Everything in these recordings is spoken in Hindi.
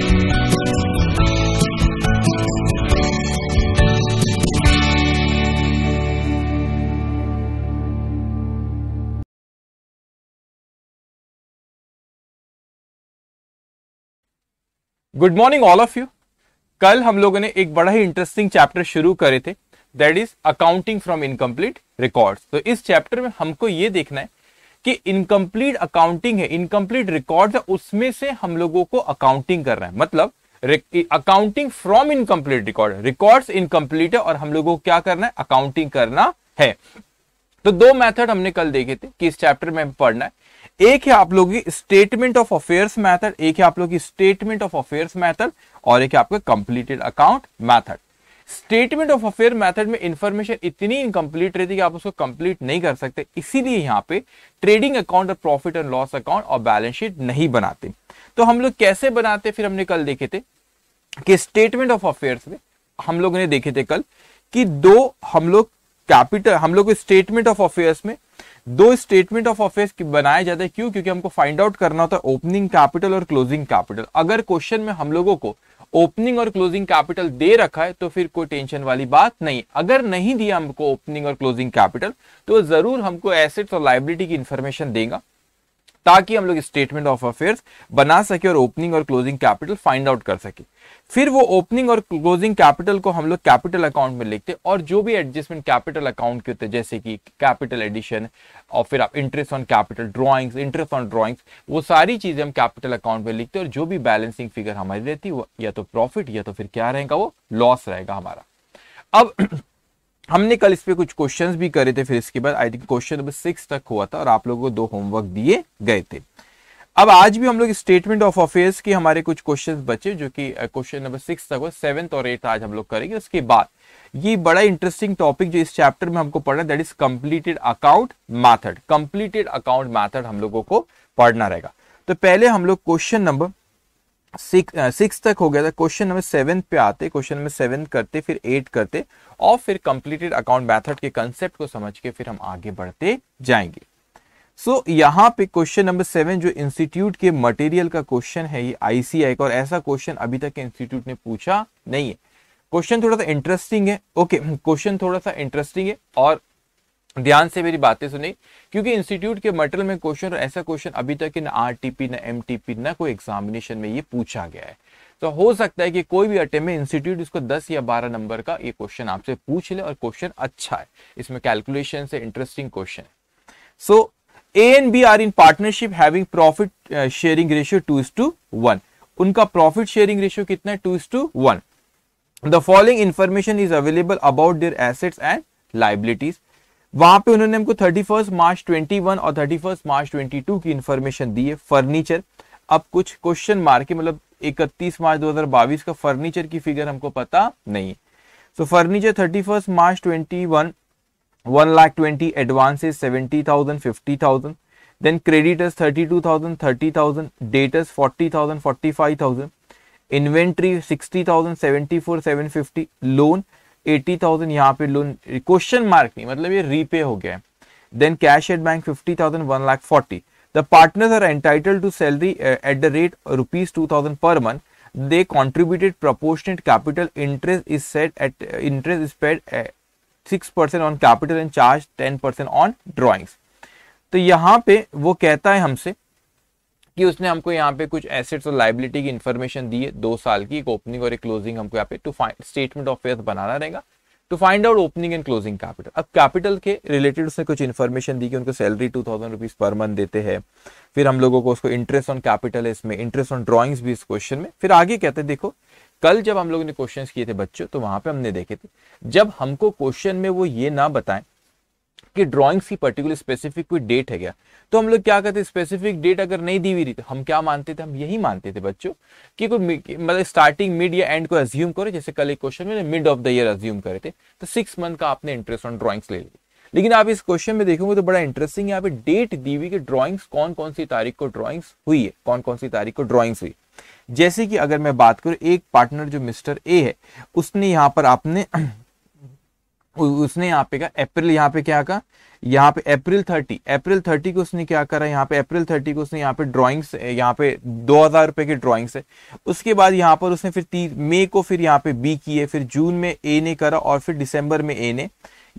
Good morning all of you कल हम लोगों ने एक बड़ा ही इंटरेस्टिंग चैप्टर शुरू करे थे that is accounting from incomplete records तो इस चैप्टर में हमको ये देखना है कि इनकम्प्लीट अकाउंटिंग है इनकम्प्लीट रिकॉर्ड है उसमें से हम लोगों को अकाउंटिंग कर रहे हैं मतलब accounting from incomplete record record incomplete है और हम लोगों को क्या करना है अकाउंटिंग करना है तो दो मेथड हमने कल देखे थे कि इस चैप्टर में पढ़ना है एक है आप लोग की स्टेटमेंट ऑफ अफेयर्स मैथड एक है आप लोग की स्टेटमेंट ऑफ अफेयर्स मैथड और एक है आपका completed account method statement of affair method में इंफॉर्मेशन इतनी इनकम्प्लीट रहती है कि आप उसको कंप्लीट नहीं कर सकते इसीलिए यहाँ पे ट्रेडिंग अकाउंट और प्रॉफिट एंड लॉस अकाउंट और बैलेंस शीट नहीं बनाते तो हम लोग कैसे बनाते फिर हमने कल देखे थे कि स्टेटमेंट ऑफ अफेयर्स में हम लोग ने देखे थे कल कि दो हम लोग कैपिटल हम लोग स्टेटमेंट ऑफ अफेयर्स में दो स्टेटमेंट ऑफ अफेयर्स बनाए जाते हैं क्यों क्योंकि हमको फाइंड आउट करना होता है ओपनिंग कैपिटल और क्लोजिंग कैपिटल अगर क्वेश्चन में हम लोगों को ओपनिंग और क्लोजिंग कैपिटल दे रखा है तो फिर कोई टेंशन वाली बात नहीं अगर नहीं दिया हमको ओपनिंग और क्लोजिंग कैपिटल तो जरूर हमको एसेट्स और लाइब्रिटी की इंफॉर्मेशन देगा ताकि हम लोग स्टेटमेंट ऑफ अफेयर्स बना सके और ओपनिंग और क्लोजिंग कैपिटल फाइंड आउट कर सके फिर वो ओपनिंग और क्लोजिंग कैपिटल को हम लोग कैपिटल अकाउंट में लिखते और जो भी एडजस्टमेंट कैपिटल अकाउंट के होते हैं जैसे कि कैपिटल एडिशन और फिर आप interest on capital drawings interest on drawings वो सारी चीज़ें हम कैपिटल अकाउंट में लिखते हैं और जो भी बैलेंसिंग फिगर हमारी रहती है या तो प्रॉफिट या तो फिर क्या रहेगा वो लॉस रहेगा हमारा अब हमने कल इस पर कुछ क्वेश्चन भी करे थे फिर इसके बाद I think question number six तक हुआ था और आप लोगों को दो होमवर्क दिए गए थे अब आज भी हम लोग स्टेटमेंट ऑफ अफेयर्स के हमारे कुछ क्वेश्चन बचे जो कि क्वेश्चन नंबर सिक्स तक सेवेंथ और एट आज हम लोग करेंगे उसके बाद ये बड़ा इंटरेस्टिंग टॉपिक जो इस चैप्टर में हमको पढ़ना है that is completed account method completed account method हम लोगों को पढ़ना रहेगा तो पहले हम लोग क्वेश्चन नंबर सिक्स सिक्स तक हो गया था क्वेश्चन नंबर सेवन पे आते क्वेश्चन नंबर सेवन करते फिर एट करते और फिर कंप्लीटेड अकाउंट मैथड के कंसेप्ट को समझ के फिर हम आगे बढ़ते जाएंगे सो so, यहाँ पे क्वेश्चन नंबर सेवन जो इंस्टीट्यूट के मटेरियल का क्वेश्चन है ये आईसीआई का और ऐसा क्वेश्चन अभी तक इंस्टीट्यूट ने पूछा नहीं है क्वेश्चन थोड़ा सा इंटरेस्टिंग है ओके क्वेश्चन थोड़ा सा इंटरेस्टिंग है और ध्यान से मेरी बातें सुनी क्योंकि इंस्टीट्यूट के मटेरियल में क्वेश्चन और ऐसा क्वेश्चन अभी तक ना आर टीपी ना एम टीपी ना कोई एग्जामिनेशन में ये पूछा गया है तो हो सकता है कि कोई भी अटेम्प में इंस्टीट्यूट इसको 10 या 12 नंबर का ये क्वेश्चन आपसे पूछ ले और क्वेश्चन अच्छा है इसमें कैलकुलेशन से इंटरेस्टिंग क्वेश्चन है so so, A and B are in partnership having profit sharing ratio two is to one उनका प्रॉफिट शेयरिंग रेशियो कितना है two is to one the following information is available about their assets and liabilities वहां पे उन्होंने हमको 31 मार्च 21 और 31 मार्च 22 की इन्फॉर्मेशन दी है फर्नीचर अब कुछ क्वेश्चन मार्क मतलब 31 मार्च 2022 का फर्नीचर की फिगर हमको पता नहीं है so furniture 31 March twenty 1 lakh 20 advances is 70000 50000 then creditors 32000 30000 debtors 40000 45000 inventory 60000 74 750 loan 80000 yahan loan question mark nahi matlab ye repay ho gaya hai then cash at bank 50000 1 lakh 40 the partners are entitled to sell the uh, at the rate rupees 2000 per month they contributed proportionate capital interest is set at uh, interest is paid uh, six percent on capital and charge ten percent on drawings तो यहाँ पे वो कहता है हमसे कि उसने हमको यहाँ पे कुछ एसेट्स और लाइबिलिटी की इन्फॉर्मेशन दी है दो साल की एक ओपनिंग और एक क्लोजिंग हमको यहाँ पे to find statement of affair बनाना रहेगा to find out opening and closing capital अब कैपिटल के रिलेटेड उसने कुछ इन्फॉर्मेशन दी कि उनको salary two thousand rupees per month देते हैं फिर हम लोगों को उसको इंटरेस्ट ऑन कैपिटल है इसमें इंटरेस्ट ऑन ड्रॉइंग्स भी इस क्वेश्चन में फिर आगे कहते हैं देखो कल जब हम लोगों ने क्वेश्चन किए थे बच्चों तो वहां पे हमने देखे थे जब हमको क्वेश्चन में वो ये ना बताएं कि ड्रॉइंग्स की पर्टिकुलर स्पेसिफिक कोई डेट है क्या तो हम लोग क्या कहते स्पेसिफिक डेट अगर नहीं दी हुई थी तो हम क्या मानते थे हम यही मानते थे बच्चों कि कोई मतलब स्टार्टिंग मिड या एंड को अज्यूम करो जैसे कल एक क्वेश्चन में mid of the year assume करे थे तो सिक्स मंथ का आपने इंटरेस्ट ऑन ड्रॉइंग्स ले लिया लेकिन आप इस क्वेश्चन में देखोगे तो बड़ा इंटरेस्टिंग यहाँ पे डेट दी हुई कि ड्रॉइंग्स कौन कौन सी तारीख को ड्रॉइंग्स हुई है कौन कौन सी तारीख को ड्रॉइंग्स हुई जैसे कि अगर मैं बात करूँ एक पार्टनर जो मिस्टर ए है उसने यहाँ पर आपने उसने यहाँ पे कहा अप्रैल यहाँ पे क्या कहा यहाँ पे अप्रैल थर्टी अप्रैल थर्टी को उसने क्या करा यहाँ पे अप्रैल थर्टी को उसने यहाँ पे ड्रॉइंग्स यहाँ पे दो हजार रुपए की ड्रॉइंग्स है उसके बाद यहाँ पर उसने फिर मई को फिर यहाँ पे बी किए फिर जून में ए ने करा और फिर दिसंबर में ए ने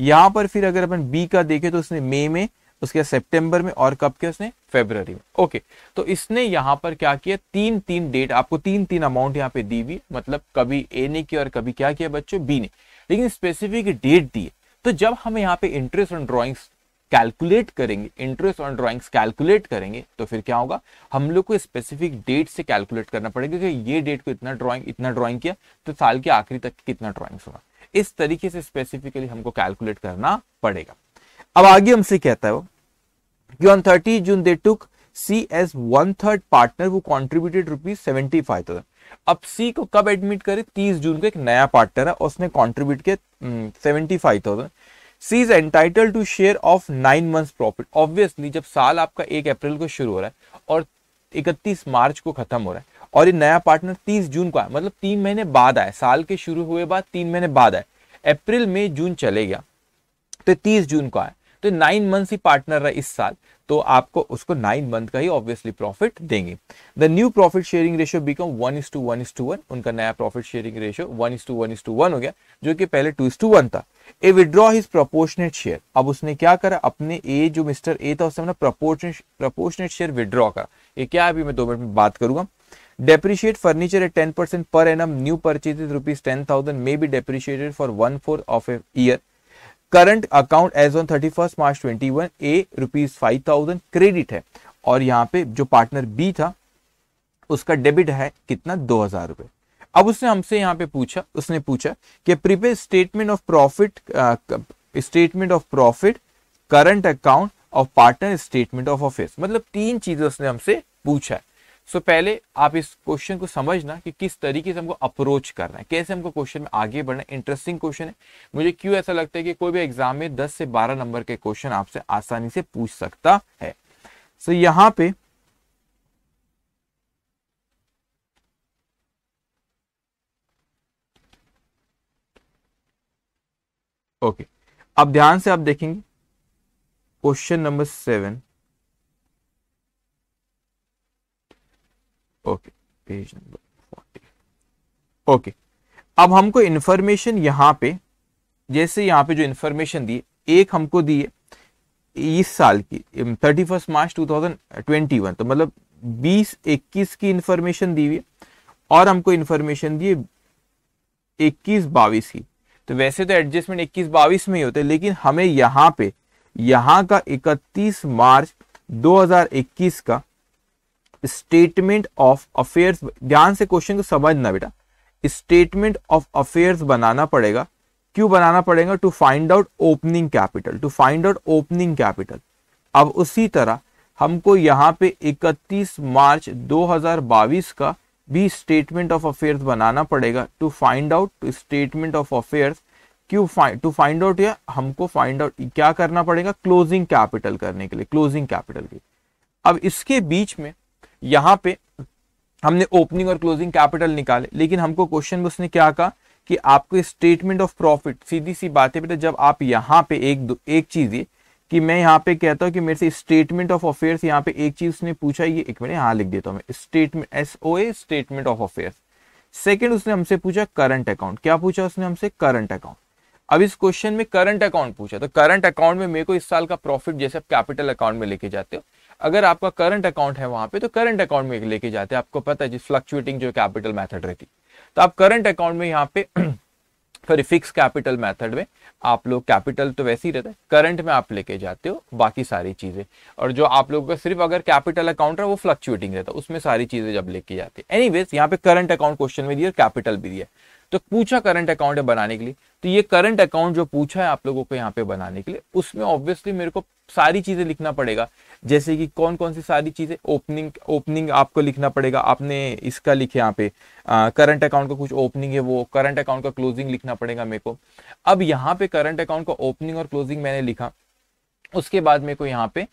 यहां पर फिर अगर अपन बी का देखें तो उसने मई में उसके बाद सेप्टेम्बर में और कब किया उसने फेबररी में ओके तो इसने यहां पर क्या किया तीन तीन डेट आपको तीन तीन अमाउंट यहाँ पे दी हुई मतलब कभी ए ने किया और कभी क्या किया बच्चों बी ने लेकिन स्पेसिफिक डेट दी तो जब हम यहाँ पे इंटरेस्ट ऑन ड्रॉइंग्स कैलकुलेट करेंगे इंटरेस्ट ऑन ड्रॉइंग्स कैलकुलेट करेंगे तो फिर क्या होगा हम लोग को स्पेसिफिक डेट से कैलकुलेट करना पड़ेगा कि ये डेट को इतना ड्रॉइंग इतना ड्रॉइंग किया तो साल के आखिरी तक कितना ड्रॉइंग्स होगा इस तरीके से स्पेसिफिकली हमको कैलकुलेट करना पड़ेगा अब आगे हमसे कहता है कि on thirty June they took C as one third partner वो contributed rupees seventy five thousand अब सी को कब एडमिट करे तीस जून को एक नया पार्टनर है उसने कॉन्ट्रीब्यूट किया seventy five thousand C is entitle to share of nine month profit obviously जब साल आपका एक अप्रैल को शुरू हो रहा है और इकतीस मार्च को खत्म हो रहा है और ये नया पार्टनर तीस जून को आया मतलब तीन महीने बाद आए साल के शुरू हुए बाद तीन महीने बाद आए अप्रैल में जून चले गया तो तीस जून को आया तो नाइन मंथ ही पार्टनर रहा इस साल तो आपको उसको नाइन मंथ का ही ऑब्वियसली प्रॉफिट देंगे the new profit sharing ratio become one is to one is to one उनका नया profit sharing ratio one is to one is to one हो गया जो कि पहले टू इज टू वन था A withdraw his proportionate share अब उसने क्या करा अपने ए जो मिस्टर ए था उसने प्रपोर्शनेट शेयर विड्रॉ करा ये क्या अभी मैं दो मिनट में बात करूंगा depreciate furniture at ten percent per annum new New rupees ten thousand may be depreciated for one fourth of a year current account as on thirty first March twenty one A rupees five thousand credit है और यहाँ पे जो पार्टनर बी था उसका डेबिट है कितना दो हजार रुपए अब उसने हमसे यहाँ पे पूछा उसने पूछा कि prepare statement of profit statement of profit current account और पार्टनर स्टेटमेंट ऑफ ऑफिस मतलब तीन चीजें उसने हमसे पूछा है सो so, पहले आप इस क्वेश्चन को समझना कि किस तरीके से हमको अप्रोच करना है कैसे हमको क्वेश्चन में आगे बढ़ना है इंटरेस्टिंग क्वेश्चन है मुझे क्यों ऐसा लगता है कि कोई भी एग्जाम में 10 से 12 नंबर के क्वेश्चन आपसे आसानी से पूछ सकता है सो so, यहां पे ओके okay. अब ध्यान से आप देखेंगे question number seven okay page number forty okay अब हमको इंफॉर्मेशन यहां पे जैसे यहां पे जो इंफॉर्मेशन दी एक हमको दी है इस साल की thirty first March two thousand twenty one तो मतलब बीस इक्कीस की इंफॉर्मेशन दी हुई और हमको इंफॉर्मेशन दी इक्कीस बाईस की तो वैसे तो एडजस्टमेंट इक्कीस बाईस में ही होते हैं लेकिन हमें यहां पे यहां का इकतीस मार्च 2021 का स्टेटमेंट ऑफ अफेयर्स ध्यान से क्वेश्चन को समझना बेटा स्टेटमेंट ऑफ अफेयर्स बनाना पड़ेगा क्यों बनाना पड़ेगा to find out opening capital to find out opening capital अब उसी तरह हमको यहां पे 31 मार्च 2022 का भी स्टेटमेंट ऑफ अफेयर्स बनाना पड़ेगा to find out statement of affairs क्यों टू फाइंड आउट या हमको फाइंड आउट क्या करना पड़ेगा क्लोजिंग कैपिटल करने के लिए क्लोजिंग कैपिटल के लिए अब इसके बीच में यहां पे हमने ओपनिंग और क्लोजिंग कैपिटल निकाले लेकिन हमको क्वेश्चन में उसने क्या कहा कि आपको स्टेटमेंट ऑफ प्रॉफिट सीधी सी बात है बेटा जब आप यहाँ पे एक दो एक चीज ये कि मैं यहाँ पे कहता हूँ कि मेरे से स्टेटमेंट ऑफ अफेयर्स यहाँ पे एक चीज उसने पूछा ये एक मिनट यहाँ लिख देता हूँ मैं statement S O A statement of affairs second उसने हमसे पूछा करंट अकाउंट क्या पूछा उसने हमसे करंट अकाउंट अब इस क्वेश्चन में करंट अकाउंट पूछा तो करंट अकाउंट में मेरे को इस साल का प्रॉफिट जैसे आप कैपिटल अकाउंट में लेके जाते हो अगर आपका करंट अकाउंट है वहां पे तो करंट अकाउंट में लेके जाते हैं आपको पता है जिस फ्लक्चुएटिंग जो कैपिटल मेथड रहती तो आप करंट अकाउंट में यहाँ पे सॉरी फिक्स कैपिटल मेथड में आप लोग कैपिटल तो वैसे ही रहता है करंट में आप लेके जाते हो बाकी सारी चीज़ें और जो आप लोगों का सिर्फ अगर कैपिटल अकाउंट है वो फ्लक्चुएटिंग रहता है उसमें सारी चीज़ें जब लेके हैं एनी वेज यहाँ पे करंट अकाउंट क्वेश्चन में दिया कैपिटल भी दिया तो पूछा करंट अकाउंट बनाने के लिए तो ये करंट अकाउंट जो पूछा है आप लोगों को यहाँ पे बनाने के लिए उसमें ऑब्वियसली मेरे को सारी चीजें लिखना पड़ेगा जैसे कि कौन कौन सी सारी चीजें ओपनिंग ओपनिंग आपको लिखना पड़ेगा आपने इसका लिखे यहाँ पे करंट अकाउंट का कुछ ओपनिंग है वो करंट अकाउंट का क्लोजिंग लिखना पड़ेगा मेरे को अब यहाँ पे करंट अकाउंट का ओपनिंग और क्लोजिंग मैंने लिखा उसके बाद मेरे को यहाँ पे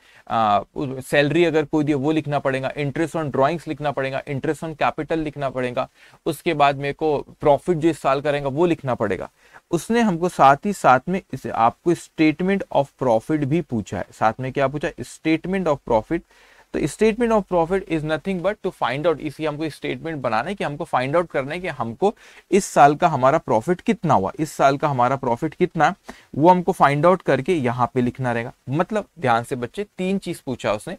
सैलरी अगर कोई दिया वो लिखना पड़ेगा इंटरेस्ट ऑन ड्राइंग्स लिखना पड़ेगा इंटरेस्ट ऑन कैपिटल लिखना पड़ेगा उसके बाद मेरे को प्रॉफिट जो इस साल करेगा वो लिखना पड़ेगा उसने हमको साथ ही साथ में इसे आपको स्टेटमेंट ऑफ प्रॉफिट भी पूछा है साथ में क्या पूछा स्टेटमेंट ऑफ प्रॉफिट तो statement of profit is nothing but to find out इसी हमको स्टेटमेंट बनाना है कि हमको फाइंड आउट करना है कि हमको इस साल का हमारा प्रॉफिट कितना हुआ इस साल का हमारा प्रॉफिट कितना वो हमको फाइंड आउट करके यहाँ पे लिखना रहेगा मतलब ध्यान से बच्चे तीन चीज पूछा उसने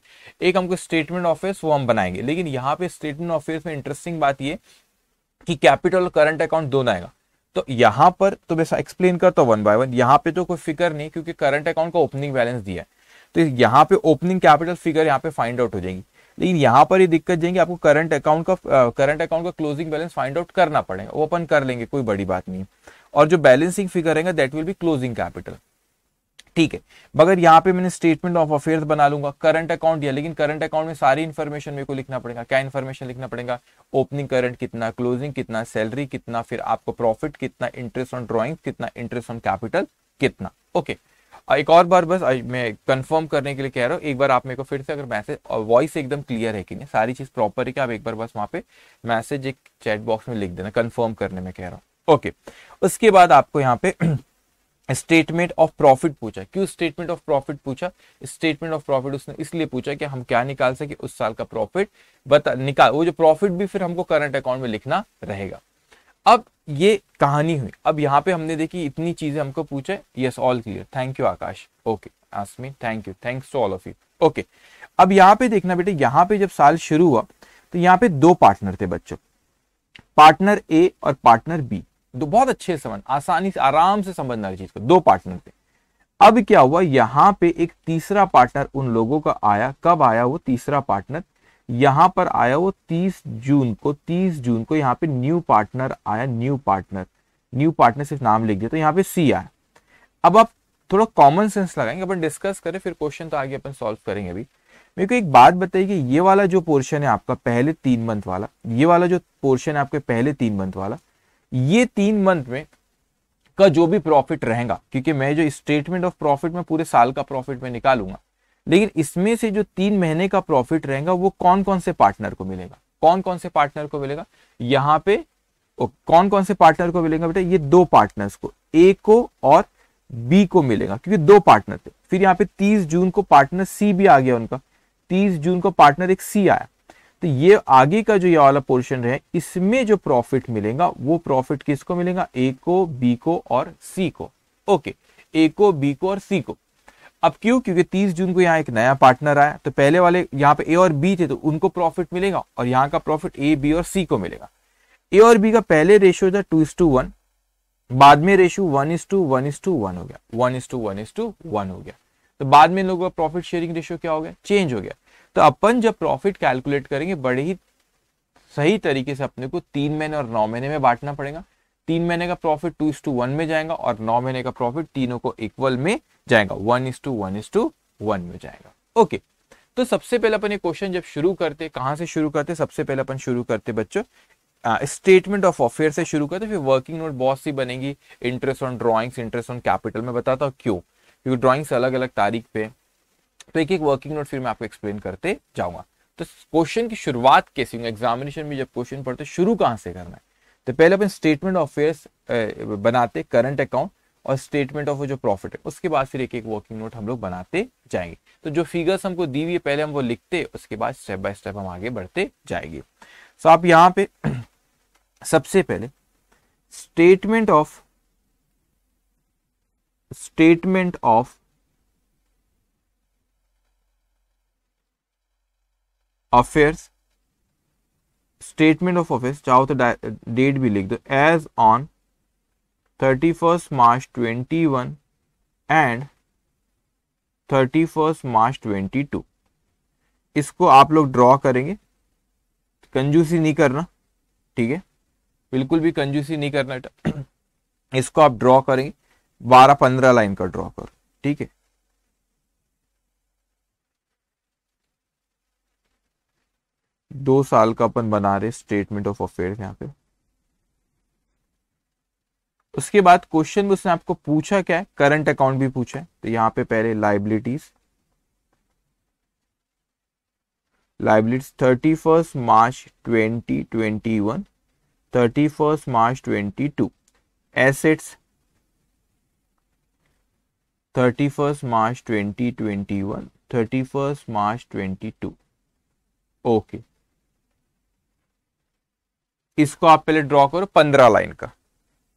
एक हमको स्टेटमेंट ऑफिस वो हम बनाएंगे लेकिन यहाँ पे स्टेटमेंट ऑफिस में इंटरेस्टिंग बात ये कि कैपिटल और करंट अकाउंट दोनों आएगा तो यहां पर तो वैसा एक्सप्लेन करता हूँ वन बाय वन यहां पे तो कोई फिक्र नहीं क्योंकि करंट अकाउंट का ओपनिंग बैलेंस दिया है तो यहाँ पे ओपनिंग कैपिटल फिगर यहाँ पे फाइंड आउट हो जाएगी लेकिन यहाँ पर ये दिक्कत जाएगी आपको करंट अकाउंट का करंट अकाउंट का क्लोजिंग बैलेंस फाइंड आउट करना पड़ेगा वो अपन कर लेंगे कोई बड़ी बात नहीं है और जो बैलेंसिंग फिगर रहेगा that will be closing capital ठीक है मगर यहाँ पे मैंने स्टेटमेंट ऑफ अफेयर बना लूंगा करंट अकाउंट दिया लेकिन करंट अकाउंट में सारी इन्फॉर्मेशन मेरे को लिखना पड़ेगा क्या इन्फॉर्मेशन लिखना पड़ेगा ओपनिंग करंट कितना क्लोजिंग कितना सैलरी कितना फिर आपको प्रॉफिट कितना इंटरेस्ट ऑन ड्रॉइंग कितना इंटरेस्ट ऑन कैपिटल कितना ओके okay. एक और बार बस मैं कंफर्म करने के लिए कह रहा हूँ एक बार आप मेरे को फिर से अगर मैसेज और वॉइस एकदम क्लियर है कि नहीं सारी चीज़ प्रॉपर है कि आप एक बार बस वहां पे मैसेज एक चैट बॉक्स में लिख देना कंफर्म करने में कह रहा हूँ ओके उसके बाद आपको यहाँ पे स्टेटमेंट ऑफ प्रॉफिट पूछा क्यों स्टेटमेंट ऑफ प्रॉफिट पूछा स्टेटमेंट ऑफ प्रॉफिट उसने इसलिए पूछा कि हम क्या निकाल सके उस साल का प्रॉफिट बता निकाल वो जो प्रॉफिट भी फिर हमको करंट अकाउंट में लिखना रहेगा अब ये कहानी हुई अब यहाँ पे हमने देखी इतनी चीजें हमको पूछे yes all clear thank you Akash okay Asmi thank you thanks to all of you okay अब यहाँ पे देखना बेटे यहाँ पे जब साल शुरू हुआ तो यहाँ पे दो पार्टनर थे बच्चों पार्टनर ए और पार्टनर बी दो बहुत अच्छे संबंध आसानी से आराम से समझना चीज को दो पार्टनर थे अब क्या हुआ यहाँ पे एक तीसरा पार्टनर उन लोगों का आया कब आया वो तीसरा पार्टनर यहां पर आया वो 30 जून को 30 जून को यहां पे न्यू पार्टनर आया न्यू पार्टनर न्यू पार्टनर सिर्फ नाम लिख दिया तो यहां पे सी आया अब आप थोड़ा कॉमन सेंस लगाएंगे अपन डिस्कस करें फिर क्वेश्चन तो आगे अपन सॉल्व करेंगे अभी मेरे को एक बात बताइए कि ये वाला जो पोर्शन है आपका पहले तीन मंथ वाला ये वाला जो पोर्शन है आपके पहले तीन मंथ वाला ये तीन मंथ में का जो भी प्रॉफिट रहेगा क्योंकि मैं जो स्टेटमेंट ऑफ प्रॉफिट में पूरे साल का प्रॉफिट में निकालूंगा लेकिन इसमें से जो तीन महीने का प्रॉफिट रहेगा वो कौन कौन से पार्टनर को मिलेगा कौन कौन से पार्टनर को मिलेगा यहाँ पे कौन कौन से पार्टनर को मिलेगा बेटा ये दो पार्टनर्स को ए को और बी को मिलेगा क्योंकि दो पार्टनर थे फिर यहाँ पे 30 जून को पार्टनर सी भी आ गया उनका 30 जून को पार्टनर एक सी आया तो ये आगे का जो ये वाला पोर्शन रहे इसमें जो प्रॉफिट मिलेगा वो प्रॉफिट किसको मिलेगा ए को बी को और सी को ओके ए को बी को और सी को अब क्यों क्योंकि 30 जून को यहाँ एक नया पार्टनर आया तो पहले वाले यहाँ पे ए और बी थे तो उनको प्रॉफिट मिलेगा और यहाँ का प्रॉफिट ए बी और सी को मिलेगा ए और बी का पहले रेशियो था टू इज टू वन बाद में ratio one is to one is to one हो गया one is to one is to one हो गया तो बाद में लोगों का प्रॉफिट शेयरिंग रेशियो क्या हो गया चेंज हो गया तो अपन जब प्रॉफिट कैलकुलेट करेंगे बड़े ही सही तरीके से अपने को तीन महीने और नौ महीने में बांटना पड़ेगा तीन महीने का profit two is to one में जाएगा और नौ महीने का प्रॉफिट तीनों को इक्वल में जाएगा one is to one is to one में जाएगा ओके तो सबसे पहले अपन ये क्वेश्चन जब शुरू करते कहां से शुरू करते सबसे पहले अपन शुरू करते बच्चों स्टेटमेंट ऑफ अफेयर से शुरू करते फिर वर्किंग नोट बहुत सी बनेगी interest on drawings interest on capital में बताता हूँ क्यों क्योंकि ड्रॉइंग्स अलग अलग तारीख पे तो एक एक वर्किंग नोट फिर मैं आपको एक्सप्लेन करते जाऊंगा तो क्वेश्चन की शुरुआत कैसी एग्जामिनेशन में जब क्वेश्चन पढ़ते शुरू कहां से करना है तो पहले अपन स्टेटमेंट ऑफ अफेयर्स बनाते करंट अकाउंट और स्टेटमेंट ऑफ जो प्रॉफिट है उसके बाद फिर एक एक वर्किंग नोट हम लोग बनाते जाएंगे तो जो फिगर्स हमको दी हुई है पहले हम वो लिखते उसके बाद स्टेप बाय स्टेप हम आगे बढ़ते जाएंगे सो आप यहाँ पे सबसे पहले statement of statement of affairs statement of office चाहो तो डेट भी लिख दो as on thirty first March twenty one and thirty first March twenty two इसको आप लोग ड्रॉ करेंगे कंजूसी नहीं करना ठीक है बिल्कुल भी कंजूसी नहीं करना इसको आप ड्रॉ करेंगे बारह पंद्रह लाइन का ड्रॉ करो ठीक है दो साल का अपन बना रहे स्टेटमेंट ऑफ अफेयर यहाँ पे उसके बाद क्वेश्चन में उसने आपको पूछा क्या है करंट अकाउंट भी पूछा है तो यहां पे पहले liabilities liabilities thirty first March twenty twenty one thirty first March twenty two assets thirty first March twenty twenty one thirty first March twenty two okay इसको आप पहले ड्रॉ करो पंद्रह लाइन का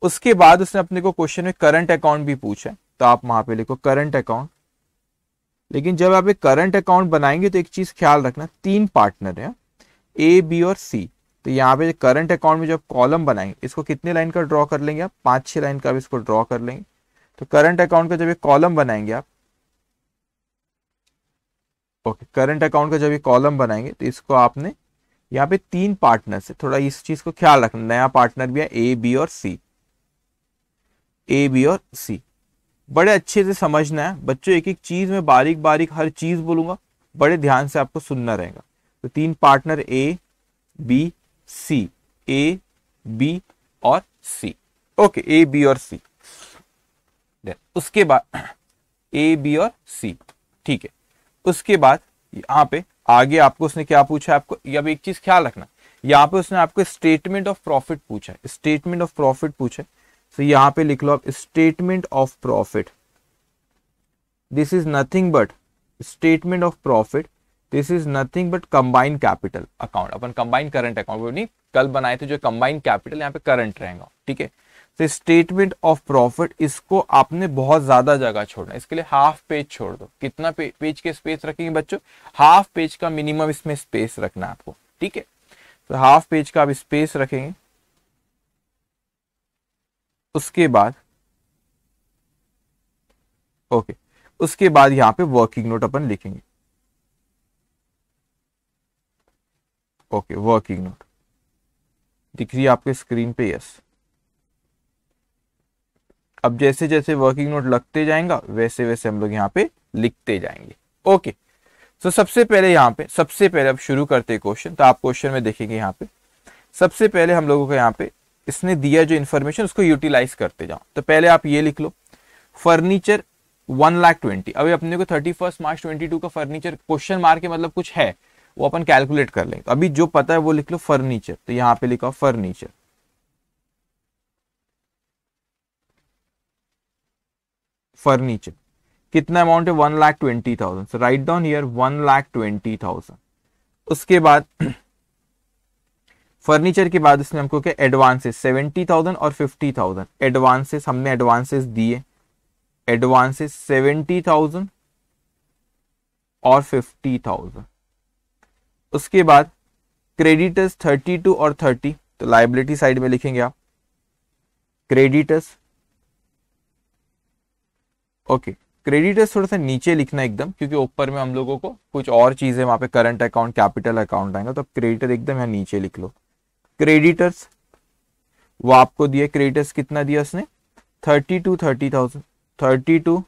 उसके बाद उसने अपने को क्वेश्चन में करंट अकाउंट भी पूछा तो आप वहां पे लिखो करंट अकाउंट लेकिन जब आप एक करंट अकाउंट बनाएंगे तो एक चीज ख्याल रखना तीन पार्टनर है ए बी और सी तो यहाँ पे करंट अकाउंट में जब कॉलम बनाएंगे इसको कितने लाइन का ड्रॉ कर लेंगे आप पांच छह लाइन का भी इसको ड्रॉ कर लेंगे तो करंट अकाउंट का जब एक कॉलम बनाएंगे आप ओके करंट अकाउंट का जब एक कॉलम बनाएंगे तो इसको आपने यहाँ पे तीन पार्टनर्स है थोड़ा इस चीज को ख्याल रखना नया पार्टनर भी है ए बी और सी ए बी और सी बड़े अच्छे से समझना है बच्चों एक एक चीज में बारीक बारीक हर चीज बोलूंगा बड़े ध्यान से आपको सुनना रहेगा तो तीन partner A B C A B और सी ओके ए बी और सी उसके बाद ए बी और सी ठीक है उसके बाद यहां पे आगे आपको उसने क्या पूछा आपको अब एक चीज ख्याल रखना यहाँ पे उसने आपको स्टेटमेंट ऑफ प्रॉफिट पूछा स्टेटमेंट ऑफ प्रॉफिट पूछा तो यहाँ पे लिख लो आप statement of profit this is nothing but statement of profit this is nothing but combine capital account अपन कंबाइन करंट अकाउंट नहीं कल बनाए थे जो कंबाइन कैपिटल यहाँ पे करंट रहेगा ठीक है तो स्टेटमेंट ऑफ प्रॉफिट इसको आपने बहुत ज्यादा जगह छोड़ना इसके लिए हाफ पेज छोड़ दो कितना पे, पेज के स्पेस रखेंगे बच्चों हाफ पेज का मिनिमम इसमें स्पेस रखना आपको ठीक है तो हाफ पेज का आप स्पेस रखेंगे उसके बाद ओके उसके बाद यहां पे वर्किंग नोट अपन लिखेंगे ओके वर्किंग नोट दिख रही है आपके स्क्रीन पे यस अब जैसे जैसे वर्किंग नोट लगते जाएगा वैसे वैसे हम लोग यहाँ पे लिखते जाएंगे ओके सो so, सबसे पहले यहाँ पे सबसे पहले अब शुरू करते हैं क्वेश्चन तो आप क्वेश्चन में देखेंगे यहाँ पे सबसे पहले हम लोगों को यहाँ पे इसने दिया जो इन्फॉर्मेशन उसको यूटिलाइज करते जाओ तो पहले आप ये लिख लो फर्नीचर वन लाख ट्वेंटी अभी अपने को thirty first March twenty two का फर्नीचर क्वेश्चन मार्क के मतलब कुछ है वो अपन कैलकुलेट कर लेंगे तो अभी जो पता है वो लिख लो फर्नीचर तो यहाँ पे लिखा फर्नीचर फर्नीचर कितना अमाउंट है one lakh twenty thousand right down here one lakh twenty thousand उसके बाद फर्नीचर के बाद इसमें हमको क्या एडवांसेस सेवेंटी थाउजेंड और फिफ्टी थाउजेंड एडवांसेस हमने एडवांसेस दिए एडवांसेस सेवेंटी थाउजेंड और फिफ्टी थाउजेंड उसके बाद क्रेडिटर्स थर्टी टू और थर्टी तो लाइबिलिटी साइड में लिखेंगे आप क्रेडिटर्स ओके क्रेडिटर्स थोड़ा सा नीचे लिखना एकदम क्योंकि ऊपर में हम लोगों को कुछ और चीजें वहां पे करंट अकाउंट कैपिटल अकाउंट आएगा तो क्रेडिटर एकदम यहाँ नीचे लिख लो क्रेडिटर्स वो आपको दिए क्रेडिटर्स कितना दिया उसने thirty two thirty thousand thirty two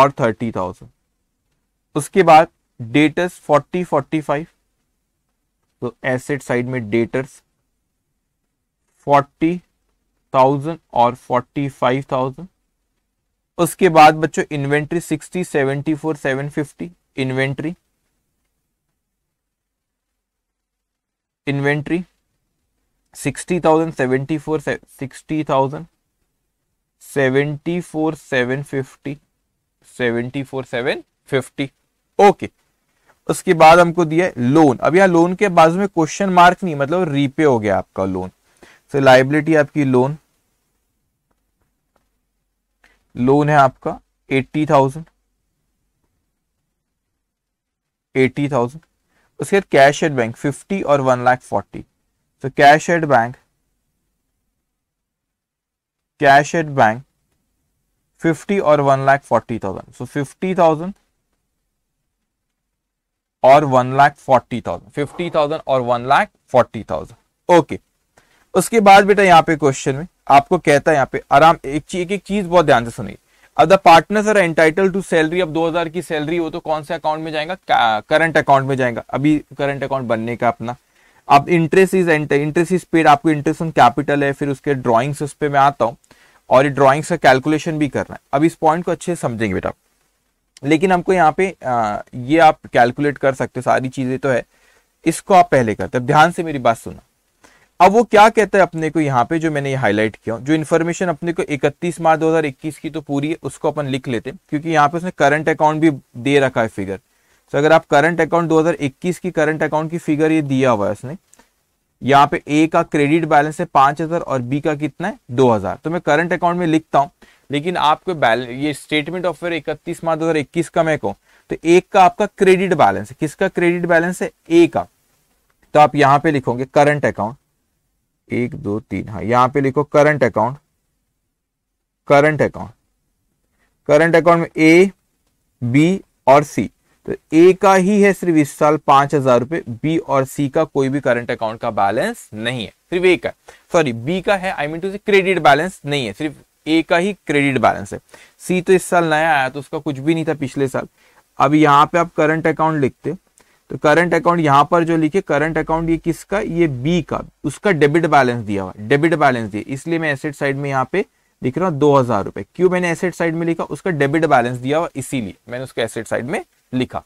और थर्टी थाउजेंड उसके बाद डेटर्स फोर्टी फोर्टी फाइव तो एसेट साइड में डेटर्स फोर्टी थाउजेंड और फोर्टी फाइव थाउजेंड उसके बाद बच्चों inventory sixty seventy four seven fifty inventory inventory sixty thousand seventy four sixty thousand seventy four seven fifty seventy four seven fifty okay उसके बाद हमको दिया लोन अब यहां लोन के बाजू में क्वेश्चन मार्क नहीं मतलब रीपे हो गया आपका लोन सो लाइबिलिटी आपकी लोन लोन है आपका एट्टी थाउजेंड एटी थाउजेंड उसके बाद कैश एट बैंक फिफ्टी और वन लाख फोर्टी तो cash at bank cash at bank fifty और one lakh forty thousand so fifty thousand और one lakh forty thousand fifty thousand और one lakh forty thousand okay उसके बाद बेटा यहां पे क्वेश्चन में आपको कहता है यहाँ पे आराम एक एक, एक चीज बहुत ध्यान से सुनिए अब the partners are entitle to salary अब 2000 की सैलरी हो तो कौन से अकाउंट में जाएगा करंट अकाउंट में जाएगा अभी करंट अकाउंट बनने का अपना अब interest is interest is paid आपको इंटरेस्ट ऑन कैपिटल है फिर उसके ड्रॉइंग्स उस पर मैं आता हूँ और ये ड्रॉइंग्स का कैलकुलेशन भी करना है अब इस पॉइंट को अच्छे से समझेंगे बेटा लेकिन हमको यहाँ पे आ, ये आप कैलकुलेट कर सकते हो सारी चीजें तो है इसको आप पहले करते ध्यान से मेरी बात सुना अब वो क्या कहता है अपने को यहाँ पे जो मैंने ये हाईलाइट किया जो इन्फॉर्मेशन अपने को 31 मार्च 2021 की तो पूरी है उसको अपन लिख लेते हैं क्योंकि यहाँ पे उसने करंट अकाउंट भी दे रखा है फिगर तो अगर आप करंट अकाउंट 2021 की करंट अकाउंट की फिगर ये दिया हुआ है उसने यहाँ पे ए का क्रेडिट बैलेंस है पांच हजार और बी का कितना है दो हजार तो मैं करंट अकाउंट में लिखता हूँ लेकिन आपको ये स्टेटमेंट ऑफ इकतीस मार्च दो हजार इक्कीस का मैं कहूँ तो एक का आपका क्रेडिट बैलेंस है किसका क्रेडिट बैलेंस है ए का तो आप यहाँ पे लिखोगे करंट अकाउंट एक दो तीन हाँ यहां पे लिखो current account current account current account में ए बी और सी तो ए का ही है सिर्फ इस साल पांच हजार रुपए बी और सी का कोई भी करंट अकाउंट का बैलेंस नहीं है सिर्फ ए का सॉरी बी का है आई मीन टू से क्रेडिट बैलेंस नहीं है सिर्फ ए का ही क्रेडिट बैलेंस है सी तो इस साल नया आया तो उसका कुछ भी नहीं था पिछले साल अब यहां पे आप करंट अकाउंट लिखते तो करंट अकाउंट यहां पर जो लिखे करंट अकाउंट ये किसका ये बी का उसका डेबिट बैलेंस दिया हुआ डेबिट बैलेंस दिया इसलिए मैं एसेट साइड में यहाँ पे लिख रहा हूँ दो हजार रुपए क्यों मैंने एसेट साइड में लिखा उसका डेबिट बैलेंस दिया हुआ इसीलिए मैंने उसका एसेट साइड में लिखा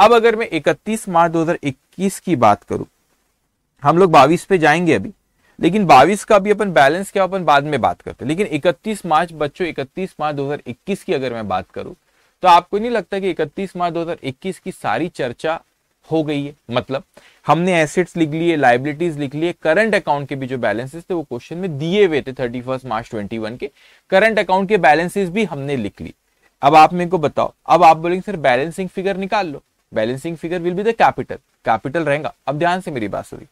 अब अगर मैं इकतीस मार्च दो की बात करूं हम लोग 22 पे जाएंगे अभी लेकिन 22 का भी अपन बैलेंस क्या अपन बाद में बात करते हैं लेकिन 31 मार्च बच्चों 31 मार्च 2021 की अगर मैं बात करूं तो आपको नहीं लगता कि 31 मार्च 2021 की सारी चर्चा हो गई है मतलब हमने एसेट्स लिख लिए लाइबिलिटीज लिख लिए करंट अकाउंट के भी जो बैलेंसेस थे वो क्वेश्चन में दिए हुए थे thirty first March twenty one के करंट अकाउंट के बैलेंसेस भी हमने लिख ली अब आप मेरे को बताओ अब आप बोलेंगे सर बैलेंसिंग फिगर निकाल लो balancing figure will be the capital capital रहेगा अब ध्यान से मेरी बात सुनी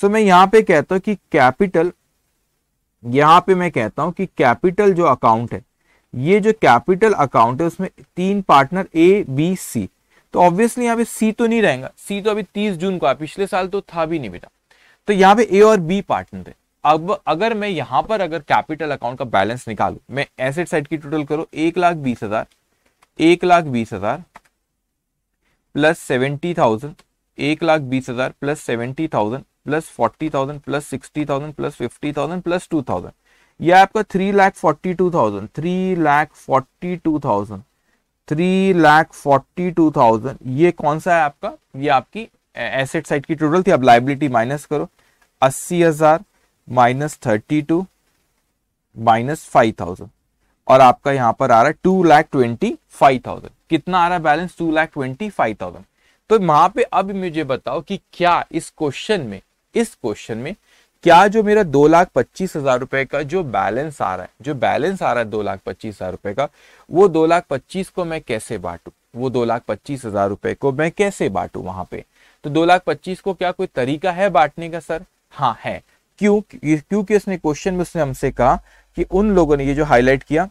सो मैं यहाँ पे कहता हूँ कि कैपिटल यहाँ पे मैं कहता हूँ कि कैपिटल जो अकाउंट है ये जो कैपिटल अकाउंट है उसमें तीन पार्टनर ए बी सी तो ऑब्वियसली यहाँ पे सी तो नहीं रहेगा सी तो अभी तीस जून को आया पिछले साल तो था भी नहीं बेटा तो यहाँ पे ए और बी पार्टनर थे अब अगर मैं यहाँ पर अगर कैपिटल अकाउंट का बैलेंस निकालू मैं एसेट साइड की टोटल करो एक लाख बीस हजार एक लाख बीस हजार प्लस सेवेंटी थाउजेंड एक लाख बीस हजार plus seventy thousand plus forty thousand plus sixty thousand plus fifty thousand plus two thousand यह आपका three lakh forty two thousand three lakh forty two thousand three lakh forty two thousand ये कौन सा है आपका ये आपकी एसेट साइड की टोटल थी अब लाइबिलिटी माइनस करो अस्सी हजार minus thirty two minus five thousand और आपका यहां पर आ रहा है two lakh twenty five thousand कितना आ रहा है balance two lakh twenty five thousand तो वहां पे अब मुझे बताओ कि क्या इस क्वेश्चन में इस क्वेश्चन में क्या जो मेरा दो लाख पच्चीस हजार रुपए का जो बैलेंस आ रहा है जो बैलेंस आ रहा है दो लाख पच्चीस हजार रुपए का वो दो लाख पच्चीस को मैं कैसे बांटू वो दो लाख पच्चीस हजार रुपए को मैं कैसे बांटू वहां पे तो दो लाख पच्चीस को क्या कोई तरीका है बांटने का सर हाँ है क्यों क्योंकि उसने क्वेश्चन में उसने हमसे कहा कि उन लोगों ने ये जो हाईलाइट किया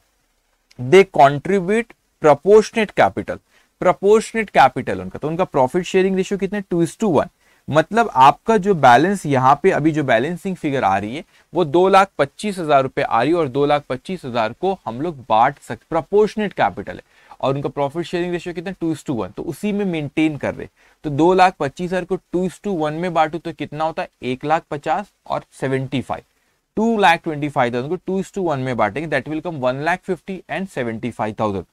they contribute proportionate capital proportionate capital उनका तो उनका प्रॉफिट शेयरिंग रेशियो कितने टू इज टू वन मतलब आपका जो बैलेंस यहाँ पे अभी जो बैलेंसिंग फिगर आ रही है वो दो लाख पच्चीस हजार रुपए आ रही है और दो लाख पच्चीस हजार को हम लोग बांट सकते प्रपोर्शनेट कैपिटल है और उनका प्रॉफिट शेयरिंग रेशियो कितना टू इस टू वन तो उसी में मेंटेन कर रहे तो दो लाख पच्चीस हजार को टू इस टू वन में बांटू तो कितना होता है एक लाख पचास और seventy five two lakh twenty five thousand को टू टू वन में बांटेंगे that will come one lakh fifty and seventy five thousand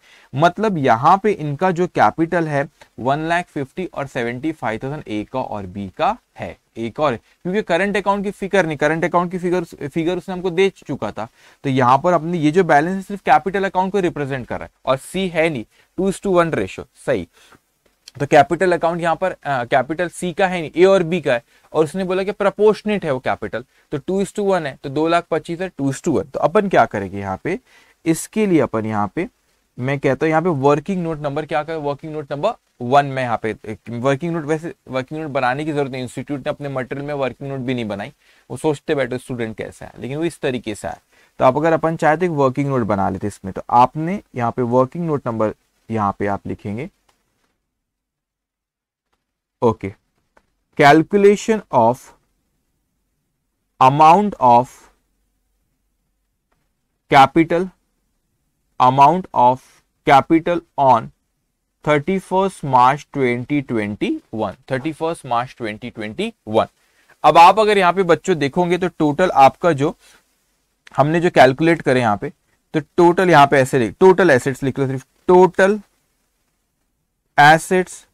मतलब यहाँ पे इनका जो कैपिटल है वन लाख फिफ्टी और सेवेंटी फाइव थाउजेंड ए का और बी का है एक और क्योंकि करंट अकाउंट की फिगर नहीं करंट अकाउंट की फिगर फिगर उसने हमको दे चुका था तो यहाँ पर अपने ये जो बैलेंस है सिर्फ कैपिटल अकाउंट को रिप्रेजेंट कर रहा है और सी है नहीं two is to one ratio सही तो कैपिटल अकाउंट यहाँ पर कैपिटल सी का है नहीं ए और बी का है और उसने बोला कि प्रपोर्शनेट है वो कैपिटल तो टू इज टू वन है तो दो लाख पच्चीस है टू इस टू वन तो अपन क्या करेंगे यहाँ पे इसके लिए अपन यहाँ पे मैं कहता हूँ यहाँ पे वर्किंग नोट नंबर क्या करें वर्किंग नोट नंबर वन में यहाँ पे वर्किंग नोट वैसे वर्किंग नोट बनाने की जरूरत नहीं इंस्टीट्यूट ने अपने मटेरियल में वर्किंग नोट भी नहीं बनाई वो सोचते बैठे स्टूडेंट कैसा है लेकिन वो इस तरीके से है तो आप अगर अपन चाहे तो एक वर्किंग नोट बना लेते इसमें तो आपने यहाँ पे वर्किंग नोट नंबर यहाँ पे आप लिखेंगे okay calculation of amount of capital amount of capital on 31st March 2021 31st मार्च 2021 अब आप अगर यहाँ पे बच्चों देखोगे तो टोटल आपका जो हमने जो कैलकुलेट करे यहाँ पे तो टोटल यहाँ पे ऐसे लिख टोटल एसेट्स लिख लो सिर्फ total assets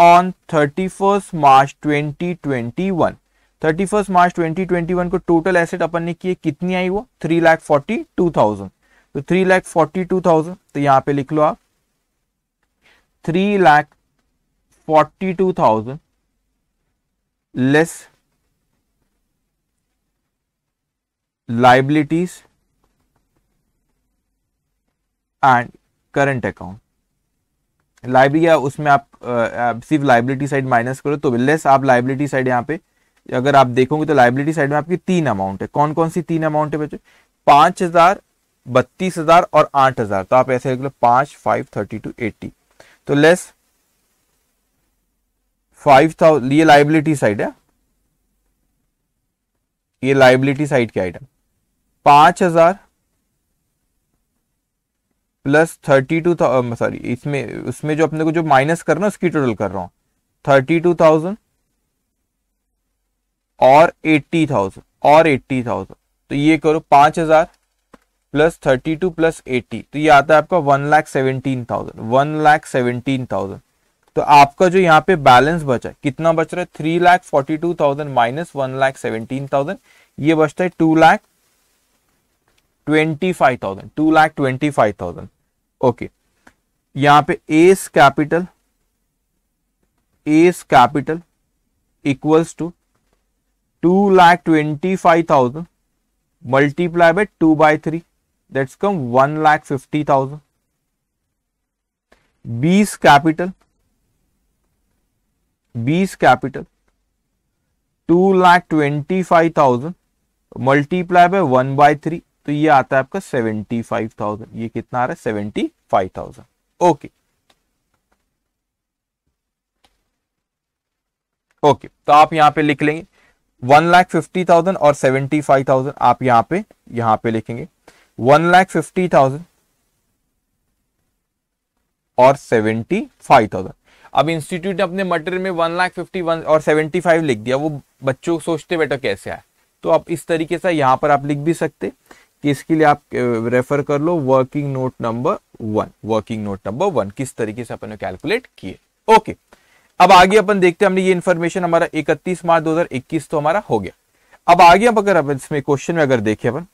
on thirty first March twenty twenty one thirty first March twenty twenty one को टोटल एसेट अपन ने किए कितनी आई वो three lakh forty two thousand तो three lakh forty two thousand तो यहां पे लिख लो आप three lakh forty two thousand less liabilities and current account library या उसमें आप, सिर्फ लाइबिलिटी साइड माइनस करो तो लेस आप लाइबिलिटी साइड यहाँ पे अगर आप देखोगे तो लाइब्रेटी साइड में आपकी तीन अमाउंट है कौन कौन सी तीन अमाउंट है बच्चे पांच हजार बत्तीस हजार और आठ हजार तो आप ऐसे लिख लो पांच फाइव थर्टी टू एट्टी तो लेस फाइव थाउजेंड ये लाइबिलिटी साइड है ये लाइबिलिटी साइड के आइटम पांच हजार प्लस थर्टी टू सॉरी इसमें उसमें जो अपने को जो माइनस कर रहा हूं उसकी टोटल कर रहा हूं थर्टी टू थाउजेंड और एट्टी थाउजेंड और एट्टी थाउजेंड तो ये करो पांच हजार plus thirty two plus eighty तो ये आता है आपका one lakh seventeen thousand one lakh seventeen thousand तो आपका जो यहाँ पे बैलेंस बचा है कितना बच रहा है three lakh forty two thousand minus one lakh seventeen thousand ये बचता है two lakh twenty five thousand two lakh twenty five thousand okay यहां पे A's capital S capital equals to two lakh twenty five thousand multiply by two by three that's come one lakh fifty thousand B's capital B's capital two lakh twenty five thousand multiply by one by three तो ये आता है आपका सेवेंटी फाइव थाउजेंड ये कितना आ रहा है seventy five thousand okay okay तो आप यहां पे लिख लेंगे वन लाख फिफ्टी थाउजेंड और सेवेंटी फाइव थाउजेंड आप यहां पे यहां पे लिखेंगे वन लाख फिफ्टी थाउजेंड और सेवेंटी फाइव थाउजेंड अब इंस्टीट्यूट ने अपने मटेरियल में वन लाख फिफ्टी वन और सेवेंटी फाइव लिख दिया वो बच्चों सोचते बेटा कैसे आए तो आप इस तरीके से यहां पर आप लिख भी सकते किसके लिए आप रेफर कर लो working note number one working note number one किस तरीके से अपन ने कैलकुलेट किए ओके अब आगे अपन देखते हैं हमने ये इन्फॉर्मेशन हमारा 31 मार्च 2021 तो हमारा हो गया अब आगे अब अगर अपन इसमें क्वेश्चन में अगर देखें अपन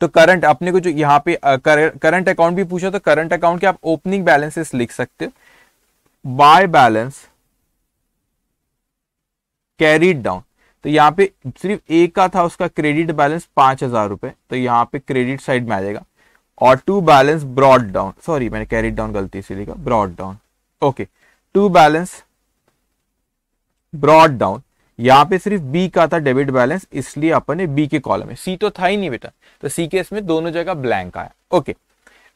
तो करंट अपने को जो यहाँ पे करंट अकाउंट भी पूछा तो करंट अकाउंट के आप ओपनिंग बैलेंसेस लिख सकते हो बाय बैलेंस कैरीड डाउन तो यहाँ पे सिर्फ एक का था उसका क्रेडिट बैलेंस पांच हजार रुपए तो यहाँ पे क्रेडिट साइड में आ जाएगा और to balance brought down sorry मैंने कैरिट डाउन गलती से लिखा brought down okay to balance brought down यहाँ पे सिर्फ बी का था डेबिट बैलेंस इसलिए अपने बी के कॉलम में सी तो था ही नहीं बेटा तो सी केस में दोनों जगह ब्लैंक आया ओके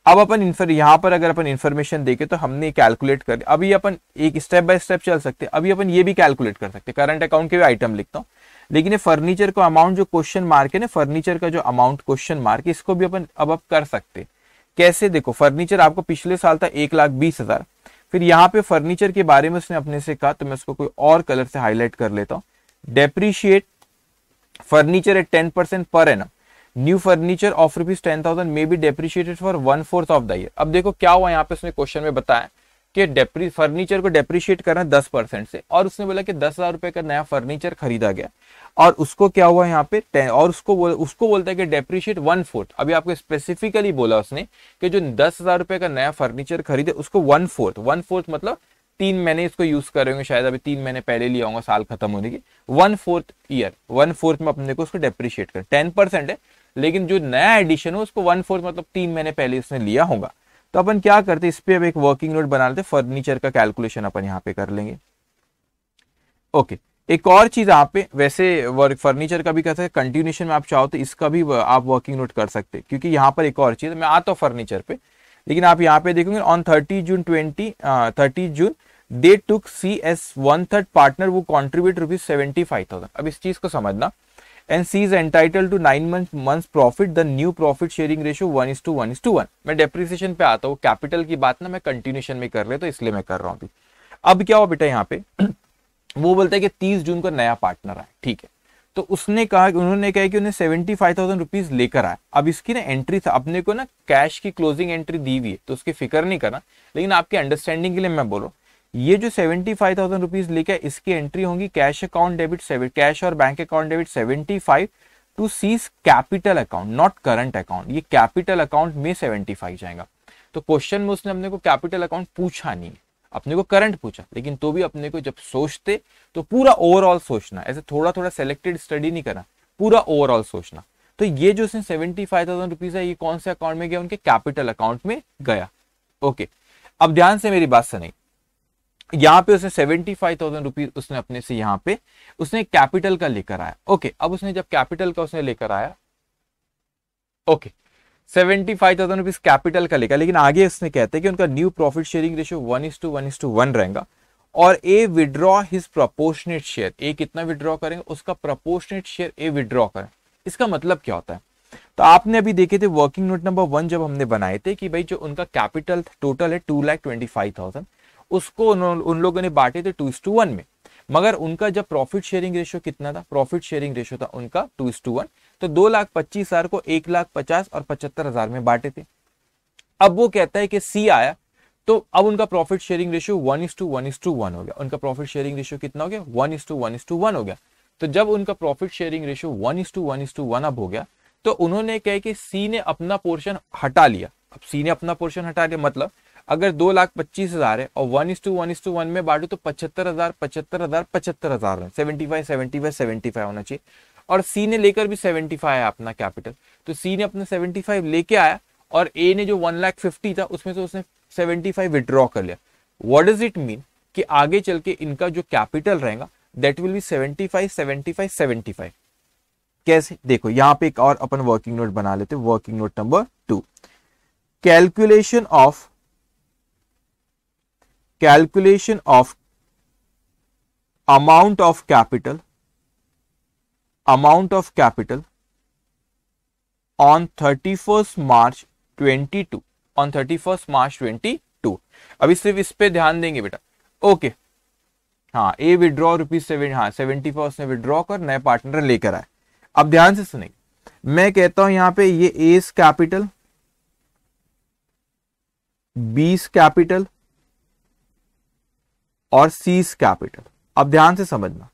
अब अपन इन्फर यहाँ पर अगर अपन इन्फॉर्मेशन देखे तो हमने कैलकुलेट कर अभी अपन एक स्टेप बाय स्टेप चल सकते हैं अभी अपन ये भी कैलकुलेट कर सकते हैं करंट अकाउंट के भी आइटम लिखता हूँ लेकिन ये फर्नीचर का अमाउंट जो क्वेश्चन मार्क है ना फर्नीचर का जो अमाउंट क्वेश्चन मार्क है इसको भी अपन अब आप कर सकते कैसे देखो फर्नीचर आपको पिछले साल था एक लाख बीस हजार फिर यहाँ पे फर्नीचर के बारे में उसने अपने से कहा तो मैं उसको कोई और कलर से हाईलाइट कर लेता हूँ depreciate furniture at ten percent पर है ना new furniture of rupees ten thousand may be depreciated for one fourth of the year अब देखो क्या हुआ यहाँ पे उसने क्वेश्चन में बताया कि फर्नीचर को डेप्रिशिएट करना है दस परसेंट से और उसने बोला कि दस हजार रुपए का नया फर्नीचर खरीदा गया और उसको क्या हुआ यहाँ पे और उसको बोल, उसको बोलता है कि डेप्रिशिएट वन फोर्थ अभी आपको स्पेसिफिकली बोला उसने कि जो दस हजार रुपए का नया फर्नीचर खरीदे उसको वन फोर्थ वन फोर्थ मतलब तीन महीने इसको यूज करेंगे शायद अभी तीन महीने पहले लिया होगा साल खत्म होने की one fourth year one fourth में अपने को उसको डेप्रिशिएट कर टेन परसेंट है लेकिन जो नया एडिशन हो उसको वन फोर्थ मतलब तीन महीने पहले उसने लिया होगा तो अपन क्या करते इस पर अब एक वर्किंग नोट बना लेते फर्नीचर का कैलकुलेशन अपन यहाँ पे कर लेंगे ओके एक और चीज आप पे वैसे वर्क फर्नीचर का भी कर सकते कंटिन्यूशन में आप चाहो तो इसका भी आप वर्किंग नोट कर सकते हैं क्योंकि यहाँ पर एक और चीज मैं आता हूँ फर्नीचर पे लेकिन आप यहाँ पे देखोगे on thirty June twenty thirty June they took C as one third partner वो contribute rupees seventy five thousand अब इस चीज को समझना and C is entitle to nine month month profit the new profit sharing ratio one is to one is to one मैं डेप्रिसिएशन पे आता हूँ कैपिटल की बात ना मैं कंटिन्यूशन में कर रहे तो इसलिए मैं कर रहा हूँ अब क्या हुआ बेटा यहाँ पे वो बोलता है कि तीस जून को नया पार्टनर आए ठीक है तो उसने कहा उन्होंने कहा कि उन्हें सेवेंटी फाइव थाउजेंड रुपीज लेकर आए अब इसकी ना एंट्री था अपने को ना कैश की क्लोजिंग एंट्री दी हुई है तो उसकी फिक्र नहीं करना लेकिन आपकी अंडरस्टैंडिंग के लिए मैं बोल रहा हूँ ये जो सेवेंटी फाइव थाउजेंड रुपीज लिखा इसकी एंट्री होंगी कैश अकाउंट डेबिट कैश और bank account debit seventy five to C's capital account not current account ये कैपिटल अकाउंट में सेवेंटी फाइव जाएगा तो क्वेश्चन में उसने अपने को कैपिटल अकाउंट पूछा नहीं अपने को करंट पूछा लेकिन तो भी अपने को जब सोचते तो पूरा ओवरऑल सोचना ऐसे थोड़ा थोड़ा सेलेक्टेड स्टडी नहीं करना पूरा ओवरऑल सोचना तो ये जो उसने सेवेंटी फाइव थाउजेंड रुपीज है ये कौन से अकाउंट में गया उनके कैपिटल अकाउंट में गया ओके अब ध्यान से मेरी बात सुनिए यहाँ पे उसने सेवेंटी फाइव थाउजेंड रुपीज उसने अपने से यहाँ पे उसने कैपिटल का लेकर आया ओके अब उसने जब कैपिटल का उसने लेकर आया okay seventy five thousand rupees capital का लेकर लेकिन आगे उसने कहते हैं कि उनका new profit sharing ratio one is to one is to one रहेगा और A withdraw his proportionate share A कितना विड्रॉ करेंगे उसका प्रपोर्शनेट शेयर ए विड्रॉ करें इसका मतलब क्या होता है तो आपने अभी देखे थे वर्किंग नोट नंबर वन जब हमने बनाए थे कि भाई जो उनका कैपिटल टोटल है two lakh twenty five thousand उसको उन लोगों ने बांटे थे टू इस टू वन में मगर उनका जब प्रॉफिट शेयरिंग रेशियो कितना था प्रॉफिट शेयरिंग रेशियो था उनका टू इस टू वन तो दो लाख पच्चीस हजार को एक लाख पचास और पचहत्तर हजार में बांटे थे अब वो कहता है कि सी आया तो अब उनका profit sharing ratio one is to one is to one हो गया उनका प्रॉफिट शेयरिंग रेशियो कितना हो गया one is to one is to one हो गया तो जब उनका profit sharing ratio one is to one is to one अब हो गया तो उन्होंने कहे कि सी ने अपना पोर्शन हटा लिया अब सी ने अपना पोर्शन हटा लिया मतलब अगर दो लाख पच्चीस हजार है और one is to one is to one में बांटू तो पचहत्तर हजार पचहत्तर हजार पचहत्तर हजार seventy five seventy five seventy five होना चाहिए और सी ने लेकर भी सेवेंटी फाइव आया अपना कैपिटल तो सी ने अपना सेवेंटी फाइव लेके आया और ए ने जो वन लाख फिफ्टी था उसमें से उसने सेवेंटी फाइव विड्रॉ कर लिया वॉट डज इट मीन कि आगे चल के इनका जो कैपिटल रहेगा that will be seventy five seventy five seventy five कैसे देखो यहाँ पे एक और अपन वर्किंग नोट बना लेते working note number two calculation of calculation of of amount capital amount of capital on thirty first March twenty two on thirty first March twenty two अभी सिर्फ इस पे ध्यान देंगे बेटा ओके okay. हाँ ए विड्रॉ रुपीज सेवन हाँ सेवेंटी फोर ने विड्रॉ कर नए पार्टनर लेकर आए अब ध्यान से सुनेंगे मैं कहता हूं यहां पे ये एस कैपिटल बीस कैपिटल और सीस कैपिटल अब ध्यान से समझना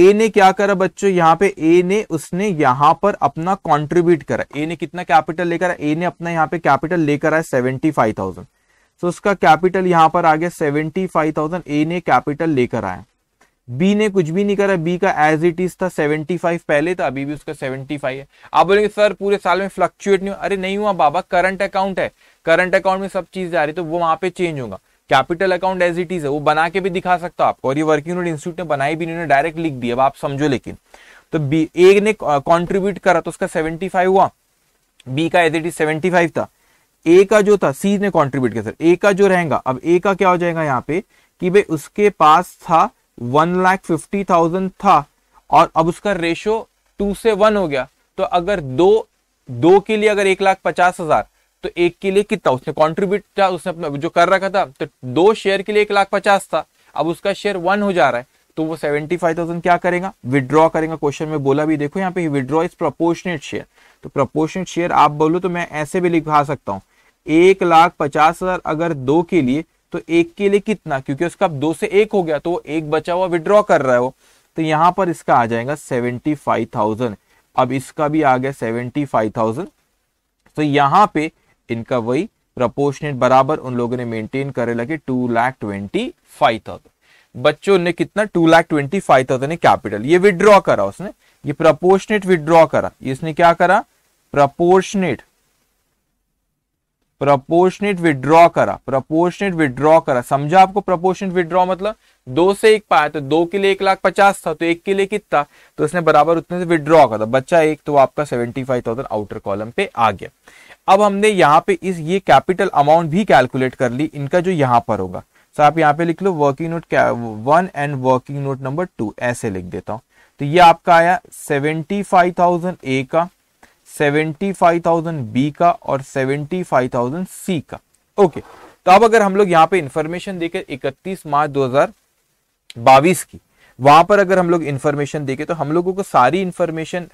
ए ने क्या करा बच्चों यहां पे ए ने उसने यहां पर अपना कंट्रीब्यूट करा ए ने कितना कैपिटल लेकर ए ने अपना यहां पे कैपिटल लेकर आया सेवेंटी फाइव थाउजेंड सो उसका कैपिटल यहां पर आ गया सेवेंटी फाइव थाउजेंड ए ने कैपिटल लेकर आया बी ने कुछ भी नहीं करा बी का एज इट इज था सेवेंटी फाइव पहले था अभी भी उसका सेवेंटी फाइव है आप बोलेंगे सर पूरे साल में फ्लक्चुएट नहीं हुआ अरे नहीं हुआ बाबा करंट अकाउंट है करंट अकाउंट में सब चीज जा रही तो वो वहां पे चेंज होगा capital account as it is है वो बना के भी दिखा सकता आपको और ये वर्किंग नोट इंस्टीट्यूट ने बनाई भी नहीं डायरेक्ट लिख दिया अब आप समझो लेकिन तो बी ए ने कॉन्ट्रीब्यूट करा तो उसका 75 हुआ बी का एज इट इज 75 था ए का जो था सी ने कॉन्ट्रीब्यूट किया सर ए का जो रहेगा अब ए का क्या हो जाएगा यहाँ पे कि भाई उसके पास था वन लाख फिफ्टी थाउजेंड था और अब उसका रेशो टू से वन हो गया तो अगर दो दो के लिए अगर एक लाख पचास हजार तो एक के लिए कितना उसने कॉन्ट्रीब्यूट था उसने अपना जो कर रखा था तो दो शेयर के लिए एक लाख पचास था अब उसका शेयर वन हो जा रहा है तो वो सेवेंटी फाइव थाउजेंड क्या करेगा विड्रॉ करेगा क्वेश्चन में बोला भी देखो यहाँ पे विड्रॉ इज प्रोपोर्शनेट शेयर तो प्रोपोर्शनेट शेयर आप बोलो तो मैं ऐसे भी लिखवा सकता हूँ एक लाख पचास हजार अगर दो के लिए तो एक के लिए कितना क्योंकि उसका दो से एक हो गया तो वो एक बचा हुआ विड्रॉ कर रहा है वो तो यहाँ पर इसका आ जाएगा सेवेंटी फाइव थाउजेंड अब इसका भी आ गया सेवेंटी फाइव थाउजेंड तो यहाँ पे इनका वही प्रपोर्शनेट बराबर उन लोगों ने मेंटेन करे लगे two lakh twenty five thousand बच्चों ने कितना two lakh twenty five thousand capital ये विड्रॉ करा उसने ये प्रपोर्शनेट विड्रॉ करा इसने क्या करा प्रपोर्शनेट प्रपोर्शनेट विड्रॉ करा प्रपोर्शनेट विड्रॉ करा समझा आपको प्रपोर्शनेट विड्रॉ मतलब दो से एक पाया तो दो के लिए एक लाख पचास था तो एक के लिए कितना तो इसने बराबर उतने से विड्रॉ करा बच्चा एक तो आपका seventy five thousand outer column पे आ गया अब हमने यहाँ पे इस ये कैपिटल अमाउंट भी कैलकुलेट कर ली इनका जो यहाँ पर होगा सो आप यहाँ पे लिख लो working note one and working note number two ऐसे लिख देता हूं तो ये आपका आया सेवेंटी फाइव थाउजेंड ए का सेवेंटी फाइव थाउजेंड बी का और सेवेंटी फाइव थाउजेंड सी का ओके तो अब अगर हम लोग यहाँ पे इंफॉर्मेशन देकर इकतीस मार्च दो हजार बाईस की वहां पर अगर हम लोग इन्फॉर्मेशन देखें तो हम लोगों को सारी इन्फॉर्मेशन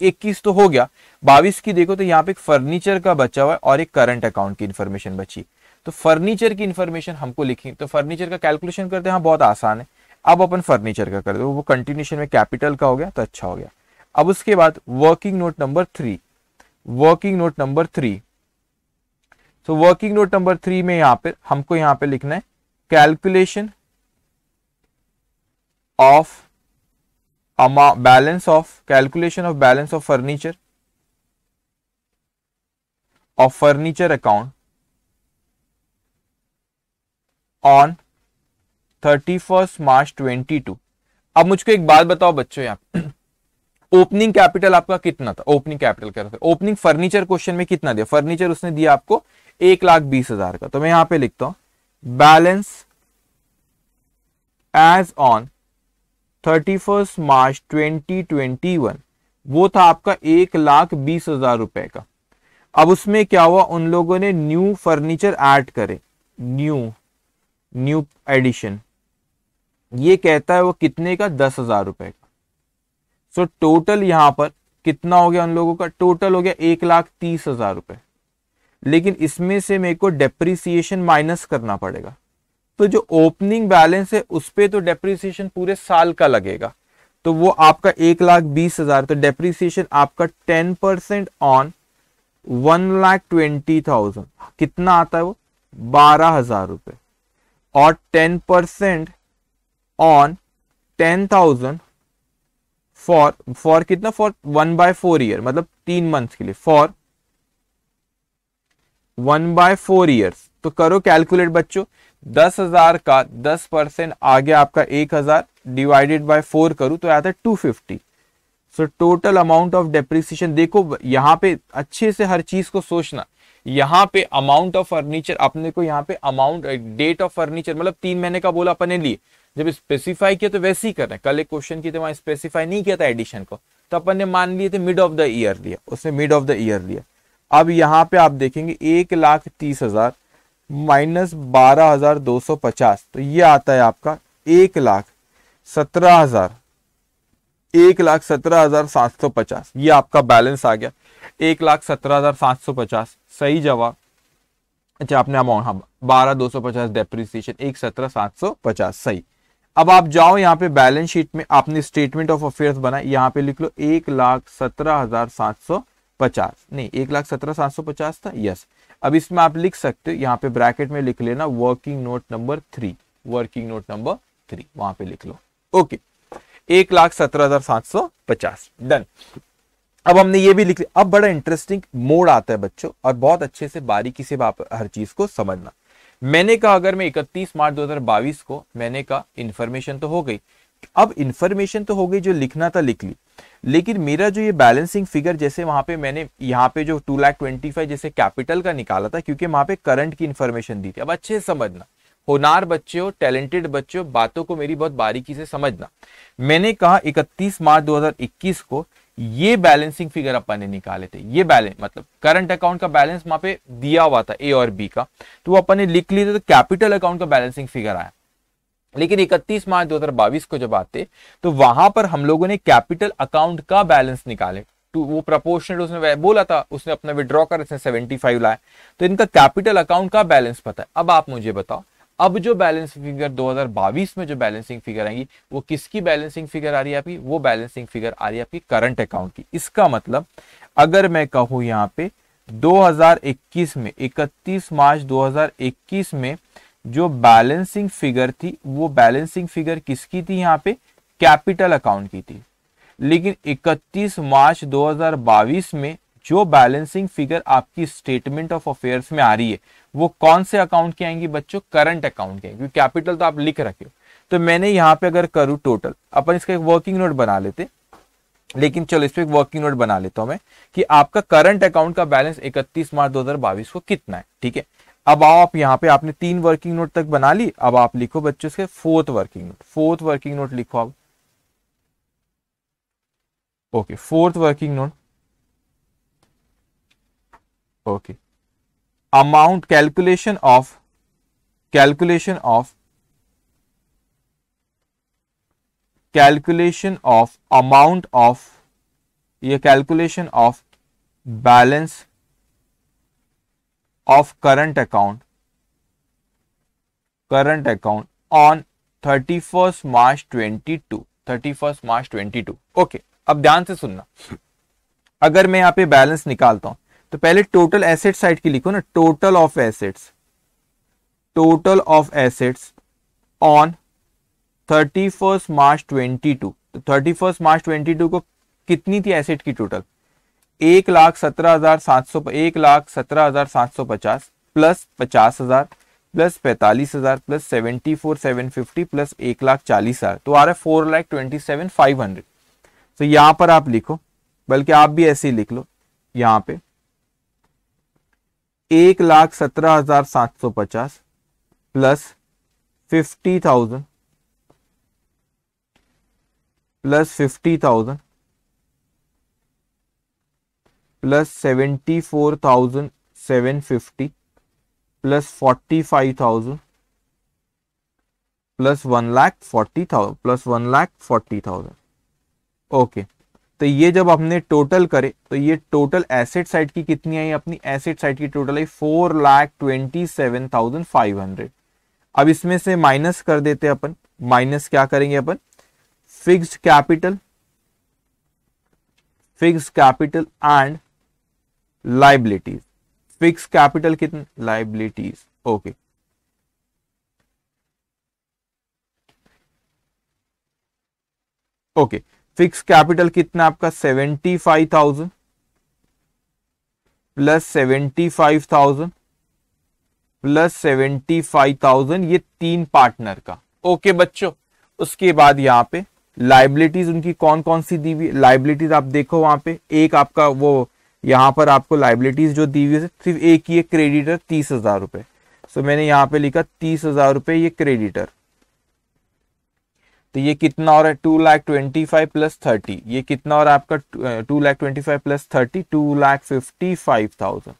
इक्कीस तो हो गया बाईस की देखो तो यहाँ पे एक फर्नीचर का बचा हुआ है और एक करंट अकाउंट की इन्फॉर्मेशन बची तो फर्नीचर की इन्फॉर्मेशन हमको लिखी तो फर्नीचर का कैलकुलेशन करते हैं हाँ बहुत आसान है अब अपन फर्नीचर का कर दो वो कंटिन्यूशन में कैपिटल का हो गया तो अच्छा हो गया अब उसके बाद working note number three working note number three तो वर्किंग नोट नंबर थ्री में यहां पर हमको यहां पे लिखना है calculation of balance of calculation of balance of furniture of furniture account on thirty first March twenty two अब मुझको एक बात बताओ बच्चों यहां ओपनिंग कैपिटल आपका कितना था ओपनिंग कैपिटल कह रहे था ओपनिंग फर्नीचर क्वेश्चन में कितना दिया फर्नीचर उसने दिया आपको एक लाख बीस हजार का तो मैं यहां पे लिखता हूं balance as on thirty first March twenty twenty one वो था आपका एक लाख बीस हजार रुपए का अब उसमें क्या हुआ उन लोगों ने न्यू फर्नीचर ऐड करे न्यू न्यू एडिशन ये कहता है वो कितने का दस हजार रुपए का सो so, टोटल यहां पर कितना हो गया उन लोगों का टोटल हो गया एक लाख तीस हजार रुपए लेकिन इसमें से मेरे को डेप्रिसिएशन माइनस करना पड़ेगा तो जो ओपनिंग बैलेंस है उस पर तो डेप्रिसिएशन पूरे साल का लगेगा तो वो आपका एक लाख बीस हजार तो डेप्रिसिएशन आपका ten percent on one lakh twenty thousand कितना आता है वो बारह हजार रुपए और ten percent on ten thousand for for कितना for one by four year मतलब तीन मंथ के लिए for one by four years तो करो कैलकुलेट बच्चों दस हजार का दस परसेंट आगे आपका एक हजार डिवाइडेड बाय फोर करूं तो आता है two fifty so total amount of depreciation देखो यहां पे अच्छे से हर चीज को सोचना यहाँ पे अमाउंट ऑफ फर्नीचर अपने को यहाँ पे अमाउंट डेट ऑफ फर्नीचर मतलब तीन महीने का बोला अपने लिए जब स्पेसिफाई किया तो वैसे ही कर रहे हैं कल एक क्वेश्चन की तो वहां स्पेसिफाई नहीं किया था एडिशन को तो अपन ने मान लिए थे मिड ऑफ द ईयर लिया उसने मिड ऑफ द ईयर लिया अब यहां पे आप देखेंगे एक लाख तीस हजार माइनस बारह हजार दो सौ पचास तो ये आता है आपका एक लाख सत्रह हजार एक लाख सत्रह हजार सात सौ पचास ये आपका बैलेंस आ गया एक लाख सत्रह हजार सात सौ पचास सही जवाब अच्छा आपने अमाउंट हाँ बारह दो सौ पचास डेप्रिसिएशन एक सत्रह सात सौ पचास सही अब आप जाओ यहाँ पे बैलेंस शीट में आपने स्टेटमेंट ऑफ अफेयर्स बनाए यहाँ पे लिख लो एक लाख सत्रह हजार सात सौ पचास नहीं एक लाख सत्रह सात सौ पचास था यस अब इसमें आप लिख सकते हो यहाँ पे ब्रैकेट में लिख लेना working note number three working note number three वहां पे लिख लो ओके एक लाख सत्रह हजार सात सौ पचास डन अब हमने ये भी लिख लिया अब बड़ा इंटरेस्टिंग मोड आता है बच्चों और बहुत अच्छे से बारीकी से आप हर चीज को समझना मैंने कहा अगर मैं 31 मार्च 2022 को मैंने कहा इन्फॉर्मेशन तो हो गई अब इन्फॉर्मेशन तो हो गई जो लिखना था लिख ली लेकिन मेरा जो ये बैलेंसिंग फिगर जैसे वहां पे मैंने यहाँ पे जो टू लाख ट्वेंटी फाइव जैसे कैपिटल का निकाला था क्योंकि वहां पे करंट की इन्फॉर्मेशन दी थी अब अच्छे से समझना होनार बच्चे हो टैलेंटेड बच्चे हो बातों को मेरी बहुत बारीकी से समझना मैंने कहा 31 मार्च 2021 को ये बैलेंसिंग फिगर अपन ने निकाले थे ये बैलेंस मतलब करंट अकाउंट का बैलेंस वहां पे दिया हुआ था ए और बी का तो वो अपन ने लिख लिया तो कैपिटल अकाउंट का बैलेंसिंग फिगर आया लेकिन 31 मार्च 2022 को जब आते तो वहां पर हम लोगों ने कैपिटल अकाउंट का बैलेंस निकाले टू वो प्रपोर्शनेट उसने बोला था उसने अपना विड्रॉ कर इसने 75 लाया तो इनका कैपिटल अकाउंट का बैलेंस पता है अब आप मुझे बताओ अब जो बैलेंसिंग फिगर 2022 में जो बैलेंसिंग फिगर आएगी वो किसकी बैलेंसिंग फिगर आ रही है आपकी वो बैलेंसिंग फिगर आ रही है आपकी करंट अकाउंट की इसका मतलब अगर मैं कहूं यहाँ पे 2021 में 31 मार्च 2021 में जो बैलेंसिंग फिगर थी वो बैलेंसिंग फिगर किसकी थी यहाँ पे कैपिटल अकाउंट की थी लेकिन 31 मार्च 2022 में जो बैलेंसिंग फिगर आपकी स्टेटमेंट ऑफ अफेयर्स में आ रही है वो कौन से अकाउंट की आएंगी बच्चों करंट अकाउंट आएंगे क्योंकि कैपिटल तो आप लिख रखे हो तो मैंने यहाँ पे अगर करूं टोटल अपन इसका एक वर्किंग नोट बना लेते लेकिन चलो इस पर एक वर्किंग नोट बना लेता हूं मैं कि आपका करंट अकाउंट का बैलेंस 31 मार्च 2022 को कितना है ठीक है अब आप यहाँ पे आपने तीन वर्किंग नोट तक बना ली अब आप लिखो बच्चों से fourth working note fourth working note लिखो आप okay fourth working note okay amount calculation of calculation of calculation of amount of ये calculation of balance of current account current account on thirty first March twenty two thirty first March twenty two okay अब ध्यान से सुनना अगर मैं यहां पे बैलेंस निकालता हूं तो पहले टोटल एसेट साइड की लिखो ना total of assets total of assets on thirty first March twenty two thirty first March twenty two को कितनी थी एसेट की टोटल एक लाख सत्रह हजार सात सौ एक लाख सत्रह हजार सात सौ पचास प्लस पचास हजार प्लस पैंतालीस हजार plus seventy four seven fifty plus एक लाख चालीस हजार तो आ रहा है four lakh twenty seven five hundred तो यहां पर आप लिखो बल्कि आप भी ऐसे ही लिख लो यहां पे एक लाख सत्रह हजार सात सौ पचास plus fifty thousand plus fifty thousand plus seventy four thousand seven fifty plus forty five thousand plus one lakh forty thousand plus one lakh forty thousand okay तो ये जब हमने टोटल करे तो ये टोटल एसेट साइड की कितनी आई अपनी एसेट साइड की टोटल आई four lakh twenty seven thousand five hundred अब इसमें से माइनस कर देते अपन माइनस क्या करेंगे अपन fixed capital fixed capital and liabilities fix capital कितने liabilities okay okay fix capital कितना आपका seventy five thousand plus seventy five thousand plus seventy five thousand ये तीन पार्टनर का ओके बच्चों उसके बाद यहां पे लाइबिलिटीज उनकी कौन कौन सी दी हुई लाइबिलिटीज आप देखो वहां पे एक आपका वो यहाँ पर आपको लाइबिलिटीज जो दी हुई है सिर्फ एक ही क्रेडिटर तीस हजार रुपए सो मैंने यहाँ पे लिखा तीस हजार रुपये ये क्रेडिटर तो ये कितना और है two lakh twenty five plus thirty ये कितना और आपका two lakh twenty five plus thirty two lakh fifty five thousand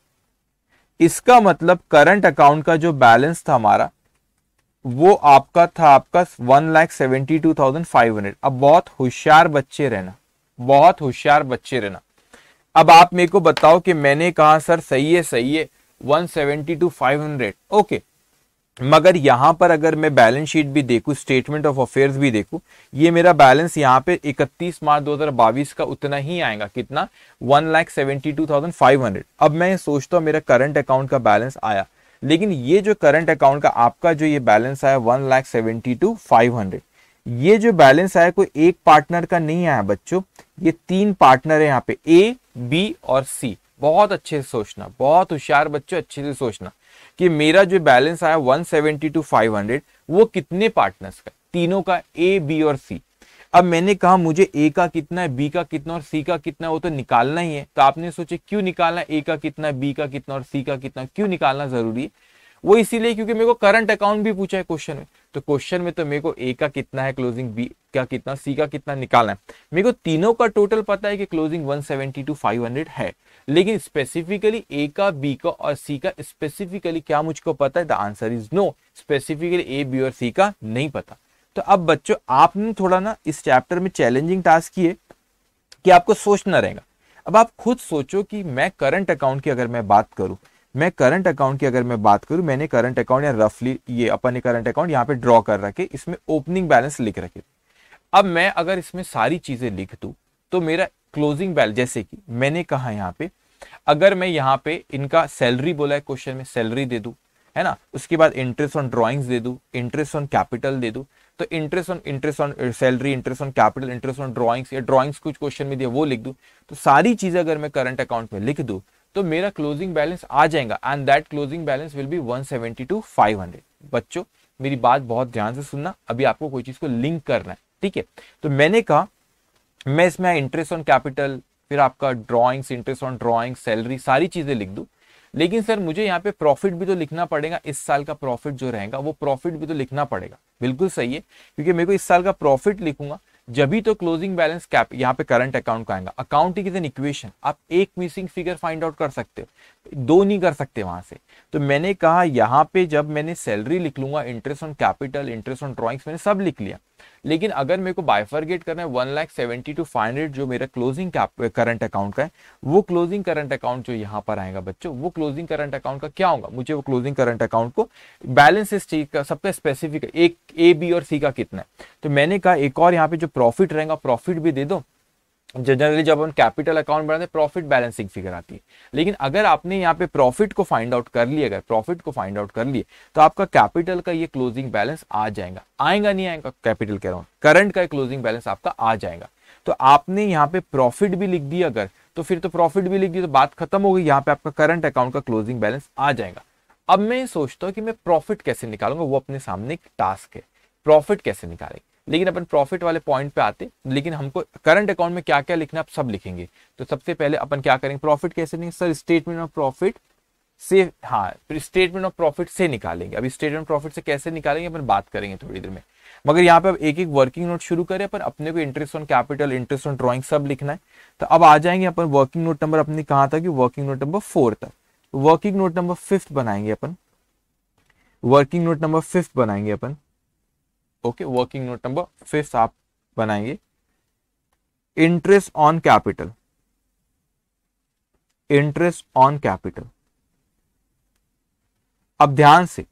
इसका मतलब करंट अकाउंट का जो बैलेंस था हमारा वो आपका था आपका one lakh seventy two thousand five hundred अब बहुत होशियार बच्चे रहना बहुत होशियार बच्चे रहना अब आप मेरे को बताओ कि मैंने कहा सर सही है सही है 170 टू हंड्रेड ओके मगर यहां पर अगर मैं बैलेंस शीट भी देखू स्टेटमेंट ऑफ अफेयर्स भी देखू ये मेरा बैलेंस यहां पे 31 मार्च बाईस का उतना ही आएगा कितना one lakh seventy two thousand five hundred अब मैं सोचता हूँ मेरा करंट अकाउंट का बैलेंस आया लेकिन ये जो करंट अकाउंट का आपका जो ये बैलेंस आया one lakh seventy two five hundred ये जो बैलेंस आया कोई एक पार्टनर का नहीं आया बच्चों ये तीन पार्टनर है यहाँ पे ए बी और सी बहुत अच्छे से सोचना बहुत होशियार बच्चों अच्छे से सोचना कि मेरा जो बैलेंस आया 170 टू 500 वो कितने पार्टनर्स का तीनों का ए बी और सी अब मैंने कहा मुझे ए का कितना है बी का कितना और सी का कितना वो तो निकालना ही है तो आपने सोचे क्यों निकालना ए का कितना बी का कितना और सी का कितना क्यों निकालना जरूरी है वो इसीलिए क्योंकि मेरे को करंट अकाउंट भी पूछा है क्वेश्चन में तो क्वेश्चन में तो मेरे को ए का कितना है क्लोजिंग बी का कितना सी का कितना निकालना है मेरे को तीनों का टोटल पता है कि क्लोजिंग 170 टू 500 है लेकिन स्पेसिफिकली ए का बी का और सी का स्पेसिफिकली क्या मुझको पता है the answer is no specifically A B और सी का नहीं पता तो अब बच्चों आपने थोड़ा ना इस चैप्टर में चैलेंजिंग टास्क किए कि आपको सोचना रहेगा अब आप खुद सोचो कि मैं करंट अकाउंट की अगर मैं बात करूं मैं करंट अकाउंट की अगर मैं बात करूं मैंने करंट अकाउंट या रफली ये अपन ने करंट अकाउंट यहाँ पे ड्रॉ कर रखे इसमें ओपनिंग बैलेंस लिख रखे अब मैं अगर इसमें सारी चीजें लिख दू तो मेरा क्लोजिंग बैलेंस जैसे कि मैंने कहा यहाँ पे अगर मैं यहाँ पे इनका सैलरी बोला है क्वेश्चन में सैलरी दे दू है ना उसके बाद इंटरेस्ट ऑन ड्रॉइंग्स दे दू इंटरेस्ट ऑन कैपिटल दे दू तो interest on interest on salary interest on capital interest on drawings या ड्रॉइंग्स कुछ क्वेश्चन में दिया वो लिख दू तो सारी चीजें अगर मैं करंट अकाउंट में लिख दू तो मेरा क्लोजिंग बैलेंस आ जाएगा and that closing balance will be one seventy two five hundred बच्चों मेरी बात बहुत ध्यान से सुनना अभी आपको कोई चीज़ को लिंक करना है ठीक है तो मैंने कहा मैं इसमें इंटरेस्ट ऑन कैपिटल फिर आपका drawings interest on drawing salary सारी चीज़ें लिख दू लेकिन सर मुझे यहाँ पे प्रॉफिट भी तो लिखना पड़ेगा इस साल का प्रॉफिट जो रहेगा वो प्रॉफिट भी तो लिखना पड़ेगा बिल्कुल सही है क्योंकि मेरे को इस साल का प्रॉफिट लिखूंगा जब तो क्लोजिंग बैलेंस कैप यहाँ पे करंट अकाउंट का आएगा अकाउंट इज एन इक्वेशन आप एक मिसिंग फिगर फाइंड आउट कर सकते हो दो नहीं कर सकते वहां से तो मैंने कहा यहाँ पे जब मैंने सैलरी लिख लूंगा interest on capital interest on drawings मैंने सब लिख लिया लेकिन अगर मेरे को बाइफरगेट करना है one lakh seventy two five hundred जो मेरा क्लोजिंग करंट अकाउंट का है वो क्लोजिंग करंट अकाउंट जो यहाँ पर आएगा बच्चों वो क्लोजिंग करंट अकाउंट का क्या होगा मुझे वो क्लोजिंग करंट अकाउंट को बैलेंस इस चीज का सबका स्पेसिफिक एक ए बी और सी का कितना है तो मैंने कहा एक और यहाँ पे जो प्रॉफिट रहेगा प्रॉफिट भी दे दो जनरली जब हम कैपिटल अकाउंट बनाते हैं प्रॉफिट बैलेंसिंग फिगर आती है लेकिन अगर आपने यहाँ पे प्रॉफिट को फाइंड आउट कर लिया अगर प्रॉफिट को फाइंड आउट कर लिए तो आपका कैपिटल का ये क्लोजिंग बैलेंस आ जाएगा आएगा नहीं आएगा कैपिटल के अराउंड करंट का क्लोजिंग बैलेंस आपका आ जाएगा तो आपने यहाँ पे प्रॉफिट भी लिख दिया अगर तो फिर तो प्रॉफिट भी लिख दी तो बात खत्म हो गई यहाँ पे आपका करंट अकाउंट का क्लोजिंग बैलेंस आ जाएगा अब मैं सोचता हूँ कि मैं प्रॉफिट कैसे निकालूंगा वो अपने सामने एक टास्क है प्रॉफिट कैसे निकालेंगे लेकिन अपन प्रॉफिट वाले पॉइंट पे आते लेकिन हमको करंट अकाउंट में क्या क्या लिखना है सब लिखेंगे तो सबसे पहले अपन क्या करेंगे प्रॉफिट कैसे लेंगे सर स्टेटमेंट ऑफ प्रॉफिट से हाँ स्टेटमेंट ऑफ प्रॉफिट से निकालेंगे अभी स्टेटमेंट प्रॉफिट से कैसे निकालेंगे अपन बात करेंगे थोड़ी देर में मगर यहाँ पे अब एक एक वर्किंग नोट शुरू करें अपन अपने को interest on capital interest on drawing सब लिखना है तो अब आ जाएंगे अपन वर्किंग नोट नंबर अपने कहा था कि वर्किंग नोट नंबर फोर तक वर्किंग नोट नंबर फिफ्थ बनाएंगे अपन वर्किंग नोट नंबर फिफ्थ बनाएंगे अपन okay working note number fifth आप बनाएंगे interest on capital interest on capital अब ध्यान से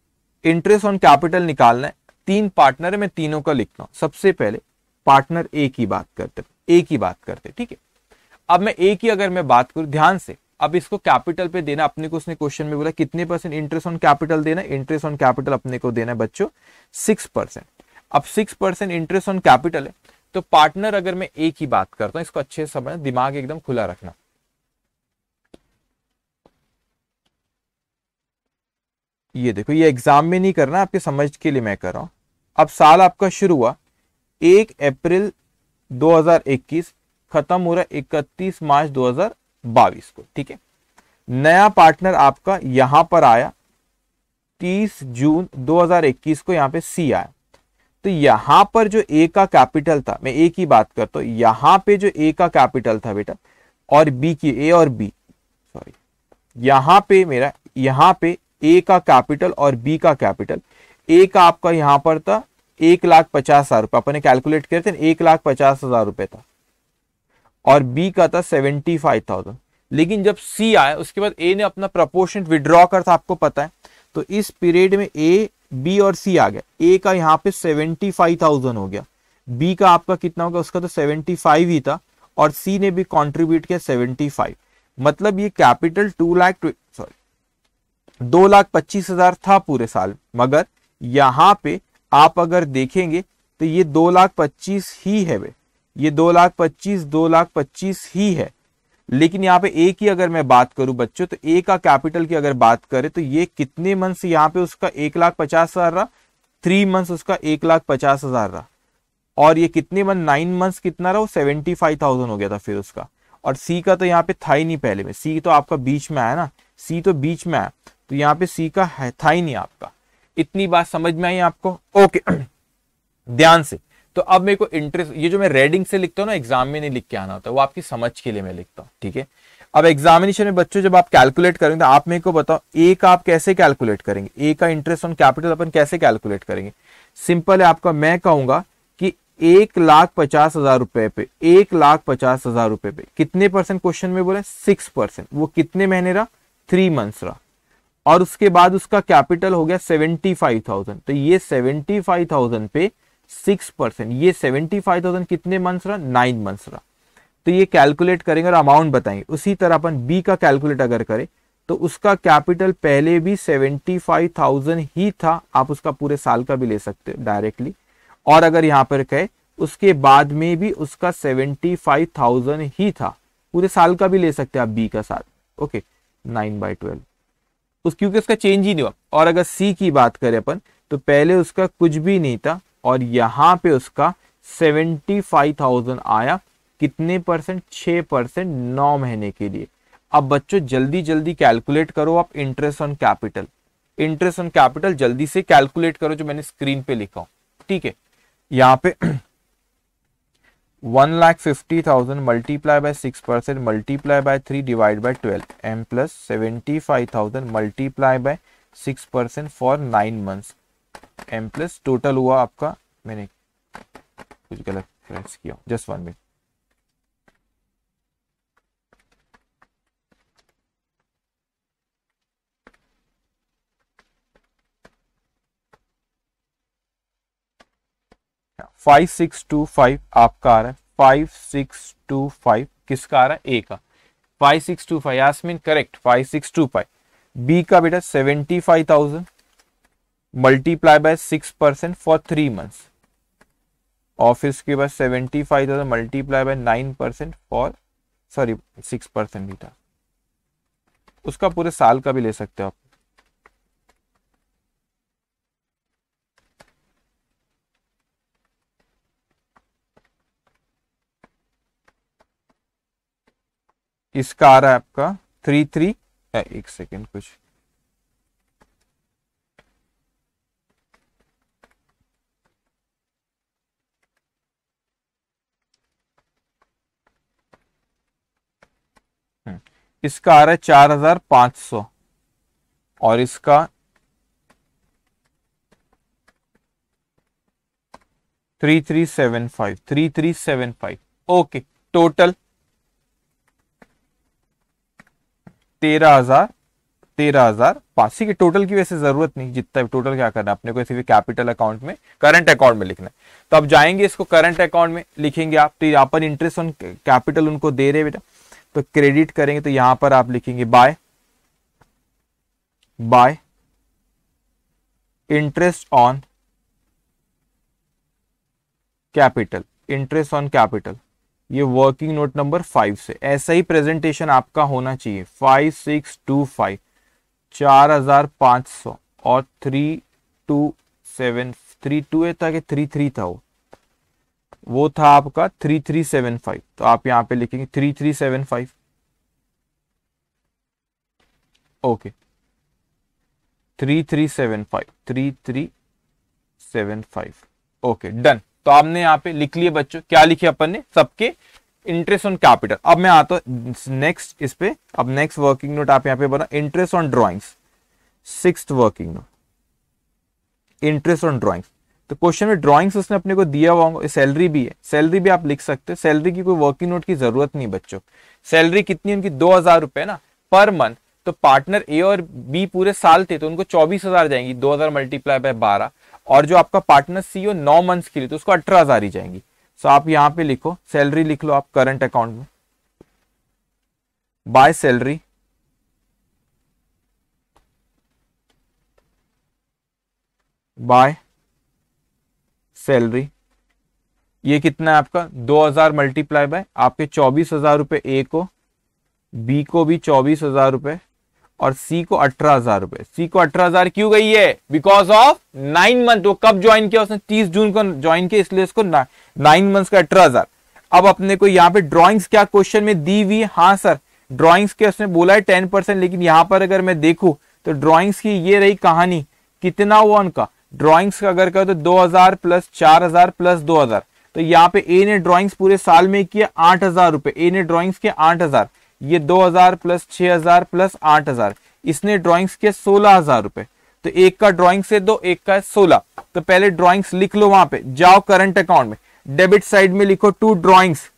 इंटरेस्ट ऑन कैपिटल निकालना है तीन पार्टनर है मैं तीनों का लिखता हूं सबसे पहले पार्टनर ए की बात करते ए की बात करते ठीक है अब मैं ए की अगर मैं बात करूं ध्यान से अब इसको कैपिटल पे देना अपने को उसने क्वेश्चन में बोला कितने परसेंट इंटरेस्ट ऑन कैपिटल देना इंटरेस्ट ऑन कैपिटल अपने को देना है बच्चों सिक्स परसेंट अब six percent interest on capital है तो पार्टनर अगर मैं एक ही बात करता हूं इसको अच्छे से समझना दिमाग एकदम खुला रखना ये देखो ये एग्जाम में नहीं करना आपके समझ के लिए मैं कर रहा हूं अब साल आपका शुरू हुआ एक अप्रैल 2021 खत्म हो रहा इकतीस मार्च 2022 को ठीक है नया पार्टनर आपका यहां पर आया 30 जून 2021 को यहां पे सी आया तो यहां पर जो ए का कैपिटल था मैं ए की बात करता हूं यहां पे जो ए का कैपिटल था बेटा और बी की ए और बी सॉरी यहां पे मेरा यहां पे ए का कैपिटल और बी का कैपिटल ए का आपका यहां पर था एक लाख पचास हजार रुपये अपने कैलकुलेट किए थे एक लाख पचास हजार रुपए था और बी का था सेवेंटी फाइव थाउजेंड लेकिन जब सी आया उसके बाद ए ने अपना प्रपोर्शन विड्रॉ कर था आपको पता है तो इस पीरियड में ए बी और सी आ गया ए का यहाँ पे सेवेंटी फाइव थाउजेंड हो गया बी का आपका कितना होगा उसका तो सेवेंटी फाइव ही था और सी ने भी कॉन्ट्रीब्यूट किया सेवेंटी फाइव मतलब ये कैपिटल टू लाख सॉरी दो लाख पच्चीस हजार था पूरे साल मगर यहाँ पे आप अगर देखेंगे तो ये दो लाख पच्चीस ही है वे ये दो लाख पच्चीस दो लाख पच्चीस ही है लेकिन यहाँ पे ए की अगर मैं बात करूं बच्चों तो ए का कैपिटल की अगर बात करें तो ये कितने मंथ्स यहाँ पे उसका एक लाख पचास हजार रहा थ्री मंथ्स उसका एक लाख पचास हजार रहा और ये कितने मंथ नाइन मंथ्स कितना रहा वो सेवेंटी फाइव थाउजेंड हो गया था फिर उसका और सी का तो यहाँ पे था ही नहीं पहले में सी तो आपका बीच में आया ना सी तो बीच में आया तो यहाँ पे सी का है था ही नहीं आपका इतनी बात समझ में आई आपको ओके ध्यान से तो अब मेरे को इंटरेस्ट ये जो मैं रेडिंग से लिखता हूँ ना एग्जाम में नहीं लिख के आना होता वो आपकी समझ के लिए मैं लिखता हूँ ठीक है अब एग्जामिनेशन में बच्चों जब आप कैलकुलेट करेंगे तो आप मेरे को बताओ ए का आप कैसे कैलकुलेट करेंगे ए का इंटरेस्ट ऑन कैपिटल अपन कैसे कैलकुलेट करेंगे सिंपल है आपका मैं कहूंगा कि एक लाख पचास हजार रुपए पे एक लाख पचास हजार रुपए पे कितने परसेंट क्वेश्चन में बोले सिक्स परसेंट वो कितने महीने रहा थ्री मंथस रहा और उसके बाद उसका कैपिटल हो गया सेवेंटी फाइव थाउजेंड तो ये सेवेंटी फाइव थाउजेंड पे सिक्स परसेंट ये सेवेंटी फाइव थाउजेंड कितने मंथ्स रहा नाइन मंथ्स रहा तो ये कैलकुलेट करेंगे और अमाउंट बताएंगे उसी तरह अपन बी का कैलकुलेट अगर करें तो उसका कैपिटल पहले भी सेवेंटी फाइव थाउजेंड ही था आप उसका पूरे साल का भी ले सकते हो डायरेक्टली और अगर यहां पर कहे उसके बाद में भी उसका सेवेंटी फाइव थाउजेंड ही था पूरे साल का भी ले सकते हैं आप बी का साथ ओके नाइन बाई ट्वेल्व उस क्योंकि उसका चेंज ही नहीं हुआ और अगर सी की बात करें अपन तो पहले उसका कुछ भी नहीं था और यहां पे उसका 75,000 आया कितने परसेंट 6 परसेंट नौ महीने के लिए अब बच्चों जल्दी जल्दी कैलकुलेट करो आप interest on capital interest on capital जल्दी से कैलकुलेट करो जो मैंने स्क्रीन पे लिखा हूं ठीक है यहाँ पे one lakh fifty thousand multiply by six percent multiply by three divide by twelve M plus seventy five thousand multiply by six percent for nine months M plus total हुआ आपका मैंने कुछ गलत प्रेस किया just one minute five six two five आपका आ रहा है फाइव सिक्स टू फाइव किसका आ रहा है ए का five six two five Yasmin correct five six two five B का बेटा seventy five thousand multiply by six percent for three months ऑफिस के बाद seventy five thousand multiply by nine percent for sorry six percent भी था उसका पूरे साल का भी ले सकते हो आप इसका आ रहा है आपका थ्री थ्री एक सेकेंड कुछ इसका आ रहा है चार हजार पांच सौ और इसका three three seven five three three seven five okay total तेरह हजार तेरह हजार पांच ठीक है टोटल की वैसे जरूरत नहीं जितना टोटल क्या करना है अपने को सिर्फ कैपिटल अकाउंट में करंट अकाउंट में लिखना है तो आप जाएंगे इसको करंट अकाउंट में लिखेंगे आप तो यहाँ पर इंटरेस्ट ऑन कैपिटल उनको दे रहे बेटा तो क्रेडिट करेंगे तो यहां पर आप लिखेंगे by by interest on capital interest on capital ये वर्किंग नोट नंबर फाइव से ऐसा ही प्रेजेंटेशन आपका होना चाहिए फाइव सिक्स टू फाइव चार हजार पांच सौ और three two seven three two था कि थ्री थ्री था वो वो था आपका थ्री थ्री सेवन फाइव तो आप यहां पे लिखेंगे three three seven five okay three three seven five three three seven five okay done तो आपने यहां पे लिख लिए बच्चों क्या लिखे अपन ने सबके इंटरेस्ट ऑन कैपिटल अब मैं आता हूं नेक्स्ट इस पे अब नेक्स्ट वर्किंग नोट आप यहां पे बना interest on drawings six working note interest on drawings तो क्वेश्चन में ड्राइंग्स उसने अपने को दिया हुआ होगा सैलरी भी है सैलरी भी आप लिख सकते हो सैलरी की कोई वर्किंग नोट की जरूरत नहीं बच्चों सैलरी कितनी उनकी दो हजार रुपए ना पर मंथ तो पार्टनर ए और बी पूरे साल थे तो उनको चौबीस हजार जाएंगी दो हजार मल्टीप्लाई बाय बारह और जो आपका पार्टनर सी हो नौ मंथ्स के लिए तो उसको अठारह हजार ही जाएंगी सो आप यहाँ पे लिखो सैलरी लिख लो आप करंट अकाउंट में बाय सैलरी बाय सैलरी ये कितना है आपका 2000 मल्टीप्लाई बाय आपके चौबीस हजार रुपये ए को बी को भी चौबीस हजार रुपये और सी को अठारह हजार रुपये सी को अठारह हजार क्यों गई है बिकॉज ऑफ नाइन मंथ वो कब ज्वाइन किया उसने तीस जून को ज्वाइन किया इसलिए उसको नाइन मंथ का अठारह हजार अब अपने को यहाँ पे ड्रॉइंग्स क्या क्वेश्चन में दी हुई है हाँ सर ड्रॉइंग्स के उसने बोला है टेन लेकिन यहां पर अगर मैं देखू तो ड्रॉइंग्स की ये रही कहानी कितना हुआ उनका ड्रॉइंग्स का अगर कहो तो 2000 प्लस 4000 प्लस 2000 तो यहाँ पे ए ने ड्रॉइंग्स पूरे साल में किए आठ हजार रुपए ए ने ड्रॉइंग्स किए आठ हजार ये 2000 प्लस 6000 प्लस 8000 इसने ड्रॉइंग्स किए सोलह हजार रुपए तो एक का ड्रॉइंग से दो एक का सोलह तो पहले ड्रॉइंग्स लिख लो वहां पे जाओ करंट अकाउंट में डेबिट साइड में लिखो टू ड्रॉइंग्स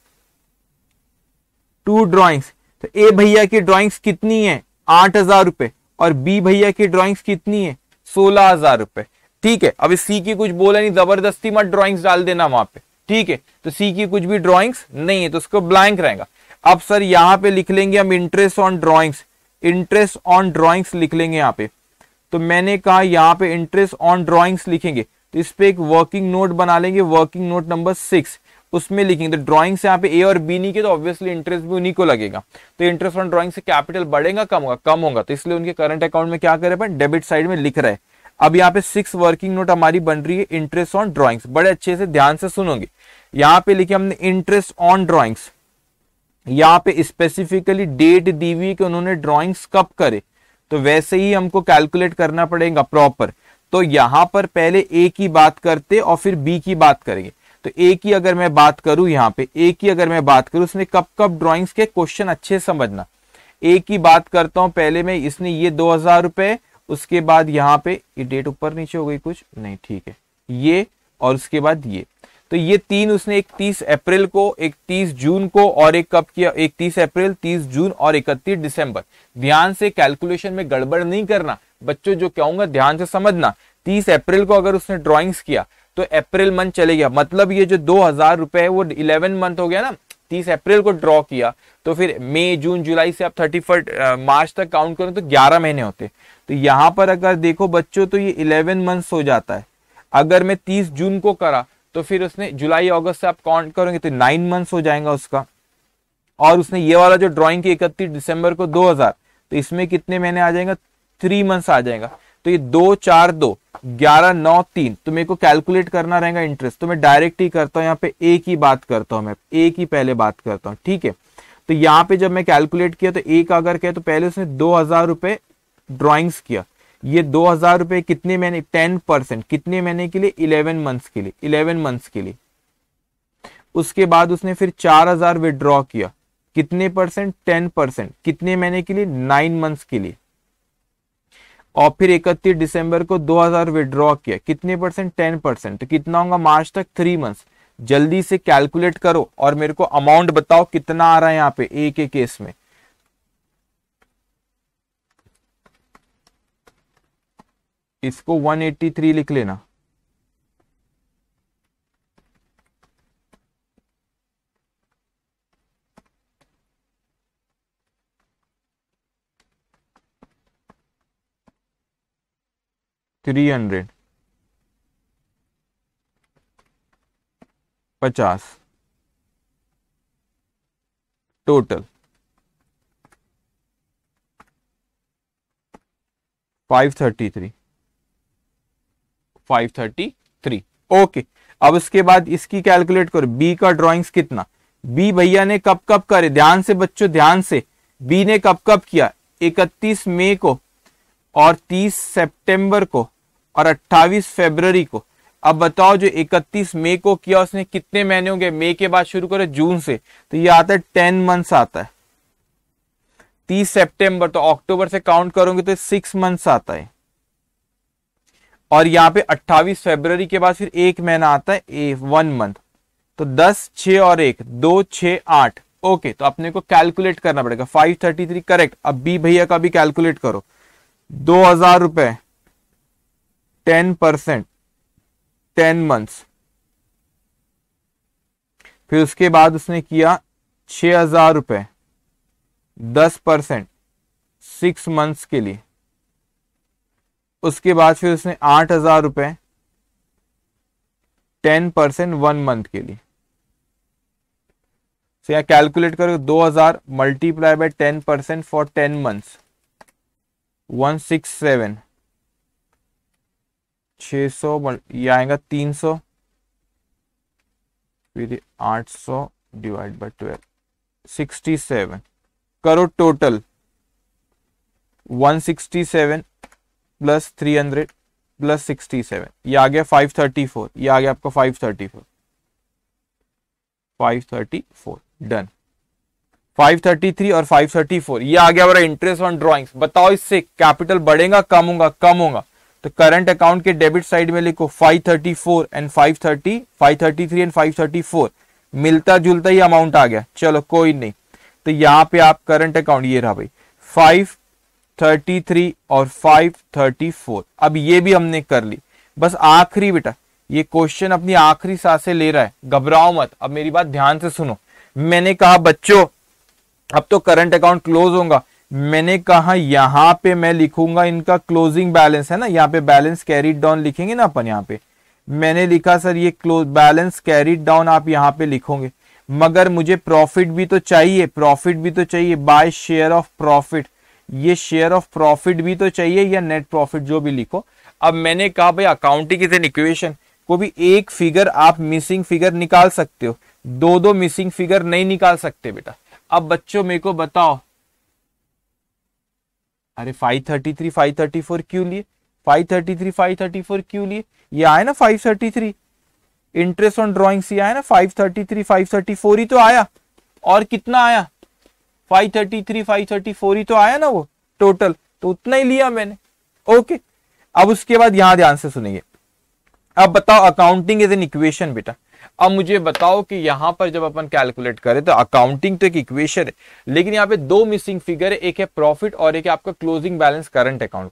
टू ड्रॉइंग्स तो ए भैया की ड्रॉइंग्स कितनी है आठ हजार रुपए और बी भैया की ड्रॉइंग्स कितनी है सोलह हजार रुपए ठीक है अभी सी की कुछ बोला नहीं जबरदस्ती मत ड्रॉइंग्स डाल देना वहां पे ठीक है तो सी की कुछ भी ड्रॉइंग्स नहीं है तो उसको ब्लैंक रहेगा अब सर यहाँ पे लिख लेंगे हम interest on drawings interest on drawings लिख लेंगे यहाँ पे तो मैंने कहा यहाँ पे इंटरेस्ट ऑन ड्रॉइंग्स लिखेंगे तो इस पे एक वर्किंग नोट बना लेंगे वर्किंग नोट नंबर सिक्स उसमें लिखेंगे तो ड्रॉइंग्स यहाँ पे ए और बी नहीं के तो ऑब्वियसली इंटरेस्ट भी उन्हीं को लगेगा तो इंटरेस्ट ऑन ड्रॉइंग से कैपिटल बढ़ेगा कम होगा कम होगा तो इसलिए उनके करंट अकाउंट में क्या करे डेबिट साइड में लिख रहे हैं अब यहाँ पे सिक्स वर्किंग नोट हमारी बन रही है इंटरेस्ट ऑन ड्रॉइंग्स बड़े अच्छे से ध्यान से सुनोगे यहाँ पे लिखे हमने इंटरेस्ट ऑन ड्रॉइंग्स यहाँ पे स्पेसिफिकली डेट दी हुई कि उन्होंने ड्रॉइंग्स कब करे तो वैसे ही हमको कैलकुलेट करना पड़ेगा प्रॉपर तो यहां पर पहले ए की बात करते और फिर बी की बात करेंगे तो ए की अगर मैं बात करूं यहां पे ए की अगर मैं बात करूं उसने कब कब ड्रॉइंग्स के क्वेश्चन अच्छे समझना ए की बात करता हूं पहले मैं इसने ये दो हजार रुपए उसके बाद यहाँ पे ये डेट ऊपर नीचे हो गई कुछ नहीं ठीक है ये और उसके बाद ये तो ये तीन उसने एक तीस अप्रैल को एक तीस जून को और एक कब किया एक तीस अप्रैल तीस जून और इकतीस दिसंबर ध्यान से कैलकुलेशन में गड़बड़ नहीं करना बच्चों जो कहूंगा ध्यान से समझना तीस अप्रैल को अगर उसने ड्रॉइंग्स किया तो अप्रैल मंथ चले गया मतलब ये जो दो हजार रुपए है वो इलेवन मंथ हो गया ना तीस अप्रैल को ड्रॉ किया तो फिर मई जून जुलाई से आप थर्टी फर्स्ट मार्च तक काउंट करें तो ग्यारह महीने होते तो यहां पर अगर देखो बच्चों तो ये इलेवन मंथ्स हो जाता है अगर मैं तीस जून को करा तो फिर उसने जुलाई अगस्त से आप काउंट करोगे तो नाइन मंथ्स हो जाएगा उसका और उसने ये वाला जो ड्राइंग की इकतीस दिसंबर को 2000 तो इसमें कितने महीने आ जाएगा थ्री मंथ्स आ जाएगा तो ये दो चार दो ग्यारह नौ तीन तो मेरे को कैलकुलेट करना रहेगा इंटरेस्ट तो मैं डायरेक्ट ही करता हूं यहाँ पे ए की बात करता हूं मैं ए की पहले बात करता हूं ठीक है तो यहाँ पे जब मैं कैलकुलेट किया तो एक अगर क्या तो पहले उसने दो हजार रुपए ड्रॉइंग्स किया ये दो हजार रुपए कितने महीने टेन परसेंट कितने महीने के लिए इलेवन मंथ्स के लिए इलेवन मंथ्स के लिए उसके बाद उसने फिर चार हजार विदड्रॉ किया कितने परसेंट टेन परसेंट कितने महीने के लिए नाइन मंथ्स के लिए और फिर 31 दिसंबर को 2000 विड्रॉ किया कितने परसेंट 10 परसेंट तो कितना होगा मार्च तक थ्री मंथ्स जल्दी से कैलकुलेट करो और मेरे को अमाउंट बताओ कितना आ रहा है यहाँ पे एक एक केस में इसको 183 लिख लेना थ्री हंड्रेड पचास total five thirty three five thirty three okay अब उसके बाद इसकी कैलकुलेट करो बी का ड्राइंग्स कितना बी भैया ने कब कब करे ध्यान से बच्चों ध्यान से बी ने कब कब किया इकतीस मई को और 30 सितंबर को और 28 फरवरी को अब बताओ जो 31 मई को किया उसने कितने महीने होंगे मई के बाद शुरू करो जून से तो ये आता है टेन मंथ्स आता है 30 सितंबर तो अक्टूबर से काउंट करोगे तो सिक्स मंथ्स आता है और यहां पे 28 फरवरी के बाद फिर एक महीना आता है ए वन मंथ तो 10 छ और एक दो छ आठ ओके तो अपने को कैलकुलेट करना पड़ेगा 533 करेक्ट अब बी भैया का भी कैलकुलेट करो दो हजार रुपए टेन परसेंट टेन मंथ्स फिर उसके बाद उसने किया छह हजार रुपए दस परसेंट सिक्स मंथ्स के लिए उसके बाद फिर उसने आठ हजार रुपए टेन परसेंट वन मंथ के लिए कैलकुलेट तो करो दो हजार multiply by ten percent for ten months one six seven छ सौ ये आएगा तीन सौ फिर आठ सौ divide by twelve sixty seven करो total one sixty seven plus three hundred plus sixty seven ये आ गया फाइव थर्टी फोर ये आ गया आपका five thirty four five thirty four done 533 और 534 ये आ गया हमारा इंटरेस्ट ऑन ड्रॉइंग्स बताओ इससे कैपिटल बढ़ेगा कम होगा कम होगा तो करंट अकाउंट के डेबिट साइड में लिखो 534 एंड 530 533 एंड 534 मिलता जुलता ही अमाउंट आ गया चलो कोई नहीं तो यहाँ पे आप करंट अकाउंट ये रहा भाई 533 और 534 अब ये भी हमने कर ली बस आखिरी बेटा ये क्वेश्चन अपनी आखिरी सांसें ले रहा है घबराओ मत अब मेरी बात ध्यान से सुनो मैंने कहा बच्चों अब तो करंट अकाउंट क्लोज होगा मैंने कहा यहां पे मैं लिखूंगा इनका क्लोजिंग बैलेंस है ना यहाँ पे बैलेंस कैरी डाउन लिखेंगे ना अपन यहाँ पे मैंने लिखा सर ये क्लोज बैलेंस कैरी डाउन आप यहाँ पे लिखोगे मगर मुझे प्रॉफिट भी तो चाहिए प्रॉफिट भी तो चाहिए बाय शेयर ऑफ प्रॉफिट ये शेयर ऑफ प्रॉफिट भी तो चाहिए या नेट प्रॉफिट जो भी लिखो अब मैंने कहा भाई अकाउंटिंग इज एन इक्वेशन को भी एक फिगर आप मिसिंग फिगर निकाल सकते हो दो दो मिसिंग फिगर नहीं निकाल सकते बेटा अब बच्चों मेरे को बताओ अरे 533 534 क्यों लिए 533 534 क्यों लिए ये आया ना 533 इंटरेस्ट ऑन ड्रॉइंग ये आया ना 533 534 ही तो आया और कितना आया 533 534 ही तो आया ना वो टोटल तो उतना ही लिया मैंने ओके अब उसके बाद यहां ध्यान से सुनिए अब बताओ अकाउंटिंग इज एन इक्वेशन बेटा अब मुझे बताओ कि यहां पर जब अपन कैलकुलेट करें तो अकाउंटिंग तो एक इक्वेशन है लेकिन यहाँ पे दो मिसिंग फिगर है एक है प्रॉफिट और एक है आपका क्लोजिंग बैलेंस करंट अकाउंट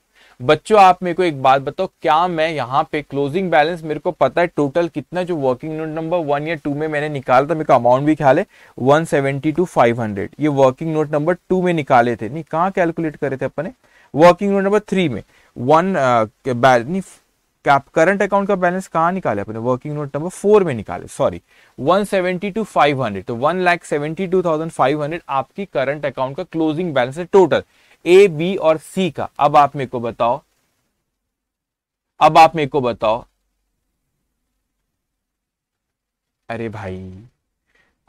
बच्चों आप मेरे को एक बात बताओ क्या मैं यहाँ पे क्लोजिंग बैलेंस मेरे को पता है टोटल कितना जो वर्किंग नोट नंबर वन या टू में मैंने निकाला था मेरे को अमाउंट भी ख्याल है one seventy two five hundred ये वर्किंग नोट नंबर टू में निकाले थे नहीं कहाँ कैलकुलेट करे थे अपने वर्किंग नोट नंबर थ्री में वन uh, नहीं आप करंट अकाउंट का बैलेंस कहाँ निकाले अपने वर्किंग नोट नंबर फोर में निकाले sorry one seventy two five hundred तो one lakh seventy two thousand five hundred आपकी करंट अकाउंट का क्लोजिंग बैलेंस है टोटल ए बी और सी का अब आप मेरे को बताओ अब आप मेरे को बताओ अरे भाई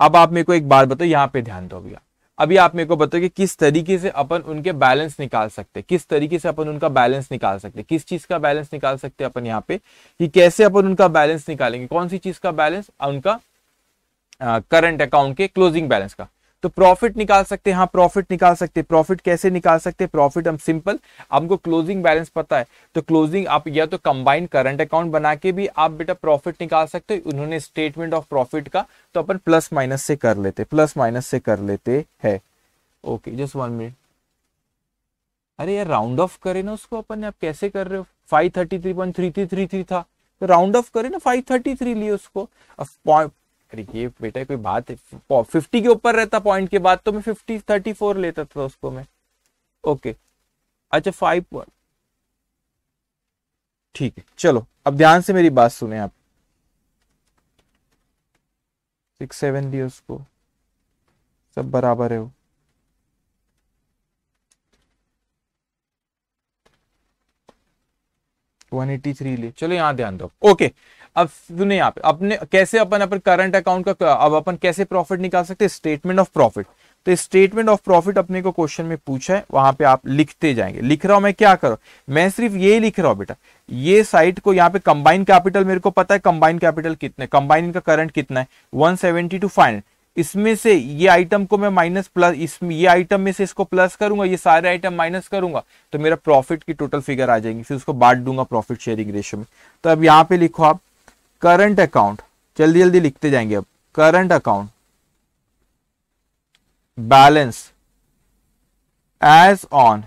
अब आप मेरे को एक बात बताओ यहां पे ध्यान दो भैया अभी आप मेरे को बताओ कि किस तरीके से अपन उनके बैलेंस निकाल सकते किस तरीके से अपन उनका बैलेंस निकाल सकते किस चीज का बैलेंस निकाल सकते अपन यहाँ पे कि कैसे अपन उनका बैलेंस निकालेंगे कौन सी चीज का बैलेंस उनका करंट अकाउंट के क्लोजिंग बैलेंस का तो प्रॉफिट निकाल सकते हैं हाँ प्रॉफिट निकाल सकते हैं प्रॉफिट कैसे निकाल सकते हैं प्रॉफिट हम सिंपल हमको क्लोजिंग बैलेंस पता है तो क्लोजिंग आप या तो कंबाइन करंट अकाउंट बना के भी आप बेटा प्रॉफिट निकाल सकते हो उन्होंने स्टेटमेंट ऑफ प्रॉफिट का तो अपन प्लस माइनस से कर लेते प्लस माइनस से कर लेते हैं ओके जस्ट वन मिनट अरे यार राउंड ऑफ करे ना उसको अपन आप कैसे कर रहे हो five thirty three point three three three three था तो राउंड ऑफ करे ना फाइव थर्टी थ्री लिए उसको ये बेटा कोई बात फिफ्टी के ऊपर रहता पॉइंट के बाद तो मैं फिफ्टी थर्टी फोर लेता था उसको मैं ओके अच्छा फाइव पॉइंट ठीक है चलो अब ध्यान से मेरी बात सुने आप सिक्स सेवन दिए उसको सब बराबर है वो 183 ले चलो यहां ध्यान दो ओके अब सुने यहाँ पे अपने कैसे अपन अपन करंट अकाउंट का अब अपन कैसे प्रॉफिट निकाल सकते हैं स्टेटमेंट ऑफ प्रॉफिट तो स्टेटमेंट ऑफ प्रॉफिट अपने को क्वेश्चन में पूछा है वहां पे आप लिखते जाएंगे लिख रहा हूं मैं क्या करूं मैं सिर्फ ये लिख रहा हूं बेटा ये साइट को यहाँ पे कंबाइन कैपिटल मेरे को पता है कंबाइन कैपिटल कितने कंबाइन इनका करंट कितना है 170 टू फाइनल इसमें से ये आइटम को मैं माइनस प्लस इसमें ये आइटम में से इसको प्लस करूंगा ये सारे आइटम माइनस करूंगा तो मेरा प्रॉफिट की टोटल फिगर आ जाएगी फिर उसको बांट दूंगा प्रॉफिट शेयरिंग रेशियो में तो अब यहां पे लिखो आप करंट अकाउंट जल्दी जल्दी लिखते जाएंगे अब current account balance as on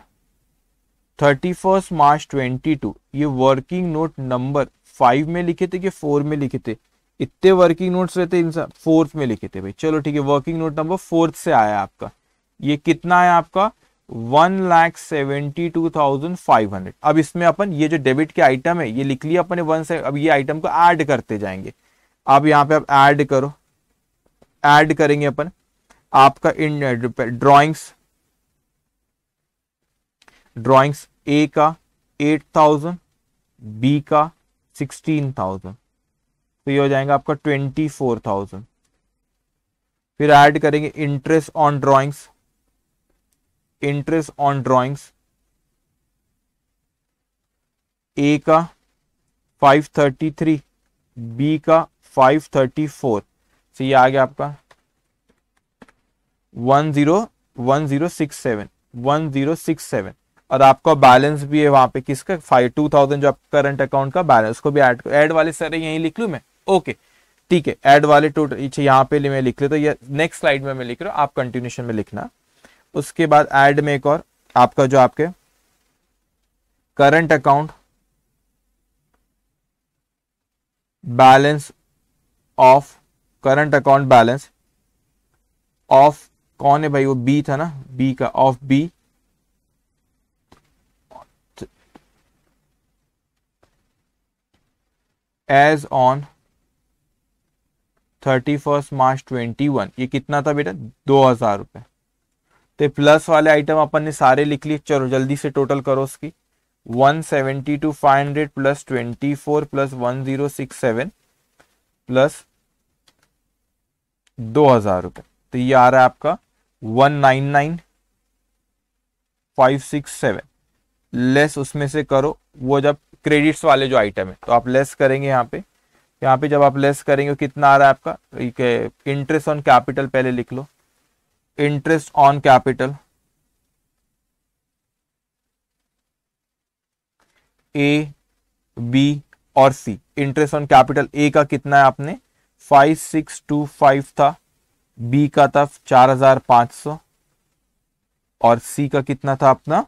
thirty first March twenty two ये वर्किंग नोट नंबर फाइव में लिखे थे कि फोर में लिखे थे इतने वर्किंग नोट्स रहते इंसान फोर्थ में लिखे थे भाई चलो ठीक है वर्किंग नोट नंबर फोर्थ से आया आपका ये कितना है आपका one lakh seventy two thousand five hundred अब इसमें अपन ये जो डेबिट के आइटम है ये लिख लिया अपने वन से अब ये आइटम को ऐड करते जाएंगे अब यहाँ पे आप ऐड करो ऐड करेंगे अपन आपका इन ड्रॉइंग्स ड्रॉइंग्स ए का एट थाउजेंड बी का सिक्सटीन थाउजेंड तो ये हो जाएगा आपका ट्वेंटी फोर थाउजेंड फिर ऐड करेंगे interest on drawings interest on drawings A का फाइव थर्टी थ्री बी का फाइव थर्टी फोर तो ये आ गया आपका one zero one zero six seven one zero six seven और आपका बैलेंस भी है वहां पे किसका फाइव टू थाउजेंड जो आपका करंट अकाउंट का बैलेंस को भी ऐड ऐड वाले सारे यही लिख लू मैं ओके ठीक है एड वाले टोटल अच्छा, यहाँ पे मैं लिख लेता हूँ नेक्स्ट स्लाइड में मैं लिख रहा हूँ आप कंटिन्यूशन में लिखना उसके बाद एड में एक और आपका जो आपके current account balance of current account balance of कौन है भाई वो बी था ना बी का of B as on thirty first March twenty one ये कितना था बेटा दो हजार रुपए तो प्लस वाले आइटम अपन ने सारे लिख लिए चलो जल्दी से टोटल करो उसकी one seventy two five hundred plus twenty four plus one zero six seven plus दो हजार रुपए तो ये आ रहा है आपका one nine nine five six seven less उसमें से करो वो जब क्रेडिट्स वाले जो आइटम है तो आप लेस करेंगे यहाँ पे यहाँ पे जब आप लेस करेंगे कितना आ रहा है आपका इंटरेस्ट ऑन कैपिटल पहले लिख लो interest on capital A B और C interest on capital A का कितना है आपने फाइव सिक्स टू फाइव था बी का था चार हजार पांच सौ और सी का कितना था अपना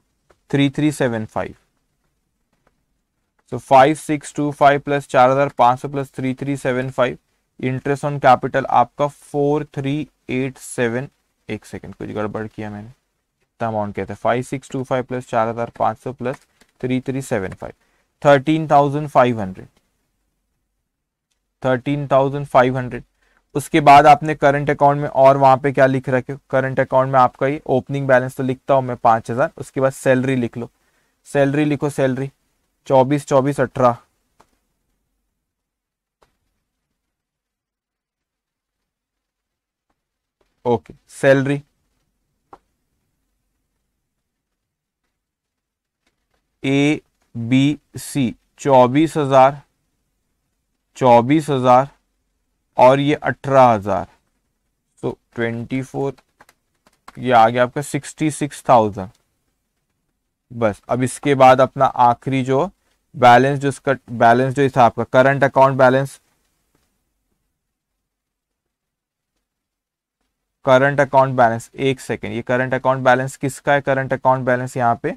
three three seven five so five six two five plus चार हजार पांच सौ plus three three seven five interest on capital आपका फोर थ्री एट सेवन एक सेकेंड कुछ गड़बड़ किया मैंने इतना अमाउंट किया था five six two five plus चार हजार पांच सौ plus three three seven five thirteen thousand five hundred thirteen thousand five hundred उसके बाद आपने करंट अकाउंट में और वहां पे क्या लिख रखे करंट अकाउंट में आपका ये ओपनिंग बैलेंस तो लिखता हूं मैं पांच हजार उसके बाद सैलरी लिख लो सैलरी लिखो सैलरी चौबीस चौबीस अठारह okay salary A B C चौबीस हजार चौबीस हजार और ये अठारह हजार तो ट्वेंटी फोर ये आ गया आपका सिक्सटी सिक्स थाउजेंड बस अब इसके बाद अपना आखिरी जो बैलेंस जो इसका बैलेंस जो था आपका current account balance current account balance एक सेकेंड ये करंट अकाउंट बैलेंस किसका है करंट अकाउंट बैलेंस यहां पे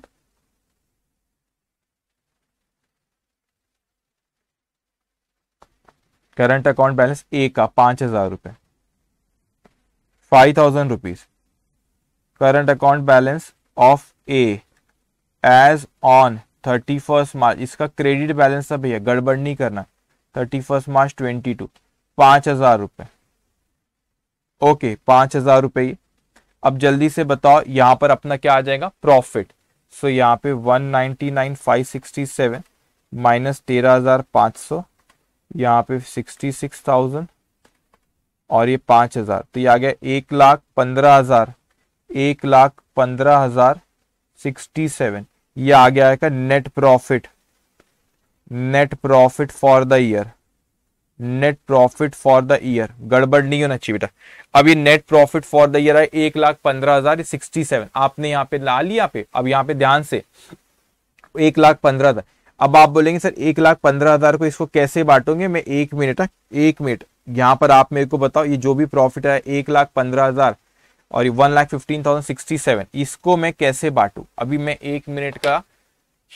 करंट अकाउंट बैलेंस ए का पांच हजार रुपए five thousand rupees current account balance of A as on thirty first March इसका क्रेडिट बैलेंस था भैया गड़बड़ नहीं करना thirty first March twenty two पांच हजार रुपये ओके पांच हजार रुपए अब जल्दी से बताओ यहां पर अपना क्या आ जाएगा प्रॉफिट सो यहाँ पे one ninety nine five sixty seven minus तेरह हजार पांच सौ यहाँ पे सिक्सटी सिक्स थाउजेंड और ये पांच हजार तो ये आ गया एक लाख पंद्रह हजार एक लाख पंद्रह हजार सिक्सटी सेवन ये आ गया है net profit net profit for the year net profit for the year गड़बड़ नहीं होना चाहिए बेटा अब ये net profit for the year है एक लाख पंद्रह हजार सिक्सटी सेवन आपने यहाँ पे ला लिया पे अब यहां पे ध्यान से एक लाख पंद्रह हजार अब आप बोलेंगे सर एक लाख पंद्रह हजार को इसको कैसे बांटोगे मैं एक मिनट हाँ, एक मिनट यहां पर आप मेरे को बताओ ये जो भी प्रॉफिट है एक लाख पंद्रह हजार और ये one lakh fifteen thousand sixty seven इसको मैं कैसे बांटू अभी मैं एक मिनट का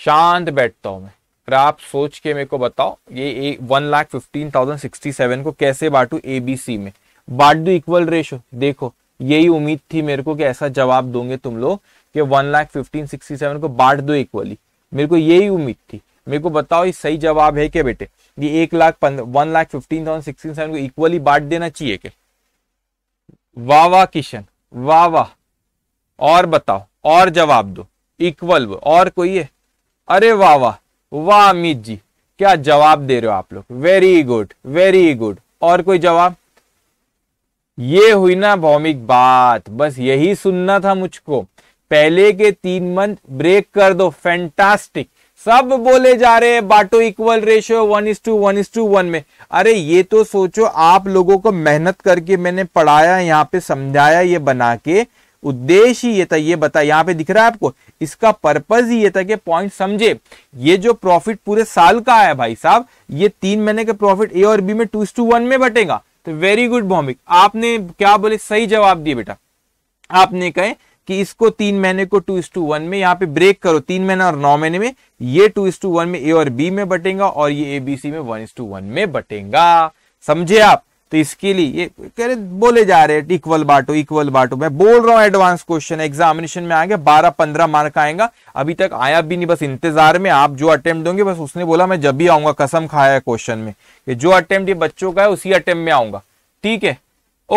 शांत बैठता हूं मैं अगर आप सोच के मेरे को बताओ ये one lakh fifteen thousand sixty seven को कैसे बांटू ए बी सी में बांट दू इक्वल रेशो देखो यही उम्मीद थी मेरे को कि ऐसा जवाब दोगे तुम लोग कि one lakh fifteen sixty seven को बांट दो इक्वली मेरे को यही उम्मीद थी मेरे को बताओ ये सही जवाब है क्या बेटे ये एक lakh one lakh fifteen thousand sixty seven को इक्वली बांट देना चाहिए क्या वाह वाह किशन वाह वाह और बताओ और जवाब दो इक्वल और कोई है अरे वाह वाह वाह अमित जी क्या जवाब दे रहे हो आप लोग वेरी गुड वेरी गुड और कोई जवाब ये हुई ना भौमिक बात बस यही सुनना था मुझको पहले के तीन मंथ ब्रेक कर दो फैंटास्टिक सब बोले जा रहे हैं बाटो equal ratio one is to one is to one में अरे ये तो सोचो आप लोगों को मेहनत करके मैंने पढ़ाया यहाँ पे समझाया ये बना के उद्देश्य ये था ये बता यहाँ पे दिख रहा है आपको इसका पर्पज ही ये था कि पॉइंट समझे ये जो प्रॉफिट पूरे साल का आया भाई साहब ये तीन महीने का प्रॉफिट ए और बी में टू टू वन में बटेगा तो वेरी गुड भौमिक आपने क्या बोले सही जवाब दिए बेटा आपने कहे कि इसको तीन महीने को टू इस टू वन में यहाँ पे ब्रेक करो तीन महीने और नौ महीने में ये टू इस टू वन में ए और बी में बटेगा और ये ए बी सी में वन इस टू वन में बटेगा समझे आप तो इसके लिए ये कह रहे बोले जा रहे हैं इक्वल बांटो इक्वल बांटो मैं बोल रहा हूं एडवांस क्वेश्चन एग्जामिनेशन में आएंगे बारह पंद्रह मार्क आएगा अभी तक आया भी नहीं बस इंतजार में आप जो अटेम्प्ट दोगे बस उसने बोला मैं जब भी आऊंगा कसम खाया है क्वेश्चन में कि जो अटेम्प्ट ये बच्चों का है उसी अटेम्प्ट में आऊंगा ठीक है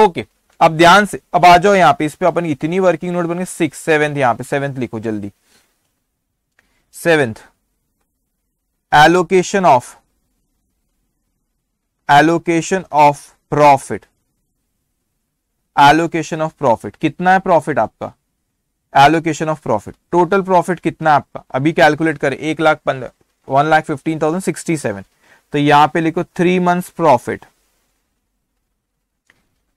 ओके अब ध्यान से अब आ जाओ यहां पे इस पे अपन इतनी वर्किंग नोट बन गए सिक्स सेवेंथ यहां पे सेवेंथ लिखो जल्दी seventh allocation of allocation of profit allocation of profit कितना है प्रॉफिट आपका allocation of profit total profit कितना है आपका अभी कैलकुलेट करें एक लाख पंद्रह one lakh fifteen thousand sixty seven तो यहां पे लिखो three months profit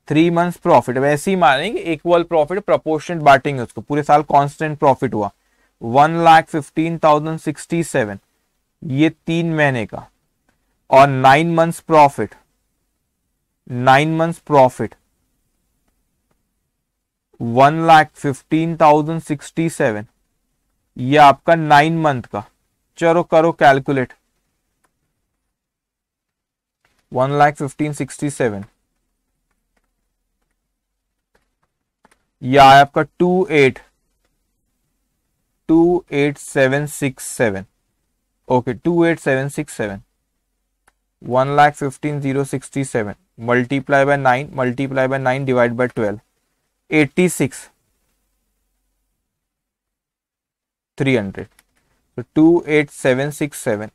three months profit वैसे ही मारेंगे इक्वल प्रॉफिट प्रपोर्शन बांटेंगे उसको पूरे साल कॉन्स्टेंट प्रॉफिट हुआ one lakh fifteen thousand sixty seven ये तीन महीने का और nine months profit nine months profit one lakh fifteen thousand sixty seven ये आपका नाइन मंथ का चलो करो calculate one lakh fifteen sixty seven या आया आपका two eight two eight seven six seven okay two eight seven six seven one lakh fifteen zero sixty seven multiply by nine multiply by nine divide by twelve eighty six three hundred तो two eight seven six seven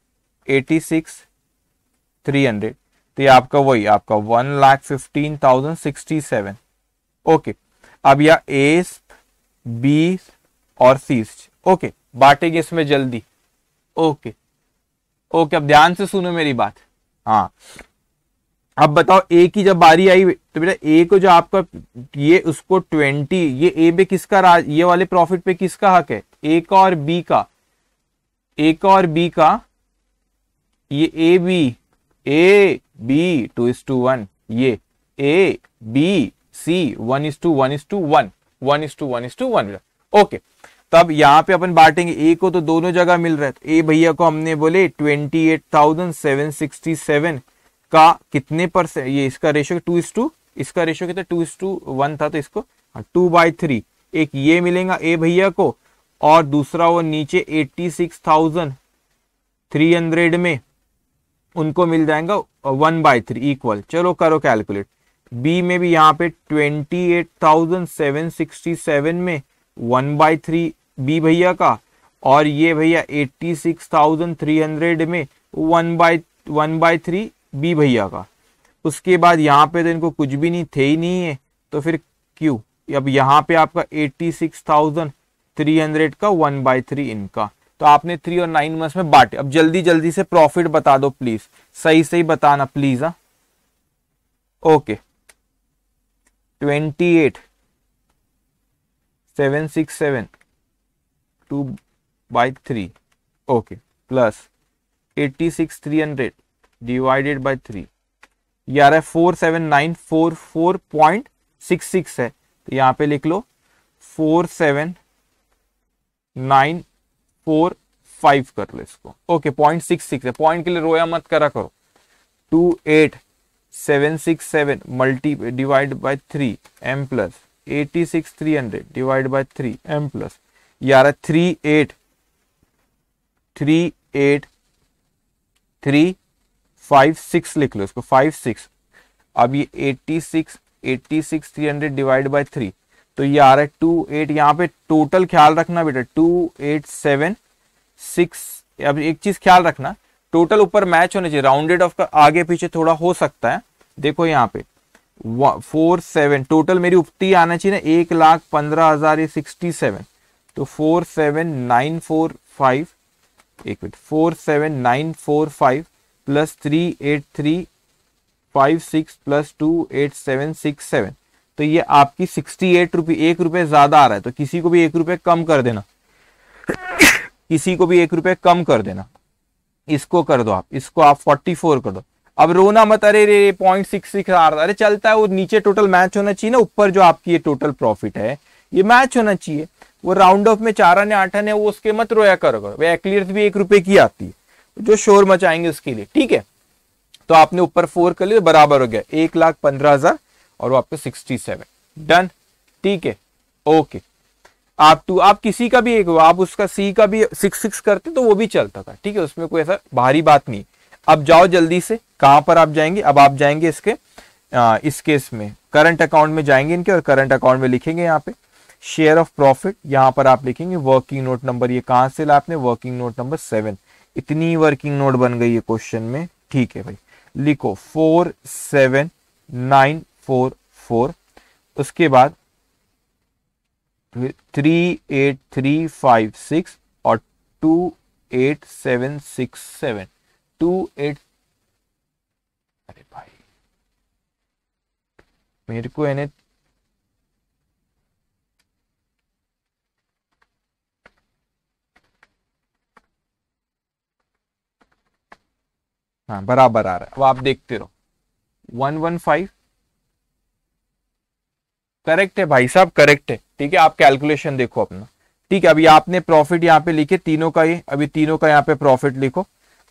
eighty six three hundred तो ये आपका वही आपका one lakh fifteen thousand sixty seven okay अब या एस बी और सीस ओके बांटेंगे इसमें जल्दी ओके ओके अब ध्यान से सुनो मेरी बात हाँ अब बताओ ए की जब बारी आई तो बेटा ए को जो आपका ये उसको ट्वेंटी ये ए पे किसका राज ये वाले प्रॉफिट पे किसका हक है ए का और बी का ए का और बी का ये A B A B two is to one ये A B C one is to one is to one one is to one is to one okay तब यहाँ पे अपन बांटेंगे ए को तो दोनों जगह मिल रहा है तो ए भैया को हमने बोले twenty eight thousand seven sixty seven का कितने परसेंट ये इसका रेशो टू इज टू इसका रेशो कितना टू इज टू वन था तो इसको टू बाय थ्री एक ये मिलेगा ए भैया को और दूसरा वो नीचे eighty six thousand three hundred में उनको मिल जाएगा वन बाय थ्री इक्वल चलो करो कैलकुलेट बी में भी यहाँ पे twenty eight thousand seven sixty seven में वन बाई थ्री बी भैया का और ये भैया eighty six thousand three hundred में one by one by three B भैया का उसके बाद यहाँ पे तो इनको कुछ भी नहीं थे ही नहीं है तो फिर क्यू अब यहाँ पे आपका eighty six thousand three hundred का वन बाई थ्री इनका तो आपने थ्री और नाइन मंथ्स में बांटे अब जल्दी जल्दी से प्रॉफिट बता दो प्लीज सही सही बताना प्लीज हाँ okay twenty eight seven six seven two by three okay plus eighty six three hundred divided by three यार है four seven nine four four point six six है तो यहां पे लिख लो four seven nine four five कर लो इसको ओके पॉइंट सिक्स सिक्स है पॉइंट के लिए रोया मत करा करो two eight seven seven six divide by three um plus eighty six three hundred divide by three um plus यार three eight three eight three five six लिख लो इसको फाइव सिक्स अब ये eighty six eighty six three hundred divide by three तो ये आ रहा है टू एट यहाँ पे टोटल ख्याल रखना बेटा टू एट सेवन सिक्स अब एक चीज ख्याल रखना टोटल ऊपर मैच होने चाहिए राउंडेड ऑफ का आगे पीछे थोड़ा हो सकता है देखो यहाँ पे फोर सेवन टोटल मेरी उपती आना चाहिए ना एक लाख पंद्रह हजार ये सिक्सटी सेवन तो four seven nine four five एक minute four seven nine four five plus three eight three five six plus two eight seven six seven तो ये आपकी सिक्सटी एट रुपये एक रुपये ज़्यादा आ रहा है तो किसी को भी एक रुपये कम कर देना किसी को भी एक रुपये कम कर देना इसको कर दो आप इसको आप 44 कर दो अब रोना मत अरे रे पॉइंट सिक्स सिक्स आ रहा अरे चलता है वो नीचे टोटल मैच होना चाहिए ना ऊपर जो आपकी ये टोटल प्रॉफिट है ये मैच होना चाहिए वो राउंड ऑफ में चार आने आठ आने वो उसके मत रोया करो करो वे एक्लियर भी एक रुपए की आती है जो शोर मचाएंगे उसके लिए ठीक है तो आपने ऊपर फोर कर लिया बराबर हो गया एक लाख पंद्रह हजार और वो आपके सिक्सटी सेवन डन ठीक है ओके आप टू आप किसी का भी एक हो आप उसका सी का भी सिक्स सिक्स करते तो वो भी चलता था ठीक है उसमें कोई ऐसा भारी बात नहीं अब जाओ जल्दी से कहां पर आप जाएंगे अब आप जाएंगे इसके आ, इस केस में करंट अकाउंट में जाएंगे इनके और करंट अकाउंट में लिखेंगे यहाँ पे शेयर ऑफ प्रॉफिट यहां पर आप लिखेंगे वर्किंग नोट नंबर ये कहां से ला आपने वर्किंग नोट नंबर सेवन इतनी वर्किंग नोट बन गई है क्वेश्चन में ठीक है भाई लिखो four seven nine four four उसके बाद three eight three five six और two eight seven six seven two eight अरे भाई मेरे को यानी हाँ बराबर आ रहा है अब आप देखते रहो वन वन फाइव करेक्ट है भाई साहब करेक्ट है ठीक है आप कैलकुलेशन देखो अपना ठीक है अभी आपने प्रॉफिट यहाँ पे लिखे तीनों का ये अभी तीनों का यहाँ पे प्रॉफिट लिखो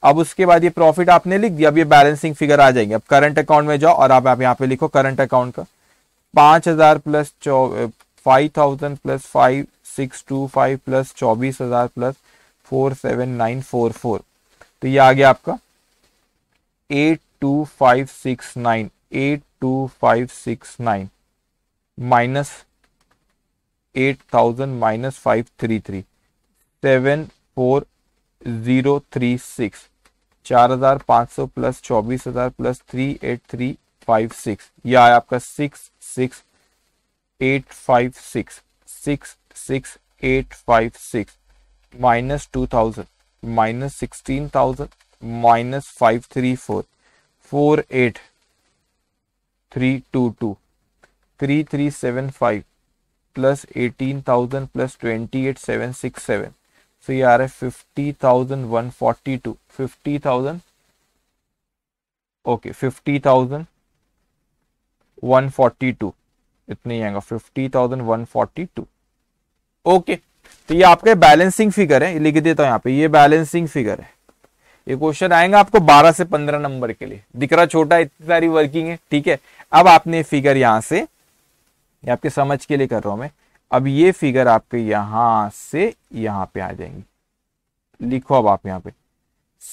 अब उसके बाद ये प्रॉफिट आपने लिख दिया अब ये बैलेंसिंग फिगर आ जाएंगे अब करंट अकाउंट में जाओ और आप आप यहाँ पे लिखो करंट अकाउंट का पांच हजार plus five thousand plus five six two five plus चौबीस हजार plus four seven nine four four तो ये आ गया आपका eight two five six nine eight two five six nine minus eight thousand minus five three three seven four zero three six चार हजार पाँच सौ प्लस चौबीस हजार plus three eight three five six यह आया आपका six six eight five six six six eight five six minus two thousand minus sixteen thousand minus five three four four eight three two two three three seven five plus eighteen thousand plus twenty eight seven six seven so ये आ रहा है fifty thousand one forty two fifty thousand okay fifty thousand one forty two इतने ही आएगा fifty thousand one forty two okay तो ये आपके बैलेंसिंग फिगर है लिख देता हूं यहाँ पे ये बैलेंसिंग फिगर है ये क्वेश्चन आएगा आपको 12 से 15 नंबर के लिए दिख रहा छोटा इतनी सारी वर्किंग है ठीक है अब आपने फिगर यहां से आपके समझ के लिए कर रहा हूं मैं अब ये फिगर आपके यहां से यहां पे आ जाएंगी लिखो अब आप यहां पे